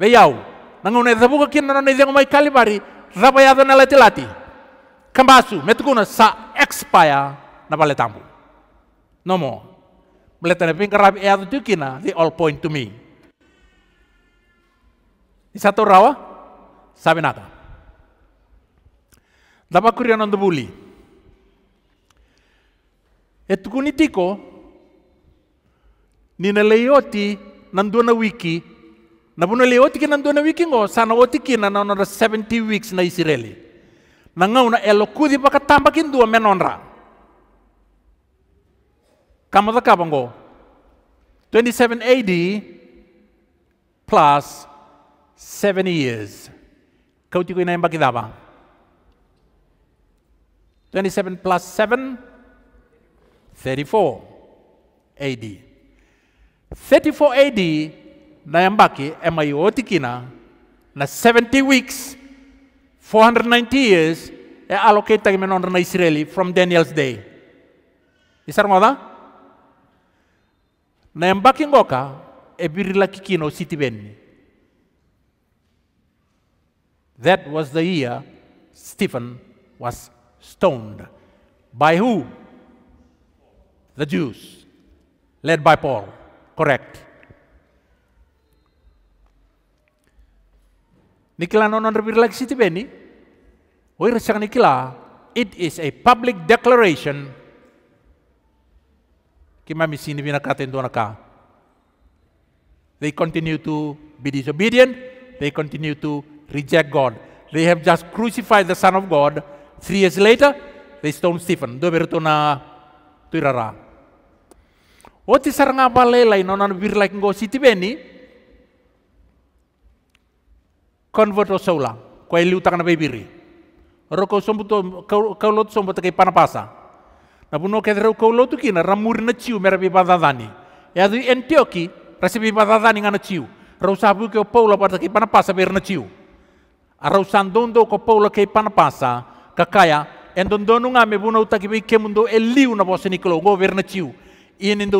veiau nango ne dabu ko kinana ne dengo mai kalibari raba yado na lati lati kambasu metukuna sa expire na baletambu no more baleta na é pingkarab e adu tukina the all point to me isato rawa sabe nada daba kuriano ndubuli etukunitiko ninaleoti nandona wiki leioti ki nandona wiki ngo sana oti ki na nonra 70 weeks na Israeli na ngau na elokudi baka tamba dua menonra kama da kaba ngo 27 AD plus 70 years kau tiku ina embaki daba 27 plus 7 34 AD 34 AD Nayambaki Emayotikina na 70 weeks 490 years é allocated menon na Israeli from Daniel's day. Isar ngoda? Nayambaki ngoka e birila kikino city benni. That was the year Stephen was stoned. By who? The Jews, led by Paul correct. Nikila non underbirlag si tibeni. Oi nikila. It is a public declaration. Kimami sini binakatin doon ka. They continue to be disobedient. They continue to reject God. They have just crucified the Son of God. Three years later, they stone Stephen. Do berito na tuirara. Oti saranga balela inonan birlak ngo siti beni convert o sola ko eli utang na bebiri roko sombuto kaulot sombuto kai panapasa na buno ke dero nah, kaulot kina ramur na ciu mera bi badadani ya di entioki rasi bi badadani ngana ciu rausabu ke paula pada kai panapasa ber na ciu arau ah, sandondo ko paula kai panapasa kakaya endondonu ngame buno utaki bi kemundo eliu na bosni kolo go ber na ciu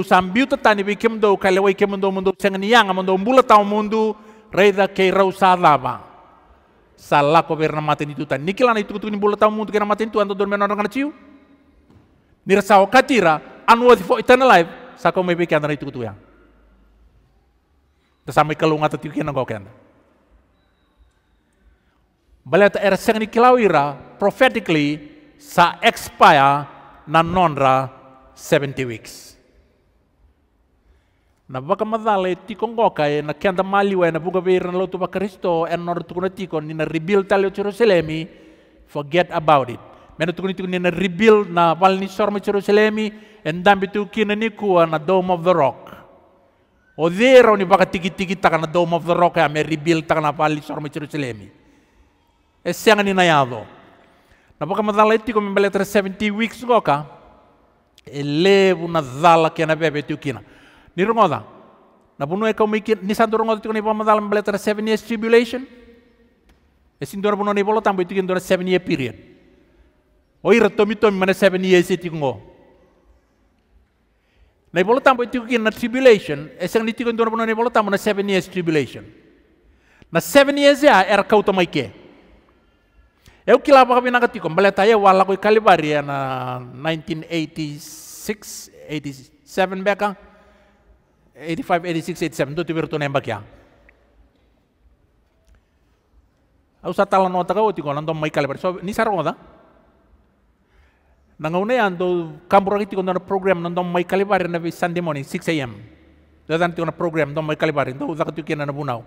sambiu tetani wikim wikimdo kale wikimdo mundo yang mundo mbula tau mundo reda kei rau sadaba salah ko berna maten itu tan nikilan itu kutu ni mbula tau mundo kena maten itu anto dormen orang kana ciu nira sao katira anu di fo itana life sako mebe kana itu kutu yang tasame kalunga tatiu kena kian balai baleta era seng nikilawira prophetically sa expire na nonra 70 weeks na baka madhala ti kongoka e na kenda maliwa e na buka beira na lotu kristo en nor tukuna tiko ni na rebuild talio Jerusalem forget about it mena tukuna tiko ni na rebuild na valni sorma Jerusalem en dambi tu kina ni kuwa na dome of the rock o zero ni baka tiki tiki taka na dome of the rock ya me rebuild taka na valni sorma Jerusalem e senga ni na baka madhala tiko me beletra 70 weeks goka elevo na zala kena bebe kina ni rongoda na puno e kau mikir ni santo rongoda tu ni pamadala seven years tribulation esin dora puno ni bolo tambo itu kan dora seven year period oi oh, iya, retomi tomi mana seven years itu ngo na bolo tambo itu kan na tribulation Eseng ni tikin dora puno ni bolo tambo na seven years tribulation na seven years ya era kau tamai ke Eu que lá para vir na gatico, maleta eu ala koi kalibari na 1986, 87 beka. 85, 86, 87 itu tiba-tiba nembak ya. Aku satu talan otak aku tiko nonton mai kali so ini sarong otak. Nangau nih anto kampur lagi tiga program nonton mai kali bari nabi Sunday morning 6 a.m. Dadan tiga program nonton mai kali bari itu utak tiga nana bunau.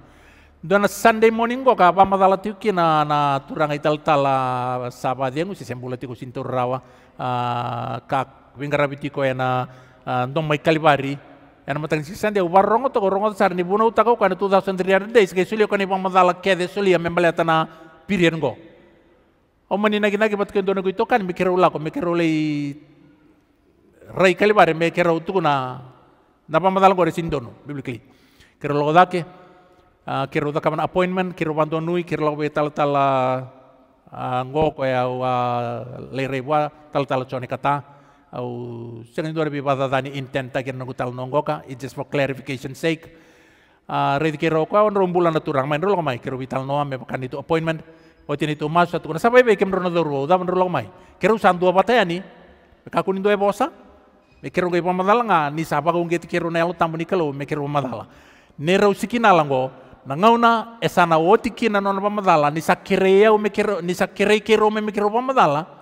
Dona Sunday morning kok apa masalah tiga na na turang ital tala sapa dia ngusi sembula tiga sintur rawa ah, kak wingar rabi tiga ah, nonton mai kali bari. Era matang sisan dia warong to sar ni buno utako kana tu dasan triar de ske suli kani pamadala ke de suli amem bala tana pirian go. O mani nagi nagi bat kendo nago itokan mikira ula ko mikira ula rei kali bare na na go resin dono biblically. Kira dake kira uda appointment kira bando nui kira logo tal tal ah, ah, ngo ko eh, ya ah, wa le rewa tal tal kata. au sengi dua ribu bata tani intent takir nungu tal nonggoka it's just for clarification sake uh, ah, redi kira oka on rombulan na turang main rolo mai kira vital noa me kan itu appointment o oh, tini itu masuk satu kuna sampai bekem rono doru da udah rolo mai kira usan dua bata yani kakun indo ebosa me kira ngai madala nga ni sapa kung geti gitu kira nelo tamu ni kelo me kira pamadala nero sikina lango na ngauna esana woti kina non madala ni sakireu ya, me kira ni sakirei kira me kira madala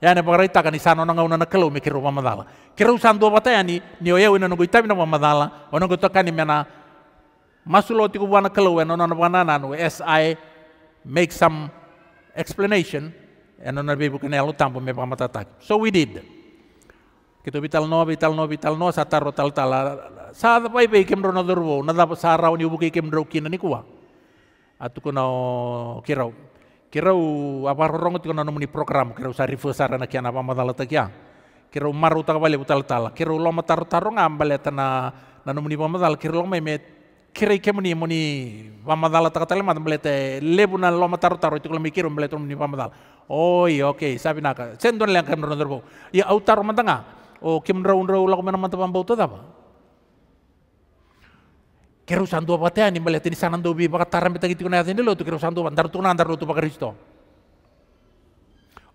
Ya, yani bagarita kan sano nanga una nakelo me Kiro mamadala do bata batayani ni oya una nugu itamina mamadala ona go ni mena masulo tiku wana kelo eno nona bana nanu as i make some explanation and nona be bukan alu tampu, me pamata tak so we did kito vital no vital no vital no sa taro tal tala sa pai pai ro na dorbo na da sa rauni buki kemro kina ni kuwa atuku na kirau Kira u apa rorong itu kan nomuni program kira u sarana kian apa na kiana pamadala kira u maru tak bale utal tala kirau loma taru taru ngambale apa na nomuni u kirau loma kira kirei kemuni muni pamadala taka tale mata melete lebu na lama taru taru itu kalau mikir apa nomuni oh iya oke sabi naka sendon leang kemudian derbo ya au taru mandanga o kimrau nrau lakumen mata pambau apa Kero santo patea ni melihat ini sanando bi baka taram beta gitu kuna tini lo tu kero santo bantar tu lo tu pakai Kristo.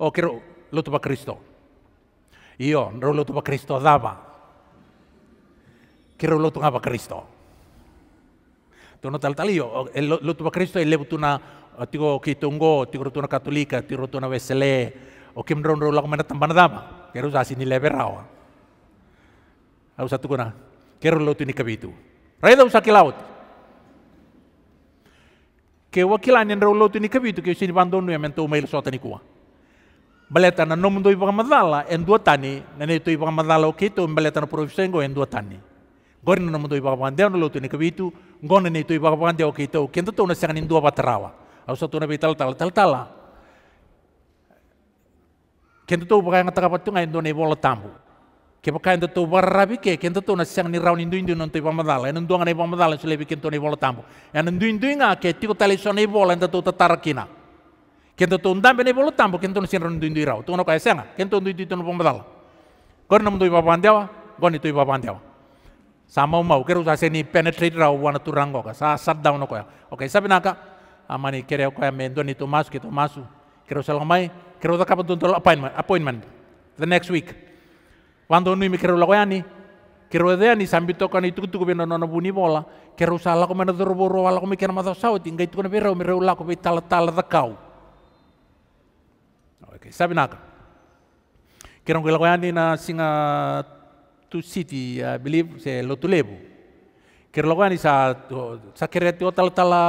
Oh, kero lo tu Kristo. Iyo, nro lo tu Kristo daba. Kero lo tu ngapa Kristo. Tu no tal tal io lo tu pakai Kristo ele levo tu na tigo kitunggo, tigo tu na katolika tigo tu na vesele o kim nro nro lo kumena tambana daba. Kero sa sini lebe rawa. Aku satu kuna. Kero lo tu ni kabitu. Raida usakilaut. Ke wakilan yang raulau tu ni kabitu ke sini bandonu yang mentu mail sota ni kuah. Baleta na nomu tu ipa madala en dua tani, na ne tu ipa madala oke tu baleta na profesengo en dua tani. Gori na nomu tu ipa pandeo ini lotu itu, kabitu, gona ne tu ipa dia oke itu, kento tu na sangan en dua batarawa. Au satu na bital tal tal tala. Kento tu ipa ngata kapatunga en dua ne bola tambo ke pakai itu warra barabi ke kento tuh na yang nirau indu indu nanti pamadala yang nunduangan ibu pamadala sudah bikin tuh nibol tambo yang nindu indu inga ke tiku talisan nibol yang tuh tetara kina kento tuh undam bene bolo tambo kento na siang raun indu indu irau tuh nokai senga kento nindu indu nundu pamadala kau namu tuh ibu pandewa kau nih ibu pandewa sama mau kero sa seni penetrate rau wana tuh rango ka sa sat ya. nokoya oke sabi naka amani kere okoya mendo nih tu masuk itu masuk kero selamai kero tak apa appointment appointment the next week Wando nui mi keru lakoyani, keru edea ni sambito kan itu tuku bena nona buni bola, keru algo me que wala kumi kena mata sau tingga me kan la merau laku bi tala tala saben Oke, sabi naka. Keru lakoyani na singa tu city, I believe, se lotu lebu. Kirlogan isa oh, sa tio tal tala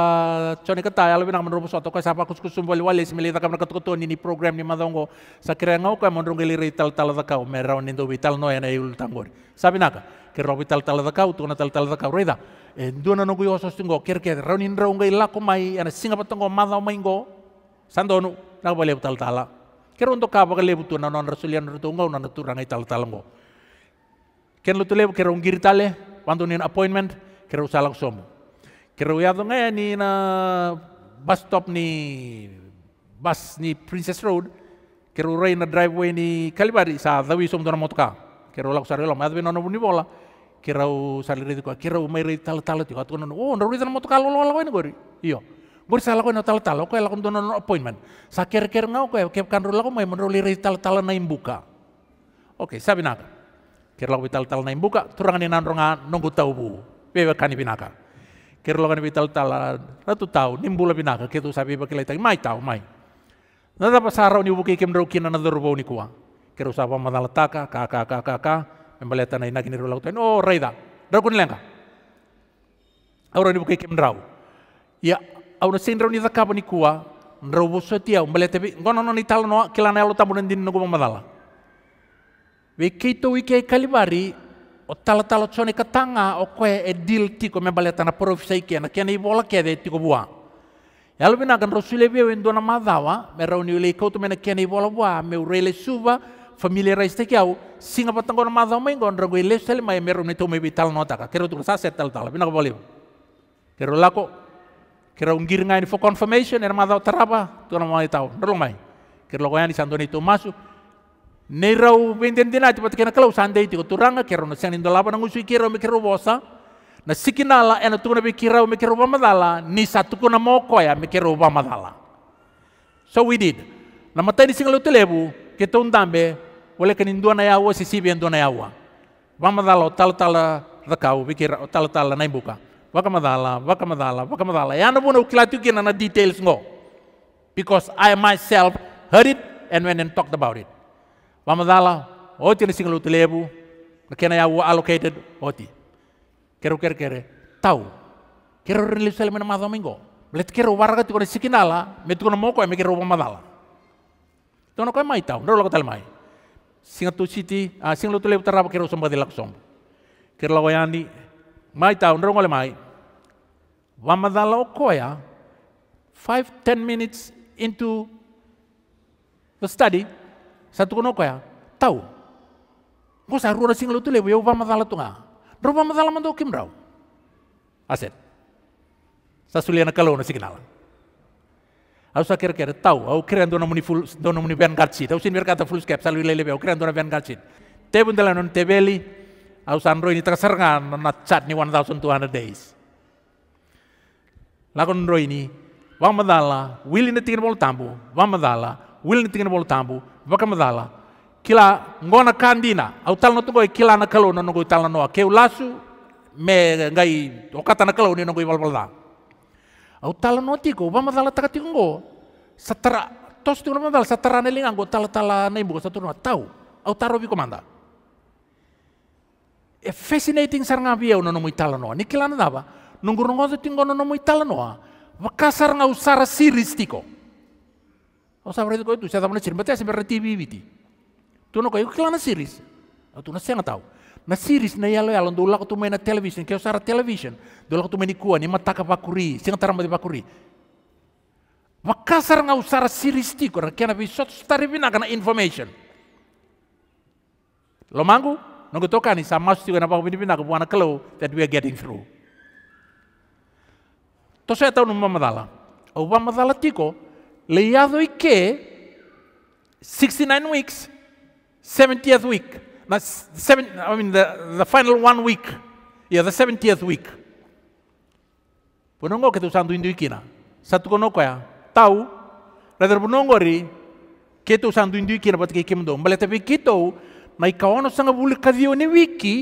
chone kata ya lebih nak menurut suatu kaya sapa kus kusum wali wali semili tak mereka tuh ini program ni madongo sakire ngau kaya menurut gelir tal tala tak kau merau nindo vital no ya nayul tanggori sabi naka kirlo vital tala tak kau tuh natal tala tak kau reda eh, dua nanu gue osos tunggu kir kir rau nin rau ngai laku mai ana singa patunggo madau mai ngo sandonu nak boleh tal tala kira untuk kau boleh butuh nanon rasulian rutungau nanon turangai tal tala ngo Ken lo tulebo kira ungir tale, cuando un appointment, kira salang somo. Kira ya dong ni na bus stop ni bus ni Princess Road, kira uray na driveway ni Kalibari sa dawi som dona moto ka. lak ulak lom adwi nono buni bola. Kira sari salirito ko, kira mai may tala tala talo tiko. nono. oh, narurito na moto lolo-lolo ini gori. Iyo. Gori sa lako na talo-talo, kaya lakom nono appointment. Sa kere ngau nga, kaya kan rula ko, mai mono rito tala tala na imbuka. Oke, okay, sabi naga. Kira lakom talo-talo na imbuka, turangan ini nanronga nunggu tau bu peba kani pinaka. Kira lokan vital tala ratu tau nimbula pinaka ketu sapi bakilai tangi mai tau mai. Nada pasara ni buki kem rauki na nadur bau ni kuang. Kira usapa manala taka kaka kaka kaka membaleta na inaki ni rulau tani oh raida rakun lenga. Aura ni buki kem rau. Ya aura sin rau ni zakapa ni kuang rau bosu tia membaleta bi ngono no ni tala no kilana alo tamu nandin nugu mamadala. Wekito wike kalibari o tala tala tsone ka tanga o koe e dil tiko me bale sai kia na kiana i kia i tiko bua. e bina na rosu e dua na madawa me rauniu lei kautu me na kia kiana bua me meu suva familia rais te kiau singa patang na madawa me gon rango i lesu tele mai me rauni tau me vital no taka kero tala sasa bina vinaga voliu kero lako kero ngir ngai ni for confirmation er na madawa tarapa tuana mai tau ndolo mai kero lako yani sandoni tu masu. Nei rau bendendina ti patikena kalau sandai ti koturanga kero na siang indo lapa nangusu ikiro mikiro bosa. Na sikinala ena tukuna bikirau mikiro bamadala ni satu kuna mokoya mikiro bamadala. So we did. Na matai ni singalu telebu kita undambe wale kanindua na yawa sisibi endua na yawa. Bamadala o tala tala rakau bikira o tala tala na ibuka. Wakamadala, wakamadala, Ya, Yana buna ukilatu kina na details ngo. Because I myself heard it and went and talked about it. Wamadala, oti ni single utelebu, na kena ya wa allocated oti. Kero kere kere, tau. Kero rin lisele mena madho mingo. Let kero warga tiko ni sikinala, me tiko na moko e me kero wamadala. Tono koe mai tau, nero loko tal mai. Singa tu siti, a ah, single utelebu tarapa kero sombadi dilak somba. Kero lawa yandi, mai tau, nero ngole mai. Wamadala okoya, five, ten minutes into the study, satukunoko ya tau ko sa rura sing lutu lewe ya, upa matala tunga rupa matala mando kim rau aset sa suliana kalau na signal au sa kira kira tau au kira ndona muni ful ndona muni ben gatsi tau sin berkata full skep salu lele au kira ndona ben gatsi te bundala non te beli au sandro ini terserang non chat ni hundred days lakon ndro ini wang madala willing na tingin mo tambo wang madala wilni tingin bol tambu baka madala kila ngona kandina au tal no tungo kila na kalo no ngo tal no ke ulasu me ngai okata na kalo ni ngo ibal balda au tal no tiko ba madala takati satara tos tu madala satara ne linga tala tal tal na satu tau au taro bi komanda e fascinating sarangavia no no muitala no ni kila na daba nungur ngo tingo no no muitala no wakasar ngau sara siris tiko Lo sabe tu se tamana sirma te se berarti bibiti. Tu no kayu kelana series. Tu na senga tau. Na series na yalo yalo do lako tu mena television, keu sara television. Do lako tu meni kua ni mataka pakuri, senga tarama de pakuri. Wakasar ngau sara series ti kora kena bi shot stari bina kana information. Lo mangu, nongo toka ni sama sti kana pakuri bina kuana kelo that we are getting through. Toseta unum madala, Au madala tiko, Leadoik eh? 69 weeks, 70th week. That's seven, I mean, the, the final one week. Yeah, the 70th week. Bunongo ke tu sandu indu ikina. Satu kono kaya. Tau, rather bunongo ri, ke tu sandu ikina bat ke ikimdo. Mbale tapi kito, mai kawono sanga bulu kadio ni wiki,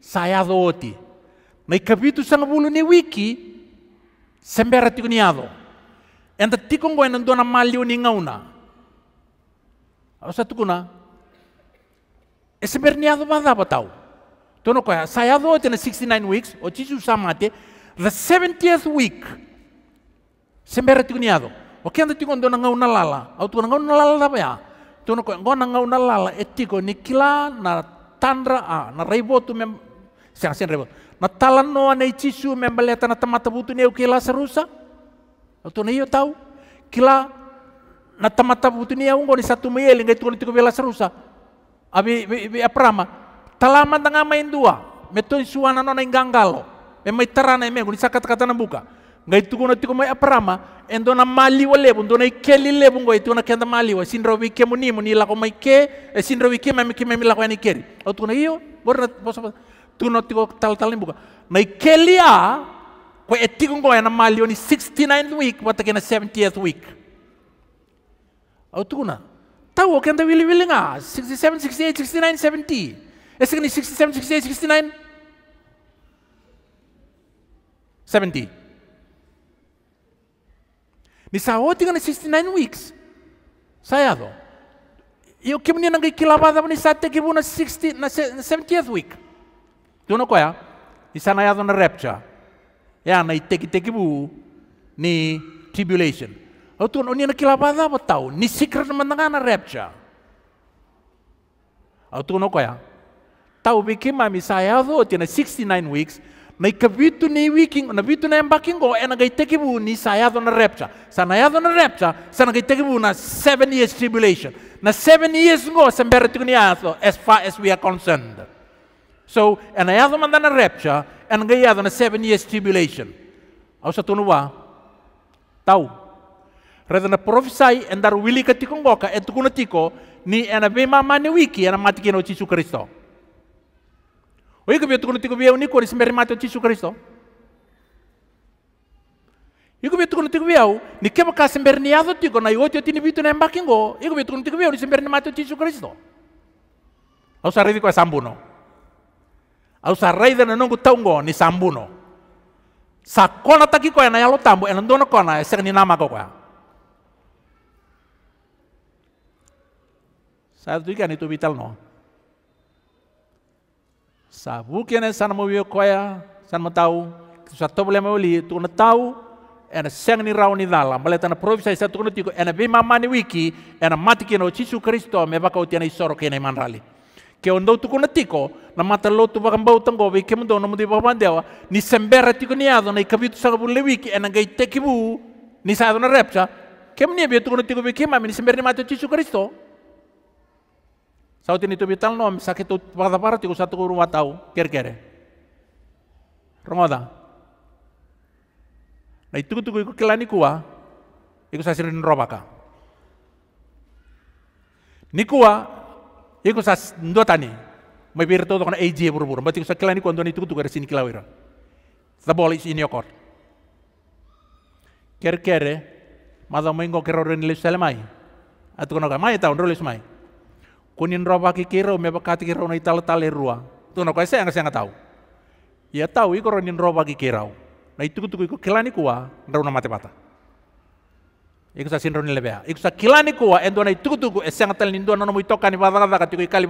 sayado oti. Mai kapitu sanga bulu ni wiki, semberati kuniado. enda tikongo ena ndona malio ni ngauna asa tukuna ese berniado bada batau tono koya sayado tena 69 weeks o chisu samate the 70th week sembere tikuniado o que anda tikon dona ngauna lala au tukuna ngauna lala da baya tono koya ngona ngauna lala etiko nikila na tandra a na raibotu mem sang sen raibotu na talanoa na ichisu membaleta na tamata butu neu kila serusa Tuniyo iya tau kila na tamata putuniya ungo ni satu meyel ngai tuan tiku bela serusa. Abi bi aprama. Talaman tanga main dua. Meto suana nona inganggalo. Memai terana mego ni sakat kata buka. Ngai tuku na tiku mai aprama. Endo na mali wale bun dona ikeli le bun goi tuana kenda maliwa, wa sindro wi ke muni muni lako mai ke e eh, sindro wi ke mai ke mai lako ani keri. Otu na iyo borna poso. Tuno tiku tal tal buka. Na ikeli a kwa etikungoya na mali yoni 69th week watakena 70th week autukuna tawo kenda wili wili nga 67 68 69 70 esikini 67 68 69 70 ni sawoti kana 69 weeks sayado iyo kimni nangi kilabada ni sate na 60 na 70th week tuno koya isanayado na rapture yana iteki-teki ni tribulation. O oh, tuan oni oh, na kilabada ba tau ni secret na rapture. O oh, tuan o ya. Tau bikin mami saya do tina 69 weeks na ikabitu ni wiking na bitu na embaking go ena gai teki bu ni saya na rapture. Sana ya na rapture sana gai teki bu na 7 years tribulation. Na 7 years go sembere ya tu ni as far as we are concerned. So anayazo mandana rapture and gayazo na seven years tribulation. Au sa tunuwa tau. Rather na prophesy and dar wili katikong goka et tukuna tiko ni ana bema mani wiki ana mati kino Yesu Kristo. Oi kabi tukuna tiko biya uniko ni semeri mati Yesu Kristo. Iko bitu kuno tiku biau, ni kema ka sember ni azo tiko na iwo tini bitu na embakingo, iko bitu kuno tiku biau ni sember ni mati Yesu Kristo. Au sa ridiko sambuno. no. ausaraithana nongu taungo ni sambuno sakona takiko na yalo tambo ena ndono kona eseng ni nama koko satu ikan itu vital no Sa kene sana mo wio koya sana mo tau to bole mo li tu na tau ena seng ni rau ni dala male tana provisa isa tu kona tiko ena vi mamani wiki ena mati kino chisu kristo me baka utiana isoro kene manrali ke ondau tu kona tiko na mata lo tu bakan bau tanggo be mundo namu di bapan dewa ni sembera tiko ni adona i kabitu sanga bu lewiki ena gai teki bu ni sa adona na repsa ke mni abia tu kona tiko be ke mami ni sembera ni mata cicu kristo sautin tu bital nom sakit tu bakata para tiko satu kuru matau ker kere rongoda na itu tuku kuku kelani kuwa iku sasirin robaka Nikua Iku sa tani, mai bir todo kona eji buru-buru, Mati kusa kelani kuandoni tuku tukar sini kila wira, Sa boli sini okor. Ker kere, mada mengo kero ren lis mai. atu kono mai tahun rolis mai. Kunin roba kero me bakati kiro na itala tale rua, tuno koi saya ngasih atau, Ya tahu iko ronin roba kero. na itu tuku iko kelani kuwa, ndau na mate patah. Ya. Iku eh, eh, sa sindro ni lebea. Iku sa kilani kuwa endo na itukutuku esenga tel nindo na nomuitoka ni vadagaga katiko ikali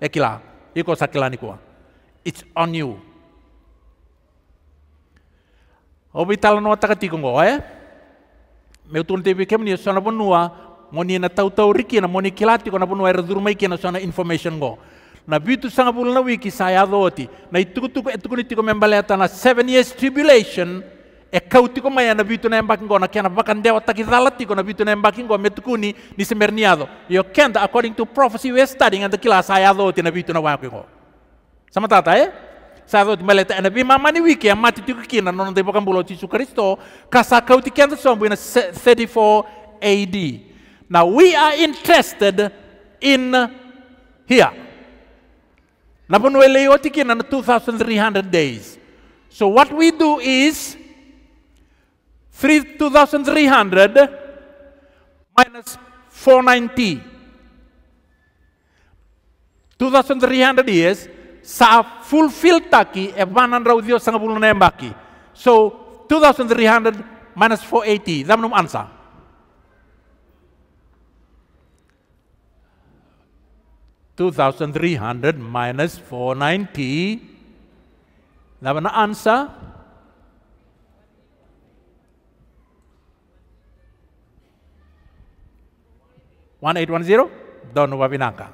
ekila. Iku sa kilani kuwa. It's on you. Obi tala no takatiko ngo eh. Meu tun tebi kemni sona bonua moni na tau tau riki na moni kilati ko na bonua era durmai kena sona information ngo. Na bitu sanga bulan wiki saya doti. Na itukutuku etukunitiko membaleta na seven years tribulation. ekauti ko mayana bitu na embaki ngona kiana baka ndewa takizalati ko na bitu na embaki ngwa metukuni ni semerniado yo kenda according to prophecy we studying and the class ayado tina bitu na wako ngo sama tata eh sado meleta ena eh, bi mama ni wiki amati tiku kina nono de baka mbulo tisu kristo kasa kauti kenda sombu na 34 AD now we are interested in here Napunwele yotikina na 2300 days. So what we do is 3,300 minus 490. 2,300 is sa fulfill taki e manan rau Dios sanga bulu nembaki. So 2,300 minus 480. Dam num ansa. Two thousand three hundred minus four ninety. Eh, Dapat answer. 1810, Don Wabinaka.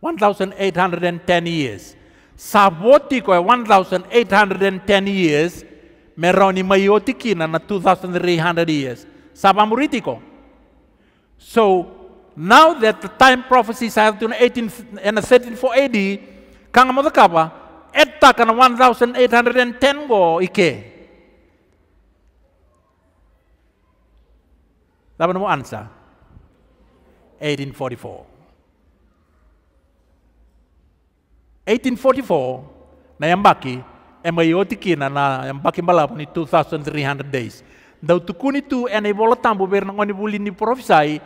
1,810 years. Sabotiko ya 1,810 years, meroni mayotikina na 2,300 years. Sabamuritiko. So, now that the time prophecies are to 18 and 134 AD, kanga mo kapa, etta 1,810 go ike. Dapat mo answer. 1844. 1844, nayambaki emayotikina na yambaki mbalapo ni 2300 days. Dau tukuni tu ene bola tambo ber na ngoni buli ni prophesy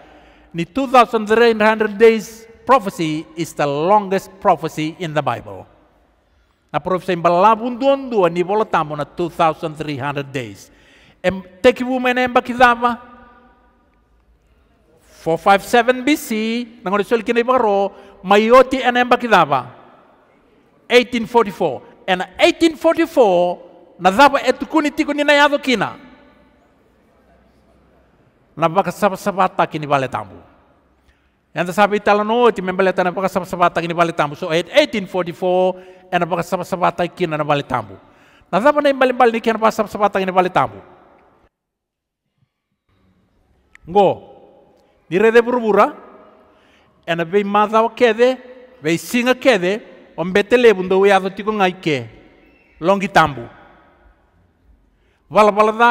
ni 2300 days prophecy is the longest prophecy in the Bible. Na prophecy balabun duon duon ni bola na 2300 days. Em teki bu mene embaki zama 457 BC, nangone sol kini baro, mayoti enemba kidaba. 1844. And 1844, nadaba etukuni tiku nina yado kina. Nabaka sabata kini bale tambu. Yang sabi talano ti membeleta nabaka sabata kini bale tambu. So 1844, and nabaka sabata kina na bale tambu. Nadaba na imbali-mbali ni kina nabaka sabata kini bale tambu. Ngo, nirete purupura ena bei mathao kede be singa bete ombetele bundo we atho tiko ngaike longi tambu vala vala da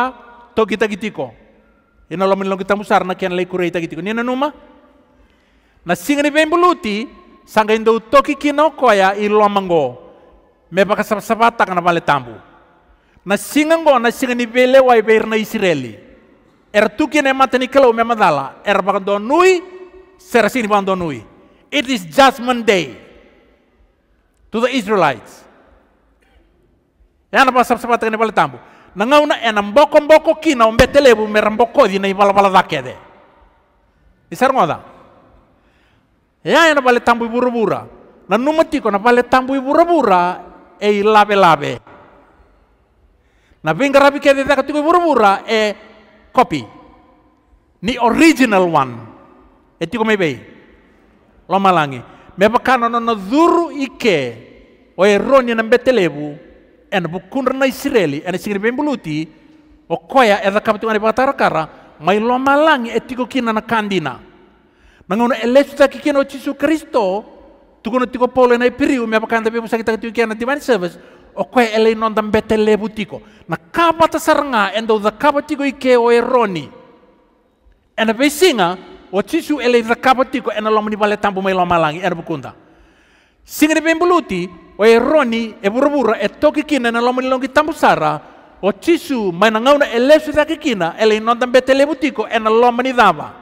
to kita kitiko ena lo longi tambu sarna ken lei kurei takitiko nena numa na singa ni be buluti sanga indo toki kina koya i lomango me baka sapata kana vale tambu na singa ngo na singa ni bele wa iber na israeli er tuki ne matani kelo me madala er bagdonui serasin bagdonui it is judgment day to the israelites yana pasap sapata ne bal tambu nangau na enam boko boko kina ombe telebu meramboko di nei bala bala dakede isar ngoda ya yana bal tambu buru bura na numati ko na bal tambu buru bura e labe labe na vinga rabi kede dakatu buru bura e copy. Ni original one. Eti ko bei. Lo malangi. Me pakano no no zuru ike. O erroni na mbetelebu. En bukunra na Israeli. En e singri bembuluti. O koya edha kapitu ngani pakatara kara. Mai lo malangi etiko kina na kandina. Nangono elesu taki kina o Kristo. Tukono tiko polo na ipiriu. Me pakanda bebo sakita kitukiana divine service o koe ele non dan bete le butiko. Na kapata saranga endo the kapatiko ike o eroni. Ena pesinga e o tisu ele the kapatiko ena e lomani bale tampu mai erbu kunda. E bukunda. Singa de bembuluti o eroni e burubura e toki kina na lomani longi tampu sara o tisu mai na ngauna ele su thaki kina ele non dan bete lebu tiko ena lomani dava.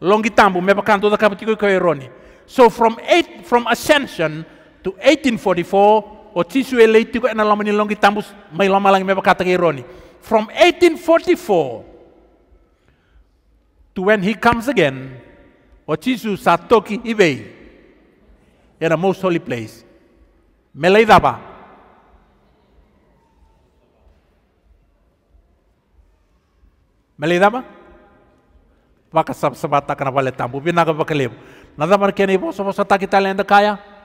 Longi tampu me pakanto the ike o eroni. So from eight, from ascension to 1844 o tisu e leiti ko ena lama ni longi tambus mai lama langi meba kata roni. From 1844 to when he comes again, o tisu satoki ibei in a most holy place. Melei daba. Melei daba. Waka sab sabata kana vale tambu, bina ka bakalem. Nada mar kene ibo, so so takita lenda kaya.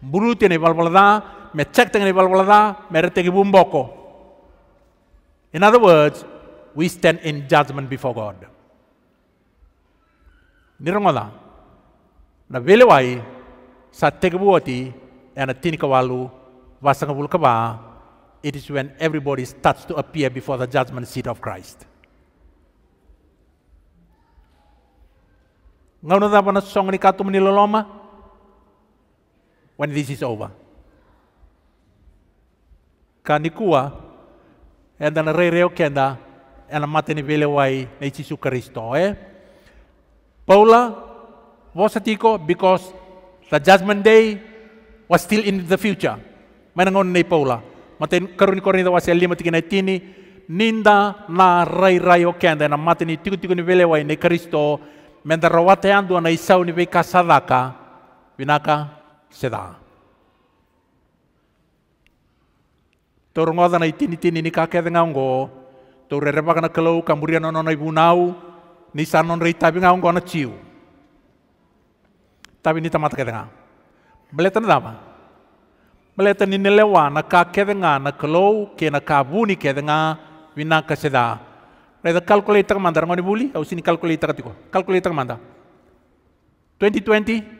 Buruti ni balbalada, me chekting ni balbalada, meretegi bumboko. In other words, we stand in judgment before God. Nirangoda, na velewai sa tegebuoti and a tinikawalu vasangabulkaba, it is when everybody starts to appear before the judgment seat of Christ. Ngano na ba na Katum ni Loloma? when this is over. Kanikuwa and then rereo kenda and mate ni vele wai su Kristo eh. Paula was atiko because the judgment day was still in the future. Manangon ni Paula. Maten karuni korinda was lima tikina tini ninda na rai rai o kenda na mate ni tiku tiku ni vele wai ni Kristo menda andu na isau ni sadaka, vinaka seda. Torongoda tini tini ni kakede re reba kana kelo kamburia nono na ibu ni sanon rei tabi ngo na ciu. Tapi ni tamat kede nga. tana dama. tani ni lewa na kake nga na kelo ke na kabuni kede nga wina kaseda. Reda manda rongo ni buli, au sini calculator tiko. Calculator Twenty 2020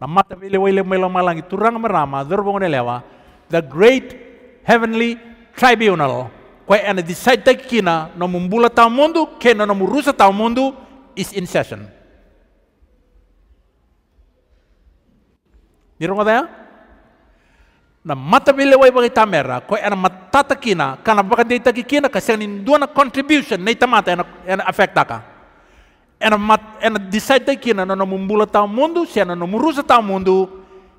Namata vile wile mela malangi turanga marama dorbongone lewa the great heavenly tribunal kwa ana decide kina no mumbula ta mundu kena no murusa ta mundu is in session. Dirongo daya? Na mata vile wai bagi tamera ko ana matata kina kana baka dei takikina kasi ana indua contribution nei tamata ana ana affect taka. Ana mat and decided que na no mumbula tal mundo, si na no murusa tal mundo,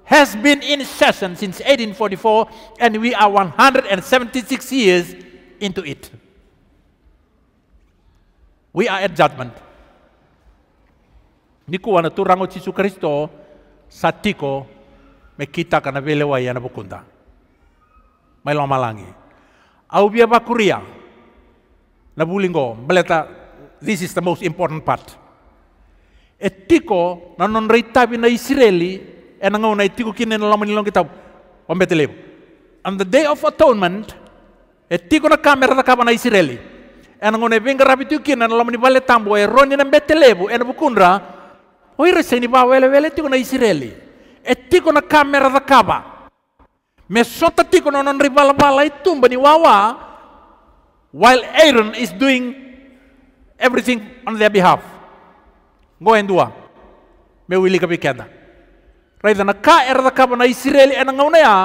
has been in session since 1844 and we are 176 years into it. We are at judgment. Niku wana tu rango Kristo satiko kita kana vile wa yana bukunda. Mailo malangi. Au bia bakuria. Nabulingo, meleta this is the most important part. Etiko na non reitabi na Israeli ena na ngau na etiko kine na lamani kitab On the day of atonement, etiko na kamera na kaba na Israeli. ena ngau na benga e kine na lamani bale tambo e roni na betelebo ena na bukundra o seni ba wele wele tiko na Israeli. etiko na kamera na kaba. Me sota tiko na non ribala bala itumba e ni wawa while Aaron is doing everything on their behalf dua me wili ka kenda raida na ka er da na israeli ena ngau nea ya,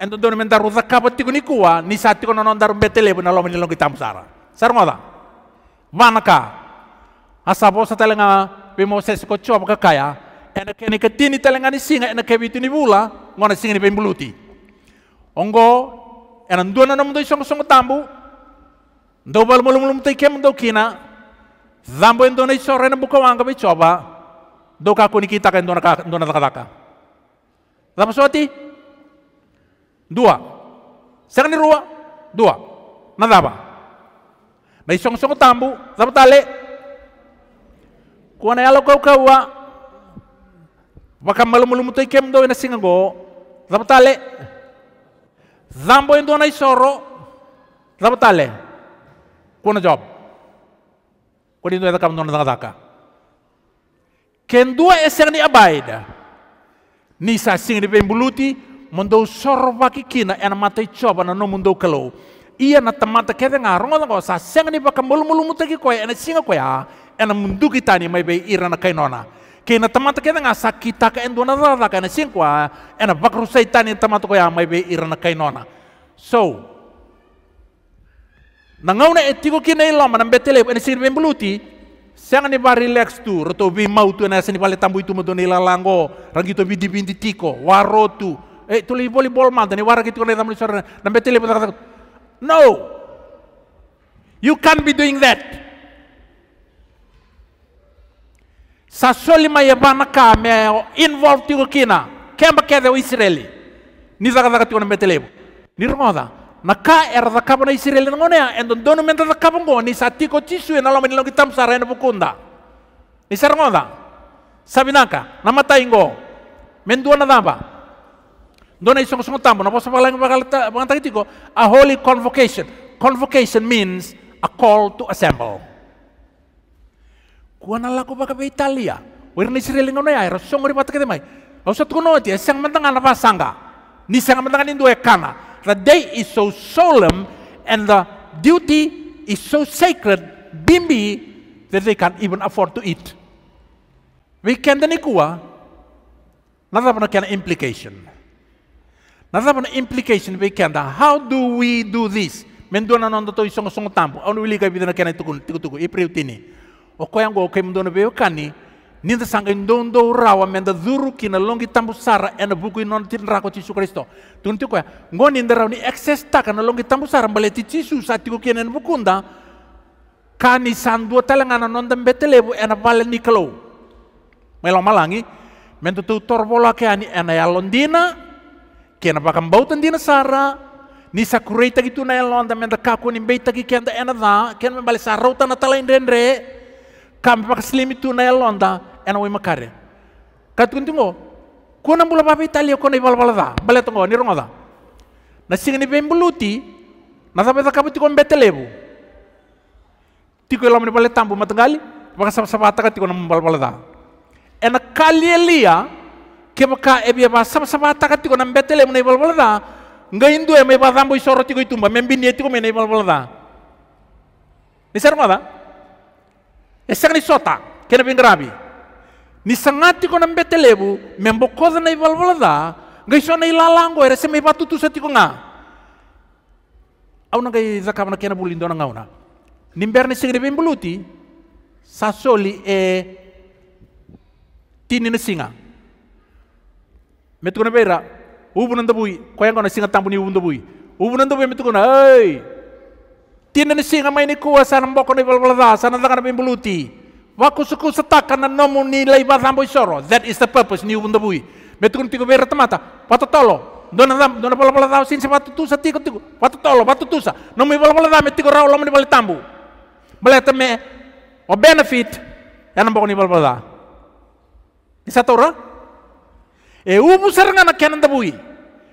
ento dona da ka kapa kuni nikua ni sa tiku nonon darum betele na lo meni longi tam sara sar ngoda mana ka bo sa telenga be moses ko chop ka kaya ena kene ke tini telenga ni singa ena ke bitu ni bula ngona singa ni be mbuluti ongo ena na nomo do song song tambu ndo bal mulum mulum kem kina Zambo indona isore na buka wanga be coba doka kuni kita ka indona indona takataka. Zambo soati. dua, sekarang rua dua, nah, apa? Mai nah, song song tambu zambo tale. Kuana yalo kau wa. Waka malu malu mutai kem do ina go. zambo tale. Zambo indona isoro. zambo tale. Kuana jawab. Quando era kamu non zaka. Ken Kedua eser ni abaida. nisa sing ni pembuluti mundo kina kikina en mata coba na no mundo kelo. Ia na tamata kete ngarong na kosa, sa sing ni bakam mulu mulu mutaki ko ena singa koya ya en mundu kita ni mai be irana kainona. Kena tamata kete nga sa kita kain en dona zaka na sing ko ena bakru saitan ni tamata koya ya mai irana kainona. So, na etiko kina ilo manam betele ene ben bembuluti siang ni ba relax tu roto bi mau tu na sini pale tambu itu mo ila lango rangito bi dibindi tiko waro tu eh boli bol man ni wara gitu kona tambu sore na betele pa no you can't be doing that sasoli e bana ka me involve tiko kina kemba kede o israeli ni zaka zaka tiko na betele ni rongoda maka era na Israel ngonea ya, endo dono menta zakabongo ni sa ko tisu na lama nilong kitam sa endo bukunda. Ni sar ngonda. Sabinaka nama taingo. Mendua na damba. Dona isong song tambo na posa palang pangatagi tiko a holy convocation. Convocation means a call to assemble. Kuana lako baka pa Italia. isirele Israel ngonea ya, era songori patakete mai. Ausat kuno ti siang mentangan apa sangga. Ni sang mantangan indu ekana. The day is so solemn and the duty is so sacred, bimbi, that they can't even afford to eat. We can then ikua. Another one can implication. Another one implication we weekend. How do we do this? na nando to isong song tambo. Ano wili ka kay na kena tukun tukutuku ipriutini. O kaya koyang go kay na beyo kani. ninda sanga indondo rawa menda zuru kina longi tambu sara ena buku inon tin rako tisu kristo tun tiko ya ngo ninda ni ekses taka na longi tambu sara mbaleti tisu tiko kina ena bukunda kani sandua ngana nonda lebu ena bale nikalo melo malangi mendo tu bola ke ani ena ya londina kena bakam bautan dina sara ni sakureita gitu na ya londa menda kaku ni beita ki kenda ena da kena mbale sarauta na indrenre. rendre kampak slimi tunai na ya londa, ena wai makare ka tukun tungo kuana bula babi tali bale tungo ni rongoda na singa ni bem buluti na sabe zakabu tiko mbetelebu tiko elam ni bale tambu matangali baka sab sabata ka tiko na balada ena kalielia ke baka ebia ba sab sabata ka tiko na mbetelebu na balada ngai ndu e mai ba zambo isoro tiko itumba membini tiko me ni Esa ni sota, kena pingrabi. ni sangati ko nambe telebu membo koza na ivalvalada ngai sona ilalango ere sema tu sati ko nga auna ngai zakavana kena bulindo na ngauna nimberne buluti sa sasoli e tini na singa metukuna beira na ndabui ko na singa tambu ni ubu ndabui bui na ndabui na ei tini na singa mai ni kuwa sana mboko na ivalvalada sana zakana buluti Waku suku setak karena nomu ni leiba rambo isoro. That is the purpose ni ubun dabui. Betukun tiku bera temata. Watu tolo. Dona ram, dona pola pola tau sin sepatu tusa tiku tiku. Watu tolo, watu tusa. Nomu pola pola ram tiku rau lomu ni tambu. Balik teme. O benefit. Ya nampok ni pola pola. Ni satu ora. E ubu sarangan na kenan dabui.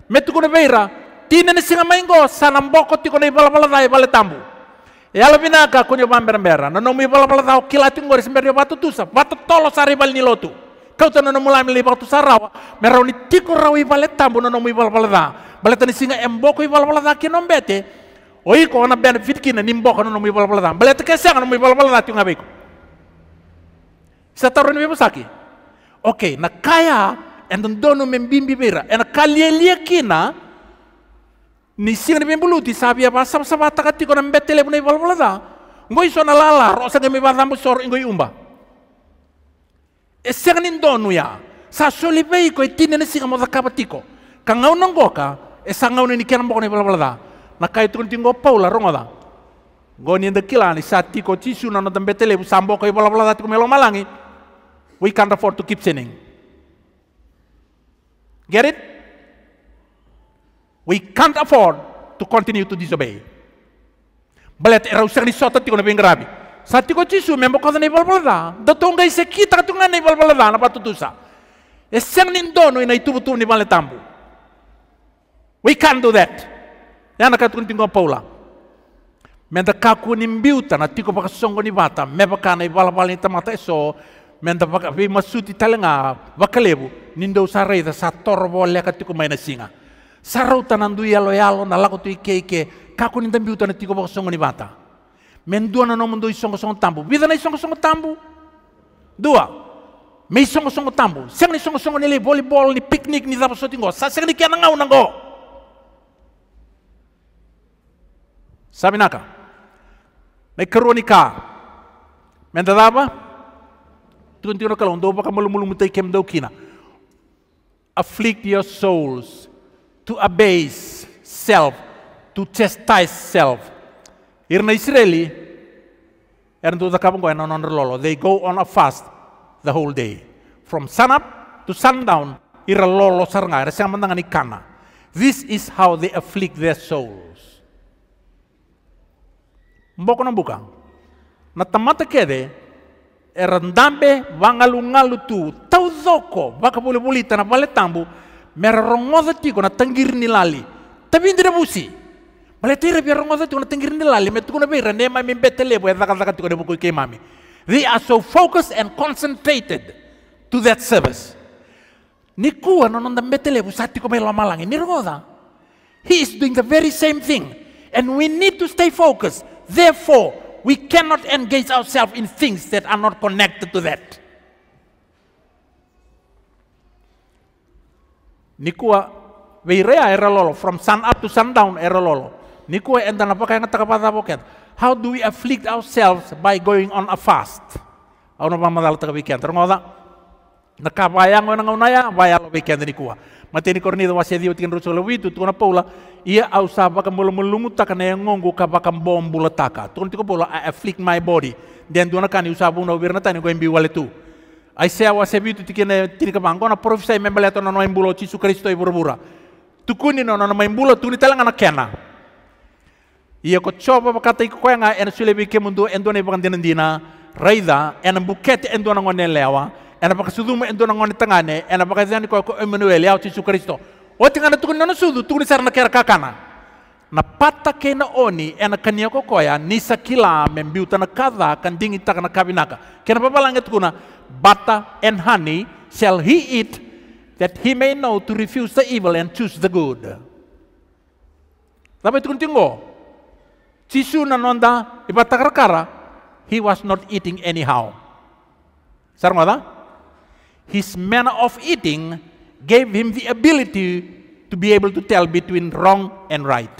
Metukun bera. Tina ni singa sanam boko tiku ni pola pola ram e balik tambu. Ya binaka kunyo pambera berembera. nono mi pala pala tau kilating ngori semberi tuh. tusa, Batu tolo sari bal lotu. Kau tuh nono mulai mili tuh sarawa, Meroni ni tiku rawi balet tambu nono mui pala pala ta, balet ni singa emboko i pala pala bete, oi ko na benefit kina nimbok nono mui pala pala ta, balet kesiang nono mui pala pala ta tiung abeko. Sa ni Oke, na kaya, endon dono membimbi bira, ena kalia lia kina, Nising ni pembulu ti sabi apa sab sab ata kati konan betele punai bala ta. Ngoi sona lala rosa me pala tambu sor ngoi umba. Eseng nin donu ya. Sa soli pei ko etine ni moza kapatiko. Kangau nang goka esangau ni kian mboko ni pala pala ta. Nakai tukun tinggo paula ro ngoda. Ngoi ni kila ni sa tiko tisu na notan betele bu sambo ko bala ta tiko malangi. We can't afford to keep sinning. Get it? We can't afford to continue to disobey. Balet era usang ni sotat ti kona bengrabi. Sati ko chisu membo kona nei balbalada. Da tonga ise kita tunga nei balbalada na esen ni ndono ina itubutu ni tambu We can't do that. Yana katukun tingo paula. Menda kaku mbiuta na tiko baka songo ni bata. Meba kana i balabala ni tamata eso. Menda baka vi masuti talenga bakalebu. Nindo sa reita sa torbo leka tiko maina singa. sarota nandu yalo yalo na lako tu ike ike kaku nintam biuta na tiko boko songo ni bata mendua na nomo ndoi songo songo tambu vida na songo songo tambu dua mei songo songo tambu seng ni songo songo ni le volleyball ni picnic ni dapo sotingo sa seng ni kia nangau nango sabi naka mai karuo ni ka mendadaba tuntino kalon do baka mulumulu mutai kina afflict your souls to abase self, to chastise self. Irna Israeli, and to the Kabungo and they go on a fast the whole day. From sunup to sundown, ira lolo sarnga, rasamandangani kana. This is how they afflict their souls. Mboko na bukang. Na kede, erandambe wangalungalutu tauzoko taudoko, baka bulibulita na paletambu, mera rongoza ti kona tangir ni lali tapi indira busi male ti re rongoza ti kona tangir ni lali me tukuna beira ne mami betele bo zaka zaka ti kona buku ke mami they are so focused and concentrated to that service ni kuwa no nonda betele bu sati kome lo malang ni rongoza he is doing the very same thing and we need to stay focused therefore we cannot engage ourselves in things that are not connected to that Nikua weirea era lolo, from sun up to sundown era lolo. Nikua entan apa kaya ngetakapata poket. How do we afflict ourselves by going on a fast? Auna pa madal ta weekend. ngona nakapayang wana ngaunaya, ya, lo weekend nikua. mate ni kornido tin diu lo witu tu na paula, ia au sapa mulu mulungu taka na yang ngongu kapakam bom bulataka. Tuna tiko paula, I afflict my body. Dan tuna kani usabu na ubirna tani ko imbi wale tu. Aisea wa sebitu tikine tirika mangkona profisa e membele to nono imbulo cisu Kristo e burbura. Tukuni nono nono embulo tuni telanga na kena. Ia ko coba pakata iku ena en sulebi ke mundu endone pakandina dina raida en buket endona ngone lewa en pakasudumu endona ngone tangane en pakazani ko ko Emmanuel ya cisu Kristo. O tingana tukuni nono sudu tukuni sarna kera kakana. Na pata kena oni ena kania koya. nisa kila tana kaza kadha kandingi taka na kabinaka. Kena papalanget kuna butter, and honey shall he eat, that he may know to refuse the evil and choose the good. Tapi itu tingo. Cisu nanonda ibatakar he was not eating anyhow. Sarangada? His manner of eating gave him the ability to be able to tell between wrong and right.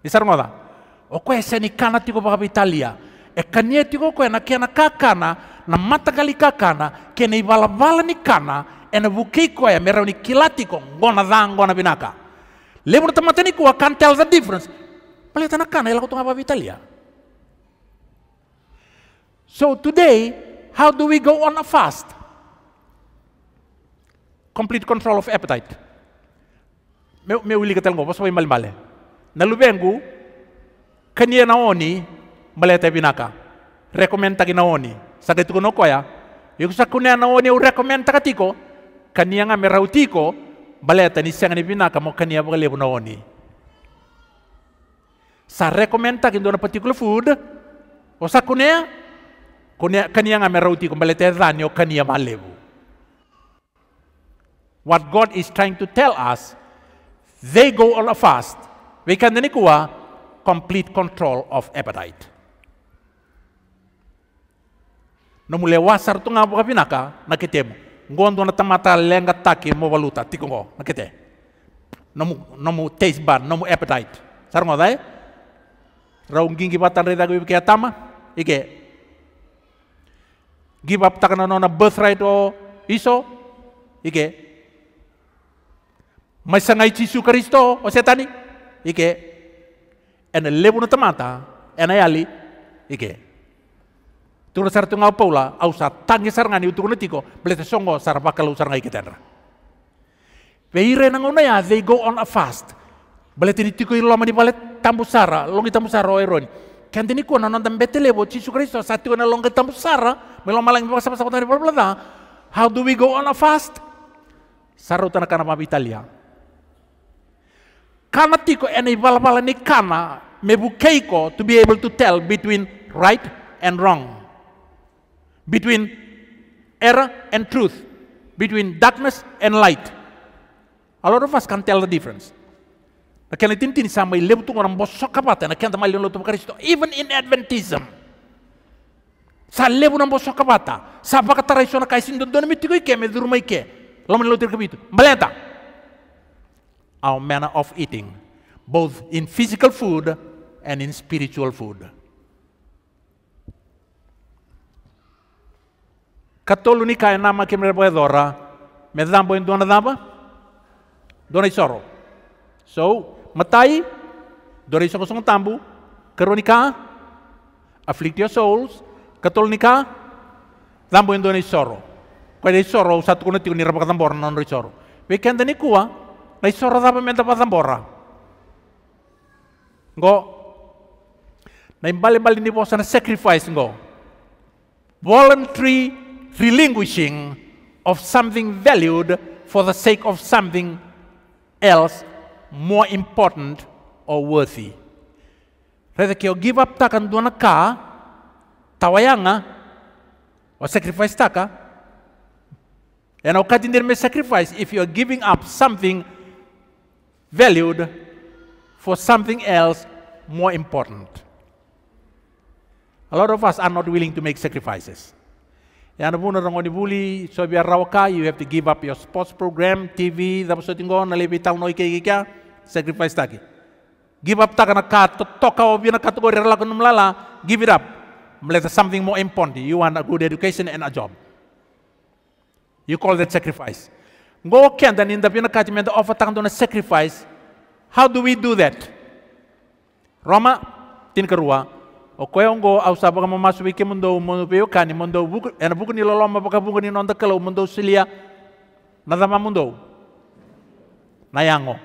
Di sarangada? O kue seni kanati ko baka Italia. ekania tiko koe na kena kakana na matagali kakana kena iwalavala ni kana ena bukei koe merau ni kilati ko ngona dha ngona binaka lebur tamatani ko can tell the difference paleta na kana ela ko tonga Italia so today how do we go on a fast complete control of appetite meu katel ngopo so mal malmale na lubengu kania naoni balete binaka rekomenda tagi Sa sade tuko noko ya yuk sakune naoni oni rekomenda katiko kania nga merautiko balete ni sanga ni binaka mo kania bale na naoni sa rekomenda tagi ndona particular food o sakune kania kania nga merautiko balete dani o kania malebu what god is trying to tell us they go all fast we can then complete control of appetite namule wasar tu nga ka pinaka mo ngondo na tamata lenga taki mo valuta tiko tikongo mu namu namu taste bar namu appetite mo dai raungingi batan reda gue ke tama ike give up takana na birthright o iso ike masangai cisu kristo o setani ike ene lebu na tamata ene ali ike Tulu sar tunga paula au sa tangi sar ngani utu tiko blete songo sar bakal usar ngai ketenra. Veire ona ya they go on a fast. Blete ni tiko ilo mani balet tambu sara longi tambu sara oeron. Kanti ni kuona non bete lebo cisu Kristo sa tiko na longi tambu sara melo malang bapa sama sama tani blada. How do we go on a fast? Sara utana kana ma Italia. Kana tiko ene bala bala ni kana me bukeiko to be able to tell between right and wrong. between error and truth, between darkness and light. A lot of us can tell the difference. Naquela tintin sama ilebu tu orang bos sokapata naquela tamal yon lotu Kristo even in Adventism. Sa lebu nang bos sokapata sa pakatara iso na kaisin don don mitiko ike me durma ike lamun lotu kabitu maleta. Our manner of eating both in physical food and in spiritual food. Καθόλου ni kaya nama ke mera boe dora, me dambo in e dona So, matai, dora isoko song tambu, keronika, afflict your souls, katol nika, dambo in e dona isoro. Kwa isoro, usatu kuna tiku ni rapa katambora non isoro. Weekend ni kuwa, na isoro e dapa menta patambora. Ngo, na imbali-bali ni bosa na sacrifice ngo. Voluntary relinquishing of something valued for the sake of something else more important or worthy. Rather, give up taka nduana ka, tawayanga, or sacrifice taka, and wakati ndir may sacrifice, if you are giving up something valued for something else more important. A lot of us are not willing to make sacrifices. Yana buna orang di buli, so biar rawaka, you have to give up your sports program, TV, dapat so tinggo na lebi tau noi kei kika, sacrifice taki. Give up taka na kato, toka o bina kategori rala kunum lala, give it up. Mleta something more important, you want a good education and a job. You call that sacrifice. Go can then in the bina katimenta offer taka na sacrifice, how do we do that? Roma, tin kerua okoyongo ausaba kama masumi ke mundo mundo peo kani mundo buku ena buku ni loloma paka buku ni nonta kalau mundo silia na dama mundo na yango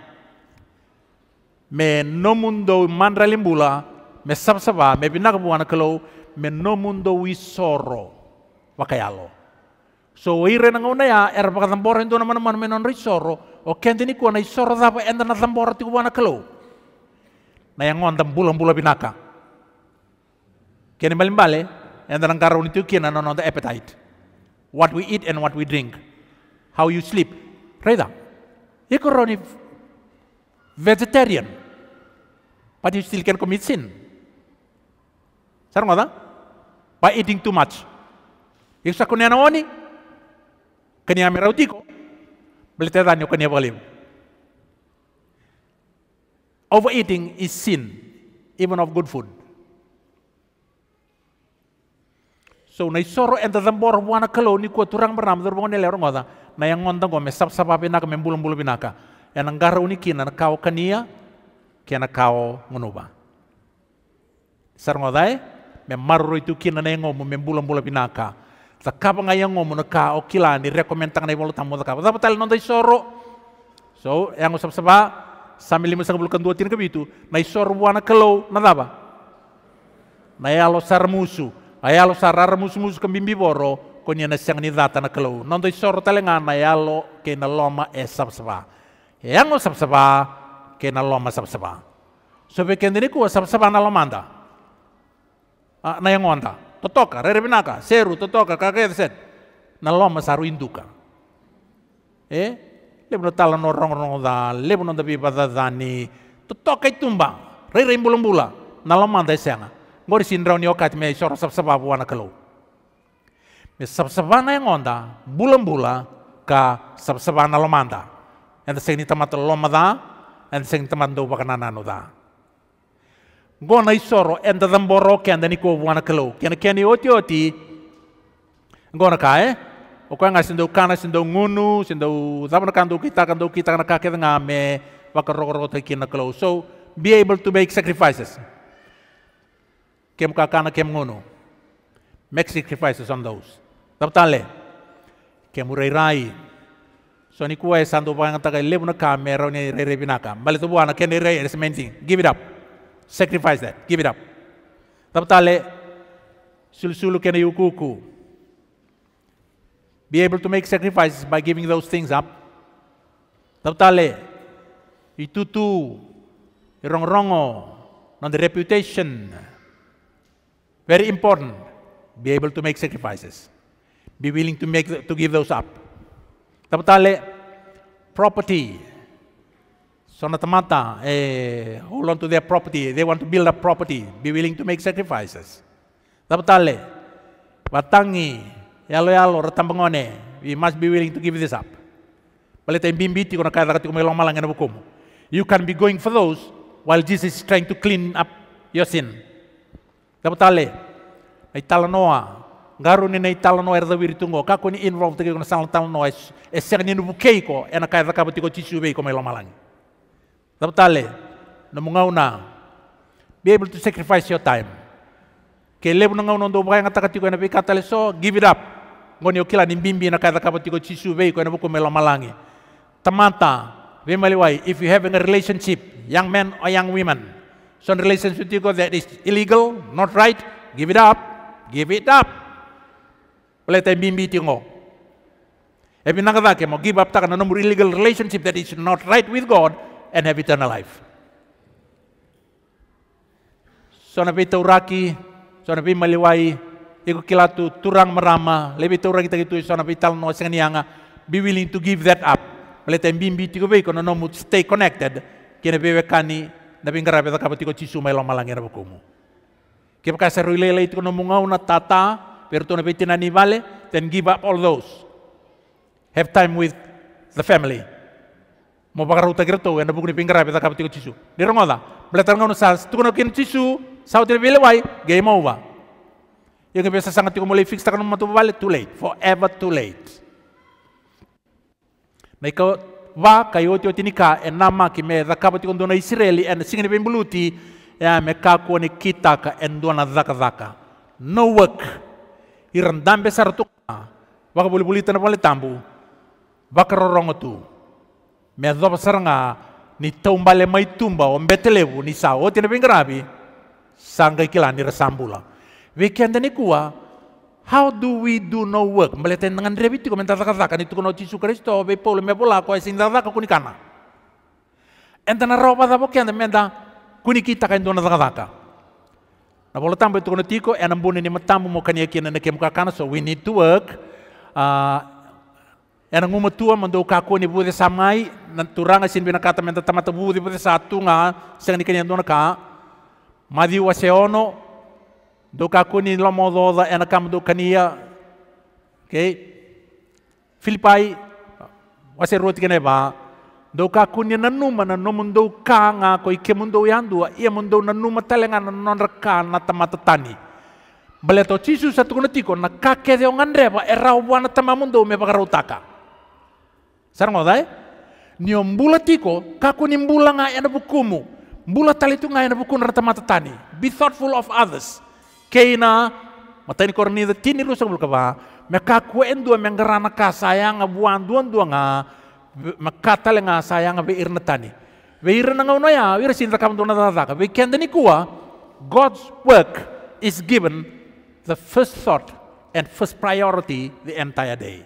me no mundo mandra limbula me sabsaba me binaka buana kalau me no mundo wi soro wakayalo so ire na ngona ya era paka tambora ndo na mana me non risoro o kenti ni kuana isoro dapa enda na tambora tiku buana kalau na yango andam bulan bula binaka Kembali-balik, and dalam karun itu kena non the appetite. What we eat and what we drink. How you sleep. Reda. Eko vegetarian. But you still can commit sin. Sarang By eating too much. Eko sa kunya na oni. Kanya merautiko. Belitetan yung kanya baliw. Overeating is sin, even of good food. So na isoro enta zambor wana kalo ni kua turang bernam zerbong ni lerong na yang ngontang ko mesap sapa pinaka membulung bulu yang uni kina na kau kania kena kau ngonoba. Sar ngodai marro itu kina na yang ngomu membulung bulu yang ngomu na kau kila ni rekomentang na ibolo tamu zakapa zapa tali isoro. So yang ngosap sapa sambil lima bulkan bulukan dua tin kebitu na isoro wana kalo na zaba Na ya sar musuh ayalo sarar musmus kambimbi boro konya na siang ni data na kalau nondo isor telengana ayalo kena loma e sabsaba yang o sabsaba ke kena loma sabsaba so be ku sabsaba na lomanda ah, na yang onda totoka binaka seru totoka kake set na loma saru induka eh lebno tala no rong rong da lebno da biba da dani totoka itumba re imbulumbula na lomanda e mori sindraw ni okat me soro sab sab abu wana kalau me sab sabana yang onda bulan bula ka sab sabana lomanda Enda sing ni tamat lomada enda sing tamat do bakana nanu da gona isoro enda the damboro ke ni ko wana kalau ken keni oti oti gona kae eh? okwa nga sindo kana sindo ngunu sindo zaman kando kita kando kita kana kake ngame wakar rokoro na kalau so be able to make sacrifices kem kakana kem ngono. Make sacrifices on those. Taptale. Kem urairai. So ni kuwa santo pang taga lebu na kamera ni re re binaka. Balik tu buana ken re is Give it up. Sacrifice that. Give it up. Taptale. Sulsulu ken yukuku. Be able to make sacrifices by giving those things up. Taptale. Itutu. rongrongo, rongo. the reputation. Very important. Be able to make sacrifices. Be willing to, make, to give those up. Tapatale, property. Sonatamata, eh, hold on to their property. They want to build up property. Be willing to make sacrifices. Tapatale, watangi, yalo yalo, ratambangone. We must be willing to give this up. Balita yung bimbiti ko na kaya ko may malang na You can be going for those while Jesus is trying to clean up your sin. Dapat tale, na itala noa, garu ni na itala noa erda wiri tungo, kako ni involve tege kuna salang tala noa, e sega ni nubu keiko, e na kaira kaba tiko tisu wei Dapat tale, na mungau be able to sacrifice your time. Ke lebu na ngau nondo bukai ngataka tiko e na pika tale give it up. Ngoni okila ni mbimbi e na kaira kaba tiko tisu wei koma e buko melamalangi. Tamanta, if you have a relationship, young men or young women, So relationship you God that is illegal, not right, give it up, give it up. Oleh time bimbi tingo. Have you not mo give up takan number illegal relationship that is not right with God and have eternal life. So na pito raki, so na maliwai, iko kilatu turang merama, lebi to raki takitu so na pital no sengnianga, be willing to give that up. Oleh time bimbi tingo be kono no stay connected. Kina bewekani na pinggara peta tiko cisu mai loma langera bokomu. Kepa kasa lele itu no munga na tata peti petin nivale, then give up all those. Have time with the family. Mo bakar uta gerto ena bukni pinggara peta tiko cisu. Dirongoda, belatar ngono sas tukono kin cisu sau tele bele wai game over. Yang biasa sangat tiko mulai fix takano matu bale too late, forever too late. Nah, va kayoti ka enama kime zakaba ti kondona Israeli and e singini pembuluti ya meka kone kitaka endona zaka zaka no work irandambe sartuka waka bulibulita na pale tambu waka rorongo tu me zoba saranga ni taumbale mai tumba o mbetelebu ni sa o tina pingrabi sangka ikila ni resambula weekend ni kuwa How do we do no work? dengan rebiti komentar kan itu kono Yesus Kristo be Paul me bola ko sing dada ko kunikana. Entana roba da bokia kuni kita kan dona katakan. Na bola tambo itu kono tiko enam bune ni matambo mo kania kian na kemuka kana so we need to work. Uh, ah, enang nguma tua mando kako ni bude samai nanturanga sin bina kata menda tamata bude bude satunga sing ni kania dona ka. Madi waseono doka kuni lomododa ena kam do kania oke? filipai wase roti kene ba doka kuni numa na ka nga ko mundo yandu ia mundo numa talenga na reka na tamata tani Baleto chisu satu kuna tiko na kake de ongan reba erau buana tamamundo me bagarutaka sarang odai niombula tiko kakuni mbula nga ena bukumu mbula talitu nga ena bukun rata mata tani be thoughtful of others keina matani korni da tini lusa bulka ba me ka ku dua me ngarana ka sayanga buan duan dua nga me ka tale nga sayanga be irna tani be irna nga unoya wir sin rakam dona da da be kende ni kuwa god's work is given the first thought and first priority the entire day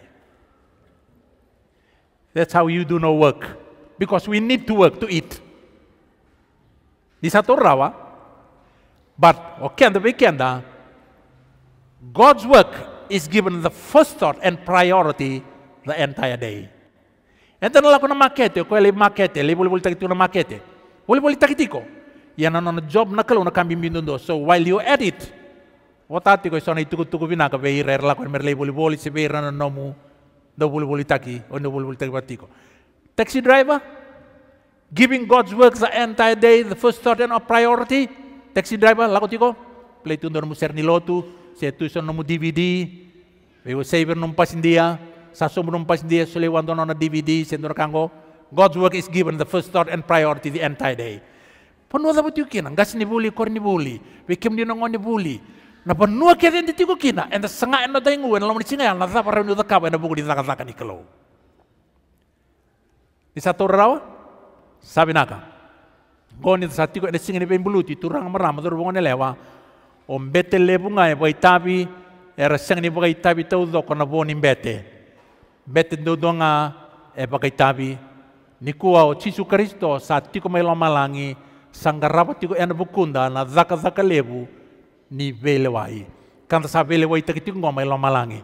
that's how you do no work because we need to work to eat di satu rawa But, okay, on the weekend, uh, God's work is given the first thought and priority the entire day. And then lang na makete, ko ele makete, le buli takiti na makete. Buli buli takiti ko. Yan na job na kalo na kambi So while you at it, watati ko so na ituku tuku bina ka beira erla na nomu do buli buli taki o no taki batiko. Taxi driver giving God's work the entire day, the first thought and a priority. taxi driver lako tiko play tundor mu serni lotu se tuison nomu DVD we bego saver nom pasindia sasum nom pasindia sule wandono na DVD sendo kango God's work is given the first thought and priority the entire day. Penua dapat you kina, ngas ni buli, kor ni buli, wikim ni nongon ni buli. Na panua kia den kina, and the sanga and the dengu, and singa, and the zapa renu the kaba, and the Di zaka ni kelo. Ni satu rawa, sabi naga goni sati ko ene singene ben buluti turang marama turu bongone lewa om bete le bunga e boi tabi era singene boi tabi tau do kona boni bete bete do donga e eh, boi tabi nikua o chisu kristo sati ko melo malangi sanggarapa tiko ena bukunda na zaka zaka lebu ni vele wai kanta sa vele wai tiko ngoma elo malangi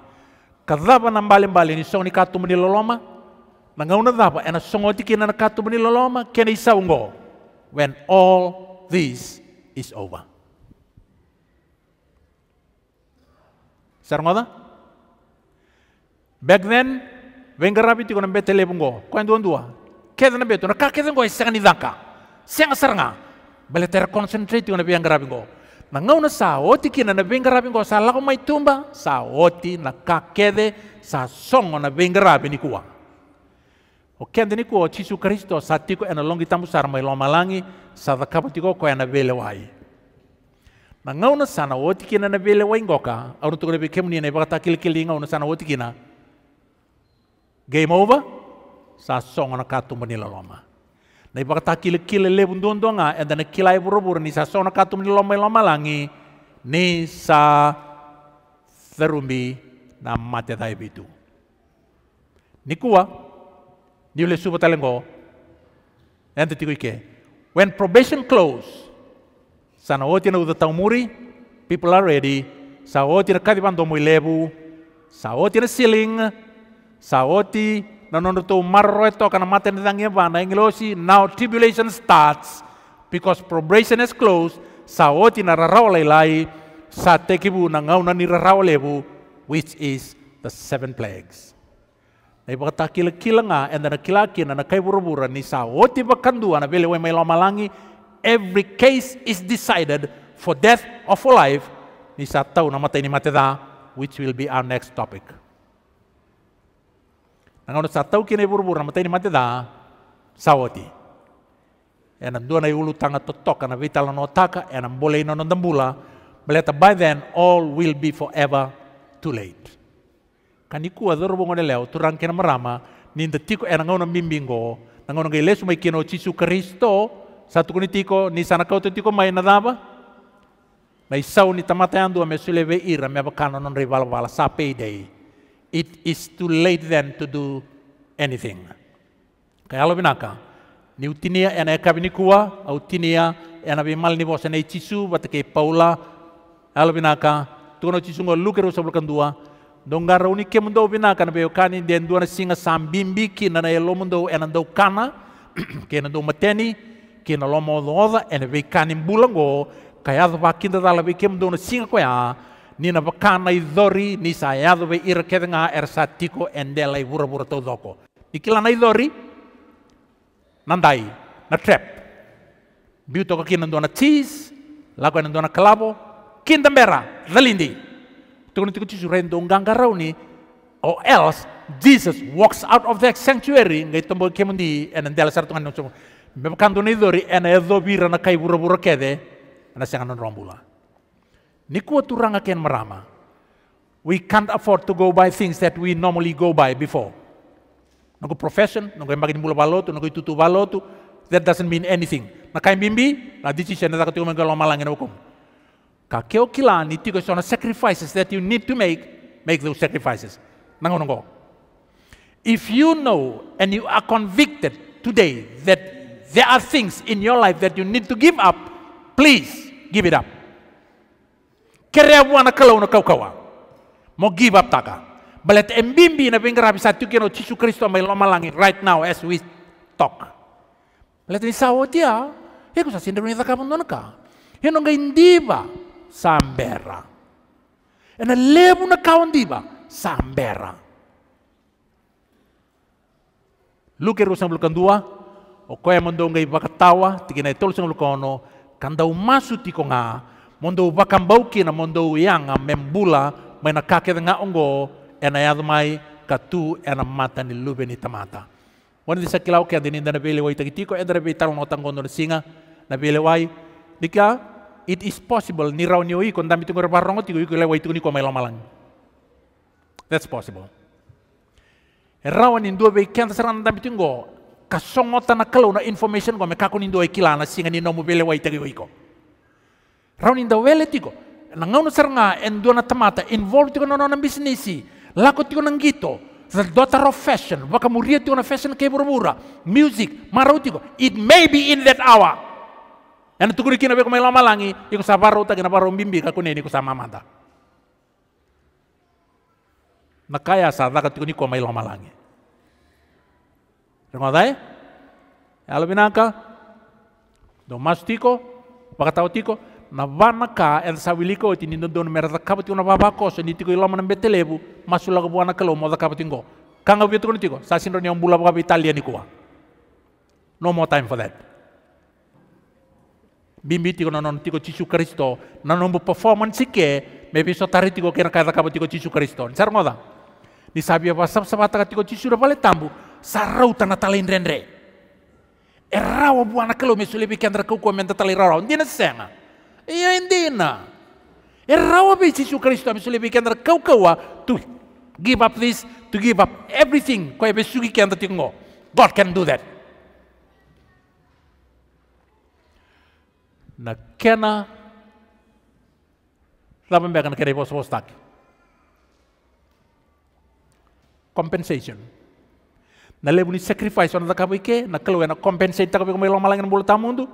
kadhapa na mbale mbale ni song ni katu mani loloma na ngauna zaba ena songo tiki na katu mani loloma kene isa ungo when all this is over. Sarangota? Back then, venga rapi tiko na bete lebungo, koen duan dua, keda na beto, na ka keda ngoi senga nidangka, senga saranga, bale tera concentrate tiko na venga rapi ngo. Na ngau na sa oti kina na venga rapi ngo, sa lako mai tumba, sa oti na ka kede, sa songo na venga rapi ni kuwa. Oke, kende niku o chisu kristo itu ena longi tamu sara mai loma langi sa takapu tiko ko ena bele wai. Na sana o tikina na bele wai ngoka, aru tuko lebe kemuni na ibaka takil kili ngau na sana o tikina. Game over, sa songo na katu manila loma. Na ibaka takil kili lebu ndondonga, enda na kila ibu robur ni sa songo na katu manila loma loma langi, ni sa therumbi na mate thai bitu. Nikua, New Lesubo Talango, and the Tikuike. When probation closed, oti na the Taumuri, people are ready. Saotina sa oti na Siling, Saoti, Nanonuto Marroeto, na Englosi. Now tribulation starts because probation is closed. Saotina na Satekibu Nangauna Niraraolebu, which is the seven plagues. Nei pakata kila kilanga eh, and na kilaki na ana kai burubura ni sa woti bakandu ana bele we mai malangi every case is decided for death or for life ni sa tau na mata ini mateda which will be our next topic. Nangono sa tau kina burubura mata ini mateda sawoti. Ena eh, na yulu tanga totoka eh, na vitala no taka ena mbole ino nondambula. dambula. by then all will be forever too late. Kan ikua zoro bongo leleo turang kena merama ninta tiko era eh, ngau mimbingo na ngau ngai lesu mai kino cisu Kristo satu kuni tiko ni sana kau tiko mai na daba mai sau ni tamata yandu ira me bakano non rival wala sape it is too late then to do anything kaya lo binaka ni utinia ena e kabini kua au tinia ena bi mal ni bosa nei cisu batake paula alo binaka kono cisu ngol lukero dua rauni ke mundo bina kana be kani den na singa sambimbi ki na elo mundo ena do kana [CLEARS THROAT] ke na do mateni ke na mo loza ena be kani bulango kaya va kinda dala be ke mundo singa koya ni na i kan idori ni sa do be ira ke nga ersatiko i vura vura to doko ikila na idori nandai na trap biu to ka kina do na cheese lako ena do na kalabo kinda mera dalindi 23 rauni or else Jesus walks out of the sanctuary ngai tombo kemundi eh, and ndela sar tungan nusung mebakando ni dori eh, and edo bira na kai buru-buru kede na sangan rombula niku turanga ken merama we can't afford to go by things that we normally go by before nungo profession nungo bagian mula balotu nungo tutu balotu that doesn't mean anything na kai bimbi na decision na takatu malangin hukum 가격이라 니티고 있는 sacrifices that you need to make, make those sacrifices. 나오는 If you know and you are convicted today that there are things in your life that you need to give up, please give it up. Kerewana kalau na kaukawa. Mo give up taka. Balet embimbi na pingra bisa tukino Yesus Kristo may lomalangin right now as we talk. Balet ni sawo dia, he kusa sindro ni taka nonka. He nonga indiba. Sambera. Ena lemu na kawandiba, Sambera. Luke rusang bulkan kandua, o koya mondo ngai bakatawa, na itol sang bulu kono, kandau masuti konga, mondo bakambau kina mondo yanga membula, maina kake nga ongo, ena yadumai katu ena mata ni lube ni tamata. Wana di sakilau kia dini dana bele wai tagitiko, edra bele tarong otang singa, na bele wai, dika it is possible ni rao nioi kon dami tungur parrongo tigo iku lewa itu ni ko mailo malang. That's possible. rau ni dua bei kian serang dami tungo kasongo tana kalau na information ko mekako ni dua na singa ni nomu bele wai tagi iko. rau ni da wele tigo nangau seranga endua na tamata involved tigo na nona bisnisi lako tigo nanggito the daughter of fashion muria tigo na fashion keburu mura music marau tigo it may be in that hour itu anu kuri kina beko maila malangi, yang saparo uta kina paro mbimbi kakune ni sama mata. Nakaya sada katikuni kwa maila malangi. Rengodai? Yalo binaka? Domastiko? Pakatautiko? Na vana ka el sawiliko iti nindo don merata kapati una koso so nitiko ilama nambe telebu masula ko buana kalo moda kapati ngo. Kanga tiko? kunitiko, sasinro ni ombula baka Italia ni kuwa. No more time for that bimbi tiko nonon tiko cisu Kristo, nanon bu performance ke, mebi so tari tiko kena kaya takabu tiko cisu Kristo. Nisar ngoda, ni sabi apa sab sabata tiko cisu da balik tambu, sarau tanah talin rendre. Erawa buana kelo mesuli bikin terkau iya, kau menta tali rara, ndina senga, iya ndina. Erawa bi cisu Kristo mesuli bikin terkau kau tu give up this, to give up everything, kau besugi kian tertinggo. God can do that. na kena laba mbe na kena bos bos tak compensation na lebu ni sacrifice ona takabu ike na kelu na compensate takabu ko melong malangan bulu tamundu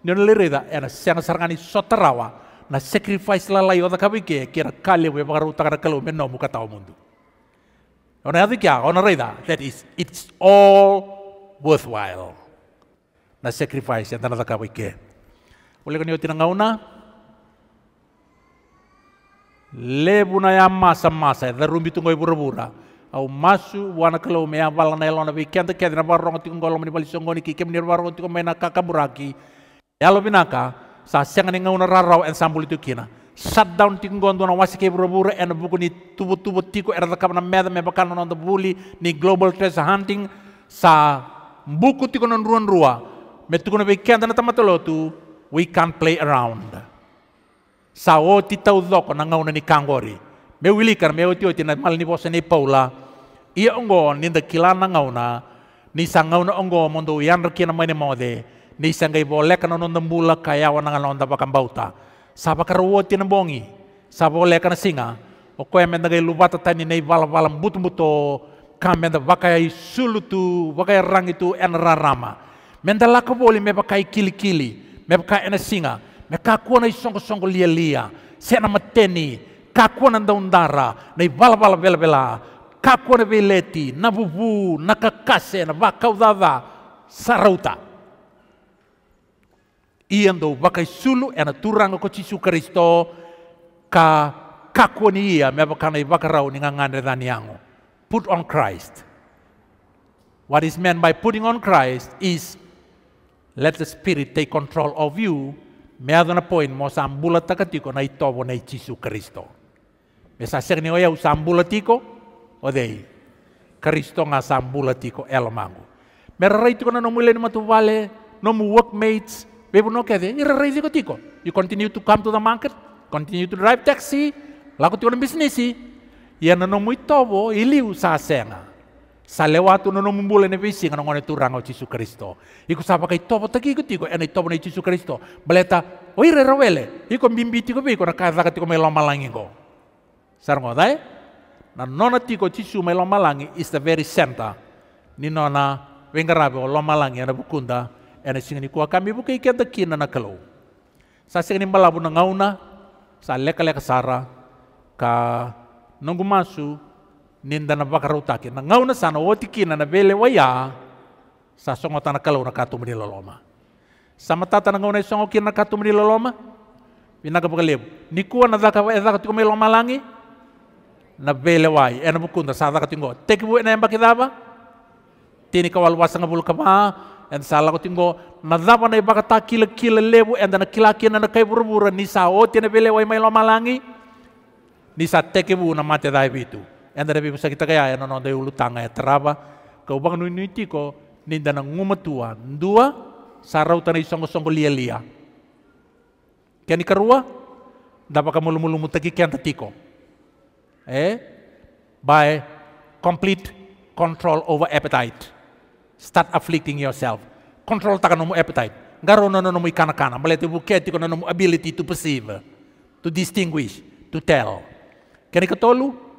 na lereda ena siana sarangani sotarawa na sacrifice lalai ona takabu ike kira kale we bakaru takara kelu menno muka mundu ona adu kia ona reda that is it's all worthwhile na sacrifice yang tanah takabu ike oleh karena itu ngauna na ya masa masa ya rumbi tunggu ibu ya bura au masu wana kalau mea ya wala na elona bi kenta kenta na barong tikung ngolo mani bali songoni ki kem nir barong mena kaka buraki ya lo binaka sa siang ni ngauna rarau sambuli itu kina shutdown tikung gondo na wasi bura bura en buku ni tubu tubu tiku era takap na meda me bakan na buli ni global treasure hunting sa buku tiku non ruan rua metukuna bi kenta na tamatolo tu we can't play around. o ti tau doko na ngau na ni kangori. Me wili kar me o ti na mal ni bosa ni paula. Ia ongo ni da kilana ngau na ni sa ngau na ongo mondo yan rki na mene mode. Ni sa ngai boleh kana non dambula kaya wana ngalo onda pakam bauta. Sa o ti na bongi. Sa boleh kana singa. O koe me ngai lubata tani nei bala bala butu nda vakaya i sulutu vakaya rangitu en rarama. Mendalaka boli me pakai kili kili mepka ena singa me kua na isongo songo lia lia se na mateni kua na daundara na ibala bala bela bela kua na veleti na vuvu na kakase na vakaudava sarauta ia dou vakai isulu ena turanga ko jisu kristo ka kua ni ia me vakana i vakarau ni ngangane dhaniango put on christ What is meant by putting on Christ is Let the Spirit take control of you. Meado na point, mo sambula takatiko na ito na Jesu Kristo. Mesasek ni oya usambula tiko o dei. Kristo nga sambula tiko elmangu. Merarai tiko na nomule ni matuvale, nomu workmates, bebo no kede, irarai tiko tiko. You continue to come to the market, continue to drive taxi, lako tiko na business, yana nomu itobo ili usasenga. Salewatu nono mumbule ne visi ngano ngone turang o Yesus Kristo. Iku sapa kai topo teki iku tiko ene topo ne Yesus Kristo. Baleta oire rawele Iku bimbi tiko be iko rakaza katiko melo malangi go. Sarngo dai eh? na nona tiko Yesus melo malangi is the very center. Ni nona wengarabe o malangi ana bukunda ene singani kuwa kami bukai kenta kina na kelo. Sa singini malabu na ngauna sa leka leka sara ka nunggu masu ninda na bakarutaki na na sana wotikina na bele waya sa songo tana kalau na katu mani loloma sama tata na songo kina katu mani loloma pinaka Ni nikua na zaka e zaka meloma langi na bele wai ya. ena bukunda sa zaka tingo tekibu e na embaki daba tini kawal wasanga bulu kama en sala ko tingo na daba na ibaka ta kila kila lebu en na kila kina na kai buru buru ni sa o na bele wai ya meloma langi ni sa tekibu na mate dai bitu andare pe kita kaya no no de ulu tanga e ya, teraba Kau bang nu ni ti ninda ni nguma tua dua sarau tana isongo songo lia lia kani karua dapat ka mulu mulu mutaki kian tatiko eh by complete control over appetite start afflicting yourself control nomu appetite garo no no no ikana kana malete buketi ko nono ability to perceive to distinguish to tell kani katolu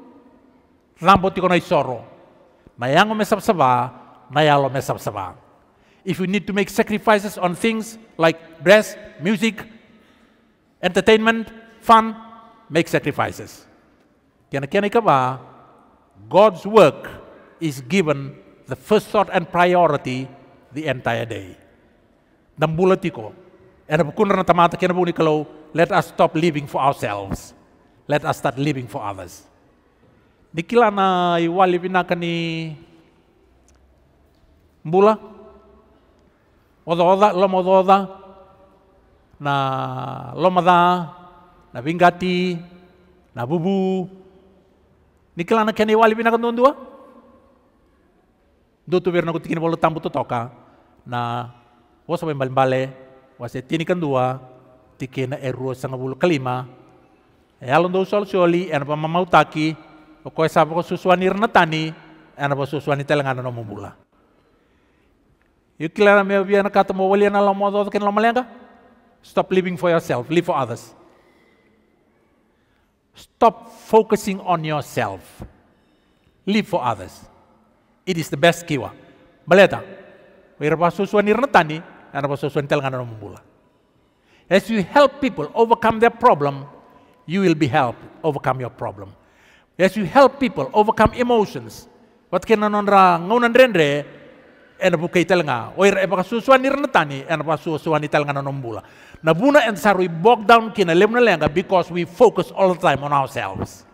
tiko na isoro. Mayango mesabsaba, mayalo mesabsaba. If you need to make sacrifices on things like dress, music, entertainment, fun, make sacrifices. kaba, God's work is given the first thought and priority the entire day. Nambulatiko. And let us stop living for ourselves. Let us start living for others. dikilana iwali ni mbula oda-oda loma oda-oda na lomada na bingati na bubu nikilana kani iwali pinakan dua do tu berna kutikini bolo tambu to toka na wasa bembal bale wasa tini kan dua tikena eruo sanga bulu kelima ya e londo sol soli enapa pamamau taki ko sapa ko susuanir na tani ana ba susuani telangana no mumbula yukilana me biana kata mo waliana la mo dot ken la malenga stop living for yourself live for others stop focusing on yourself live for others it is the best kiwa baleta wira ba susuanir na tani ana ba mula. no as you help people overcome their problem you will be helped overcome your problem As you help people overcome emotions, can kena ra ngaunan rende, ena buka nga oir epa kasusuan nirnetani, ena pasusuan itelnga nanombula. Nabuna and saru bog down kina lemna lenga because we focus all the time on ourselves.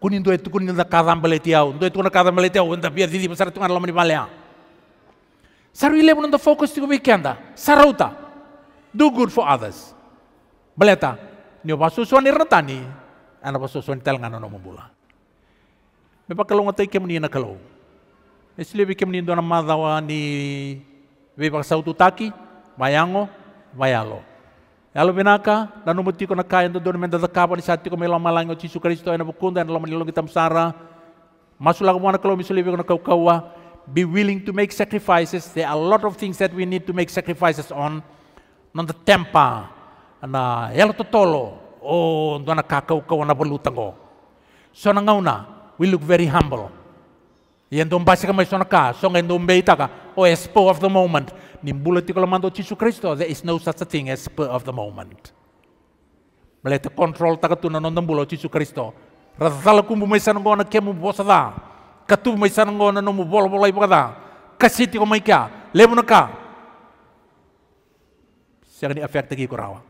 Kunin doet itu kunin da kadam beletiau, au, itu kunin kadam au, enda biar zizi besar tungan lomani balea. Sarui lemna nunda focus tiku bikenda, sarauta, do good for others. ni nyoba susuan netani ana pa soson tal ngano no mumbula me pa kalonga tay kem ni na kalo esle bi kem ni madawa ni be pa sautu taki mayango mayalo Yalo binaka, nanu muti ko kaya ndo don menda zakapa ni sati ko melo malango chisu Kristo ena bukunda ena lomani longi tamsara. Masulah ko mana kalau misalnya ko nakau kawa, be willing to make sacrifices. There are a lot of things that we need to make sacrifices on. Non the tempa, na yalo totolo, Oh, dona kakau kau na perlu tango. So na we look very humble. Yang dong pasti kami sona ka, so ngai dong beita ka, oh spur of the moment. Nimbulati ti mando Yesus Kristo, there is no such a thing as spur of the moment. Melete kontrol taka tuna non bulo Yesus Kristo. Razala kumbu mai sana ngona kemu da Katu mai sana ngona nomu bol bolai da Kasiti ko mai ka, lebu na ka. Siang ni afekta ki kurawa.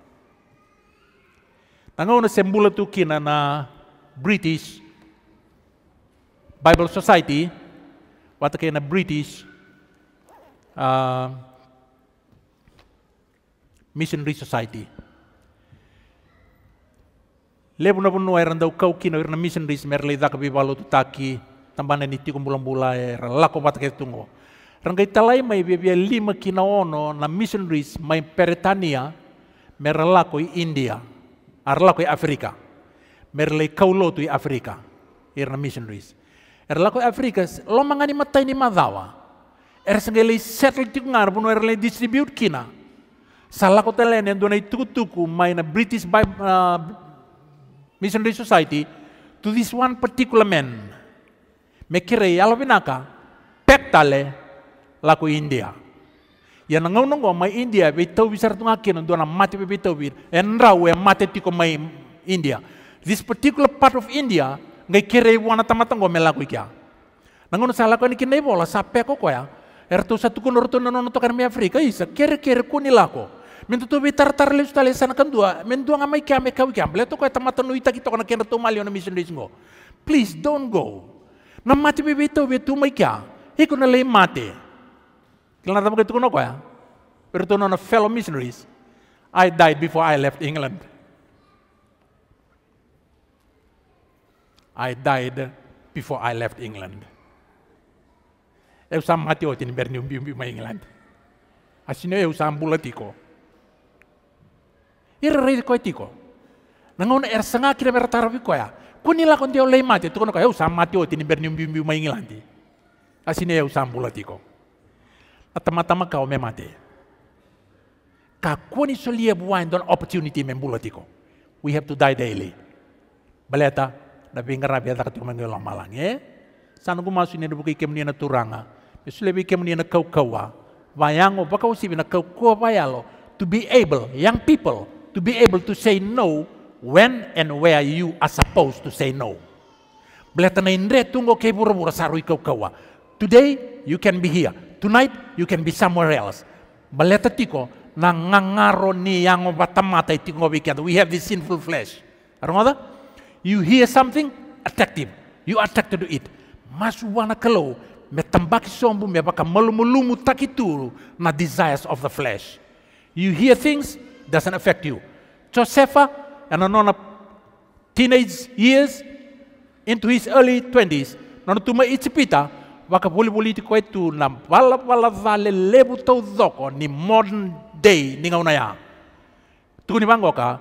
Nanga una sembula tu kina na British Bible Society, wata kaya na British uh, Missionary Society. Lebu na punu airan ndau kau kina era missionaries merle daka bibalo tu taki tambana ni tikum bulan-bula air, lako wata tungo. Rangkai talai mai bibia lima kina ono na missionaries mai Peretania merelako India ar Afrika, merle Africa. Mer Afrika, irna missionaries. Er lako lo mangani matai ni madawa. Er sengeli settle tu ngar pun er distribute kina. Salah ko telen yang dunay tuku-tuku British Bible, uh, Missionary Society to this one particular man. Me kirei alo pinaka, pektale laku India. Yang ngau nongo mai India be tau tu ngakin untuk na mati be tau bir enra we mati tiko mai India this particular part of India ngai kere wana tamata ngo melaku ikia nangono salah ko ni kinai bola sape ko ya? ertu satu kunur tu nono to kan mi Afrika isa kere kere kunilako mintu tu be tar tar le tali sana kan dua mendu ngamai kia me kau kia bleto ko tamata no ita kana kena to malio no mission ngo please don't go Nama mati be tau be tu mai kia nelayan mati Kailan natin makita ko na ya. Pero to fellow missionaries, I died before I left England. I died before I left England. Eu mati o tin berni umbi umbi ma England. Asino eu sam bulatiko. Ira rei ko tiko. Nangon er sanga kira bertarabi ko ya. Kunila kon dia lei mati tu kono ko eu mati o tin berni umbi umbi ma England. Asino eu sam bulatiko atama-tama ka o me mate. Ka koni solia e don opportunity me tiko. We have to die daily. Baleta, na pingar rabia ta katuk mangi lang malang eh. Sana ko masu nina buki kem na turanga. Mesule bi kem na kau kawa. o baka usibi na kau kawa vayalo. To be able, young people, to be able to say no when and where you are supposed to say no. Baleta na indre tungo kei bura bura sarui kau kawa. Today, you can be here. Tonight, you can be somewhere else. Baleta tiko, ni niyang batamata itingo We have this sinful flesh. Arongoda? You hear something attractive. You are attracted to it. Masuwana wana kalau metambaki sombu me baka malumulumu takituru na desires of the flesh. You hear things, doesn't affect you. Josepha, and on teenage years, into his early 20s, nanutuma itsipita, wakapulipuli ti koe tu na lebu tau zoko ni modern day ni ni bang mangoka,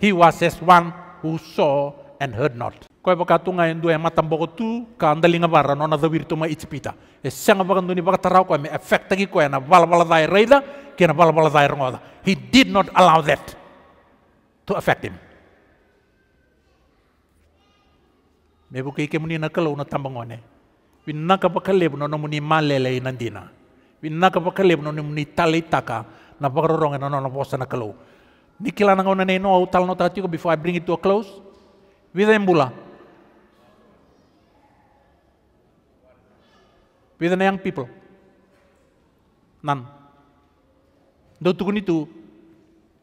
he was as one who saw and heard not. Koe pakatunga ya e matam boko tu ka andalinga bara nona zawir tuma itipita. E sanga ndu ni pakatarau koe me effect tagi koe ya na walawala zai reida ke na walawala zai rongoda. He did not allow that to affect him. Mebu kei kemuni na kalau na tambangone winna ka pakalep no nomuni malele inandina winna ka pakalep no nomuni talitaka na pakarorong no no posa na kalou nikila na ngona no au tal no tatiko before i bring it to a close vida embula with the young people none do tukuni tu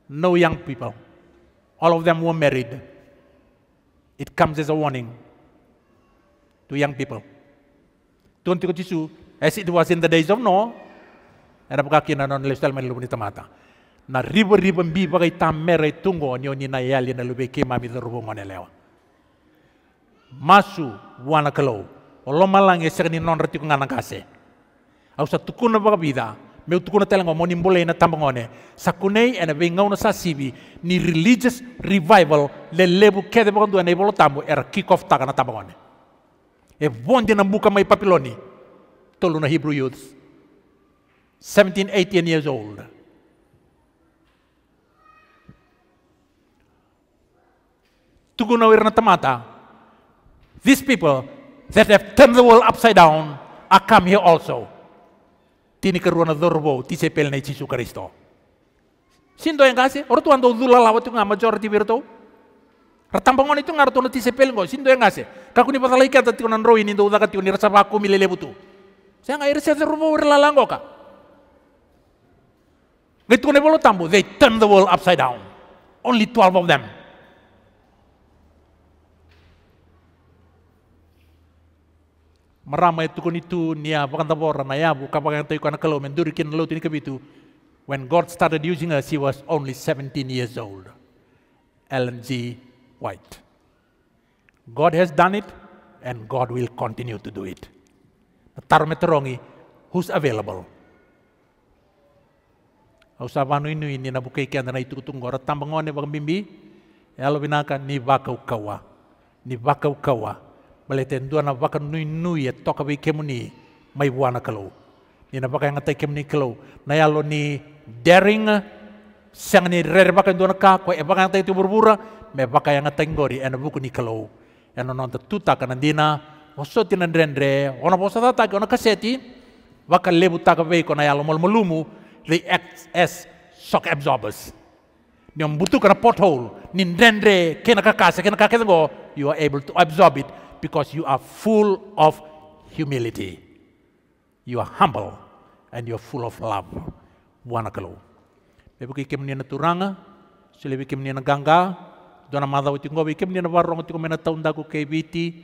no young people all of them were married it comes as a warning to young people 2022, as it was in the eh, days of Noah, era pakaki na non lifestyle mai lubuni tamata. Na ribo ribo mbi bagai tamere tungo ni oni na yali na lubi ke mi ngone lewa. Masu wana kelo, olo malang ni non reti ngana kase. Au sa tukuna baga bida, meu tukuna telengo moni mbole na ngone, sakunei ena bengau na sasibi ni religious revival le lebu kede bagandu ena ibolo tambo era kick off taka na ngone é bonde na buka mai papiloni. tolu na Hebrew youth. 17, 18 years old. Tuguna wirna tamata. These people that have turned the world upside down are come here also. Tini keruana dorbo, tise pelne Yesus Kristo. Sindo engase ortu orang tuan watu nga majority virtu. Ratampangon itu ngaruh tuh tise pel sindo yang ngase. Kaku ni pasal ikat tati konan roi itu udah udaka tiun aku paku milele butu. Saya ngai irsa tati rumah urla langgo ka. Gitu ne bolo tambo, they turn the world upside down. Only 12 of them. Merama itu kon itu nia pakan tabora na yabu kapakan tayu kana kalau menduri kin laut ini kebitu. When God started using us, He was only 17 years old. Ellen G white. God has done it and God will continue to do it. Tarmeterongi, who's available? Ausa vanu inu ini na buka ikan na itu kutung gora tambangone bang bimbi. E lo binaka ni bakau kawa, ni bakau kawa. Meleten dua na baka nui nui ya toka bi kemuni mai buana kalau. Ni na baka yang ngetai kemuni kalau. Na e lo ni daring sang ni rere baka dua na kakwa. E baka itu burbura, me yang tengori ena buku ni kalau ena nonta tuta oso tina rendre ona posata tata ona kaseti vaka lebu taka vei kona yalo molumu the xs shock absorbers om butu kana pothole ni rendre kena kakase kena kakese go you are able to absorb it because you are full of humility you are humble and you are full of love wana kalau Lebu kikim turanga, sila kikim gangga, dona mada o ngobi kem ni na warro ngoti ko mena taunda ko kei biti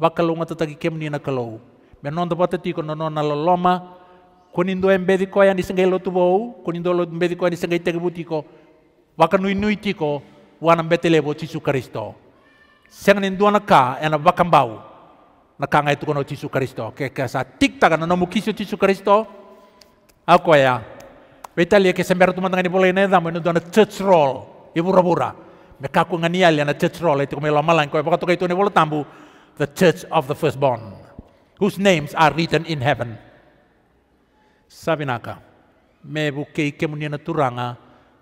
wakalo ngata taki kem ni na kalo menon dapa bata tiko nonon na loloma konindo embe ko koya ni sengai lotu bou konindo lo embedi ko koya ni sengai tege ko wakano inui ko wana mbe bo tisu kristo sengan induana ka ena bau na kanga itu kono tisu kristo ke ke sa tik taga na nomu kisu tisu kristo aku ya Vitalia ke sembertu mandangani boleh nedam, ini dona church roll, ibu rabura na kaku ngani ali na church role ito kumelo malang ko itu tokay tuni tambu the church of the firstborn whose names are written in heaven sabi naka me buke ike muni na turanga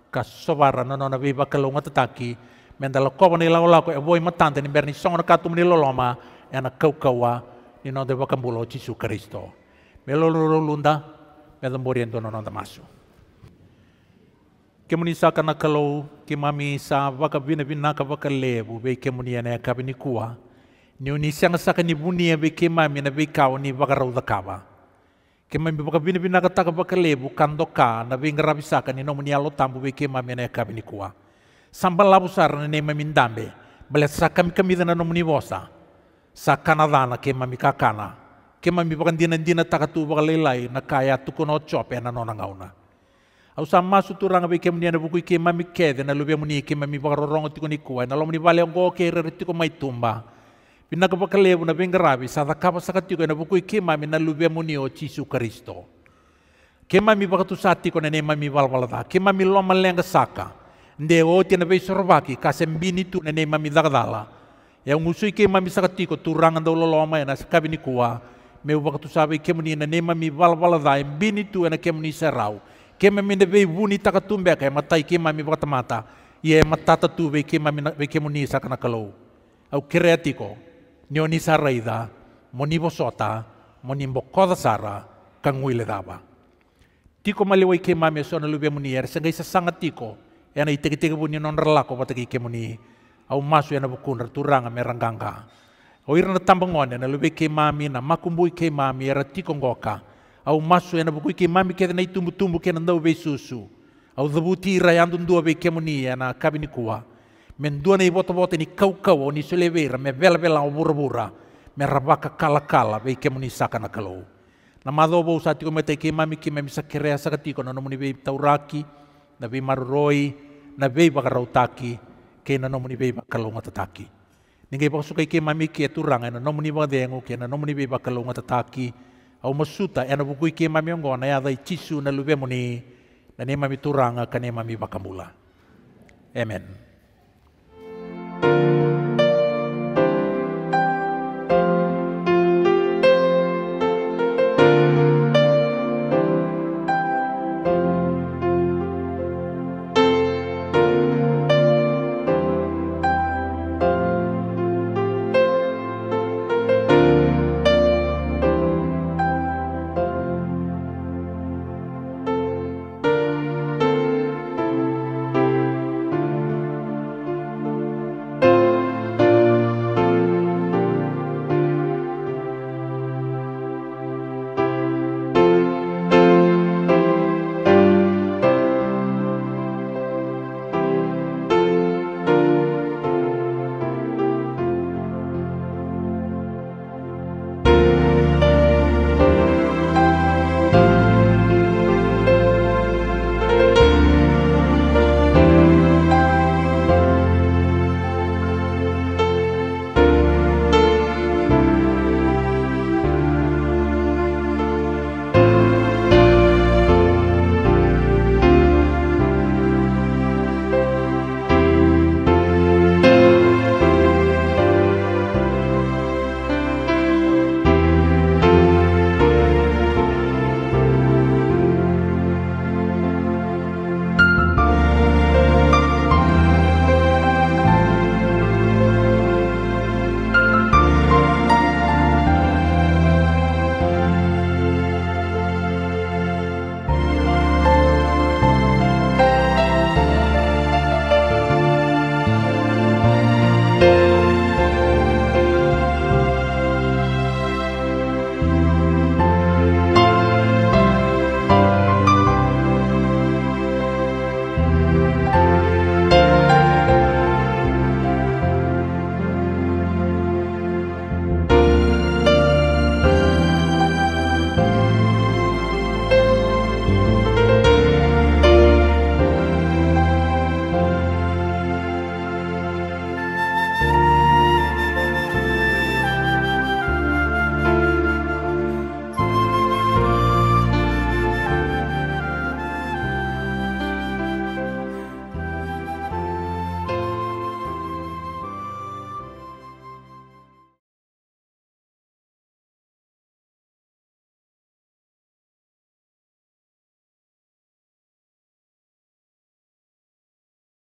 ka sobara no na viva kalunga tataki mendala ko ni lao lao ko e voi matante ni berni songo na katu ni loloma e na kaukawa ni no de bakambulo Jesu Kristo melolulunda medamoriendo no no masu kemuni nakalou, kemami kimami sa waka bina bina ka waka lebu be kemuni ka kabini kuwa ni uni sanga sa kani buni be kemami na be kawo ni waka kemami waka bina bina ka taka waka lebu kando ka na be ngara saka kani nomuni alo tambu be kemami ka kabini kuwa samba labu sara ne mami ndambe bale sa kami kamida na nomuni bosa sakana dana kemami kakana kemami waka dina dina taka tu waka lelai na kaya tukono chope na nona ngauna au sa masu turanga be kem na buku ke mami kede na lubia muni ke mami rongo tiko ni na lomuni vale ngo ke rere tiko mai tumba pina ka pakale bu na bengrabi sa da kapa saka tiko na buku ke mami na lubia muni o chisu Kristo ke mami tu sa tiko na ne mami valvalada ke mami loma lenga saka nde o na be sorvaki ka sembini tu na ne mami dala ya ngusui ke mami saka tiko turanga do loloma na sakabini kuai meu wakatu sabe kemuni na nema mi valvalada e bini tu na kemuni serau kema minde be wuni taka tumbe ka matai kema mi bata mata ye matata tu be kema mi be kemu ni saka kalau au kreatiko nio ni saraida moni sota moni bokoda sara wile daba tiko maliwai kema mi so na lube muni er sengai sasanga tiko ena itegitege buni non relako bata ki au masu ena bukun turanga au o irna tambangone na lube kema mi na makumbui kema mi era tiko ngoka au masu ena buku ki mami ke nei tumbu tumbu ke nandau be susu au dhabuti rai andun be kemuni ana e kabini kuwa men dua nei botoboteni bota ni kau kau ni me vela vela au bura bura me rabaka kala kala be kemuni sakana kalau na mado bo usati ko mete ki mami ki mami sakerea sakati ko na nomuni be tauraki na be maruroi na be bakarautaki ke na nomuni be bakalonga tataki ningai pa sukai ke mami ki turanga e na nomuni ba dengo ke na nomuni be bakalonga tataki au masuta ena vukui ke mami ngona ya dai chisu na lube muni na ne mami turanga kane mami bakamula amen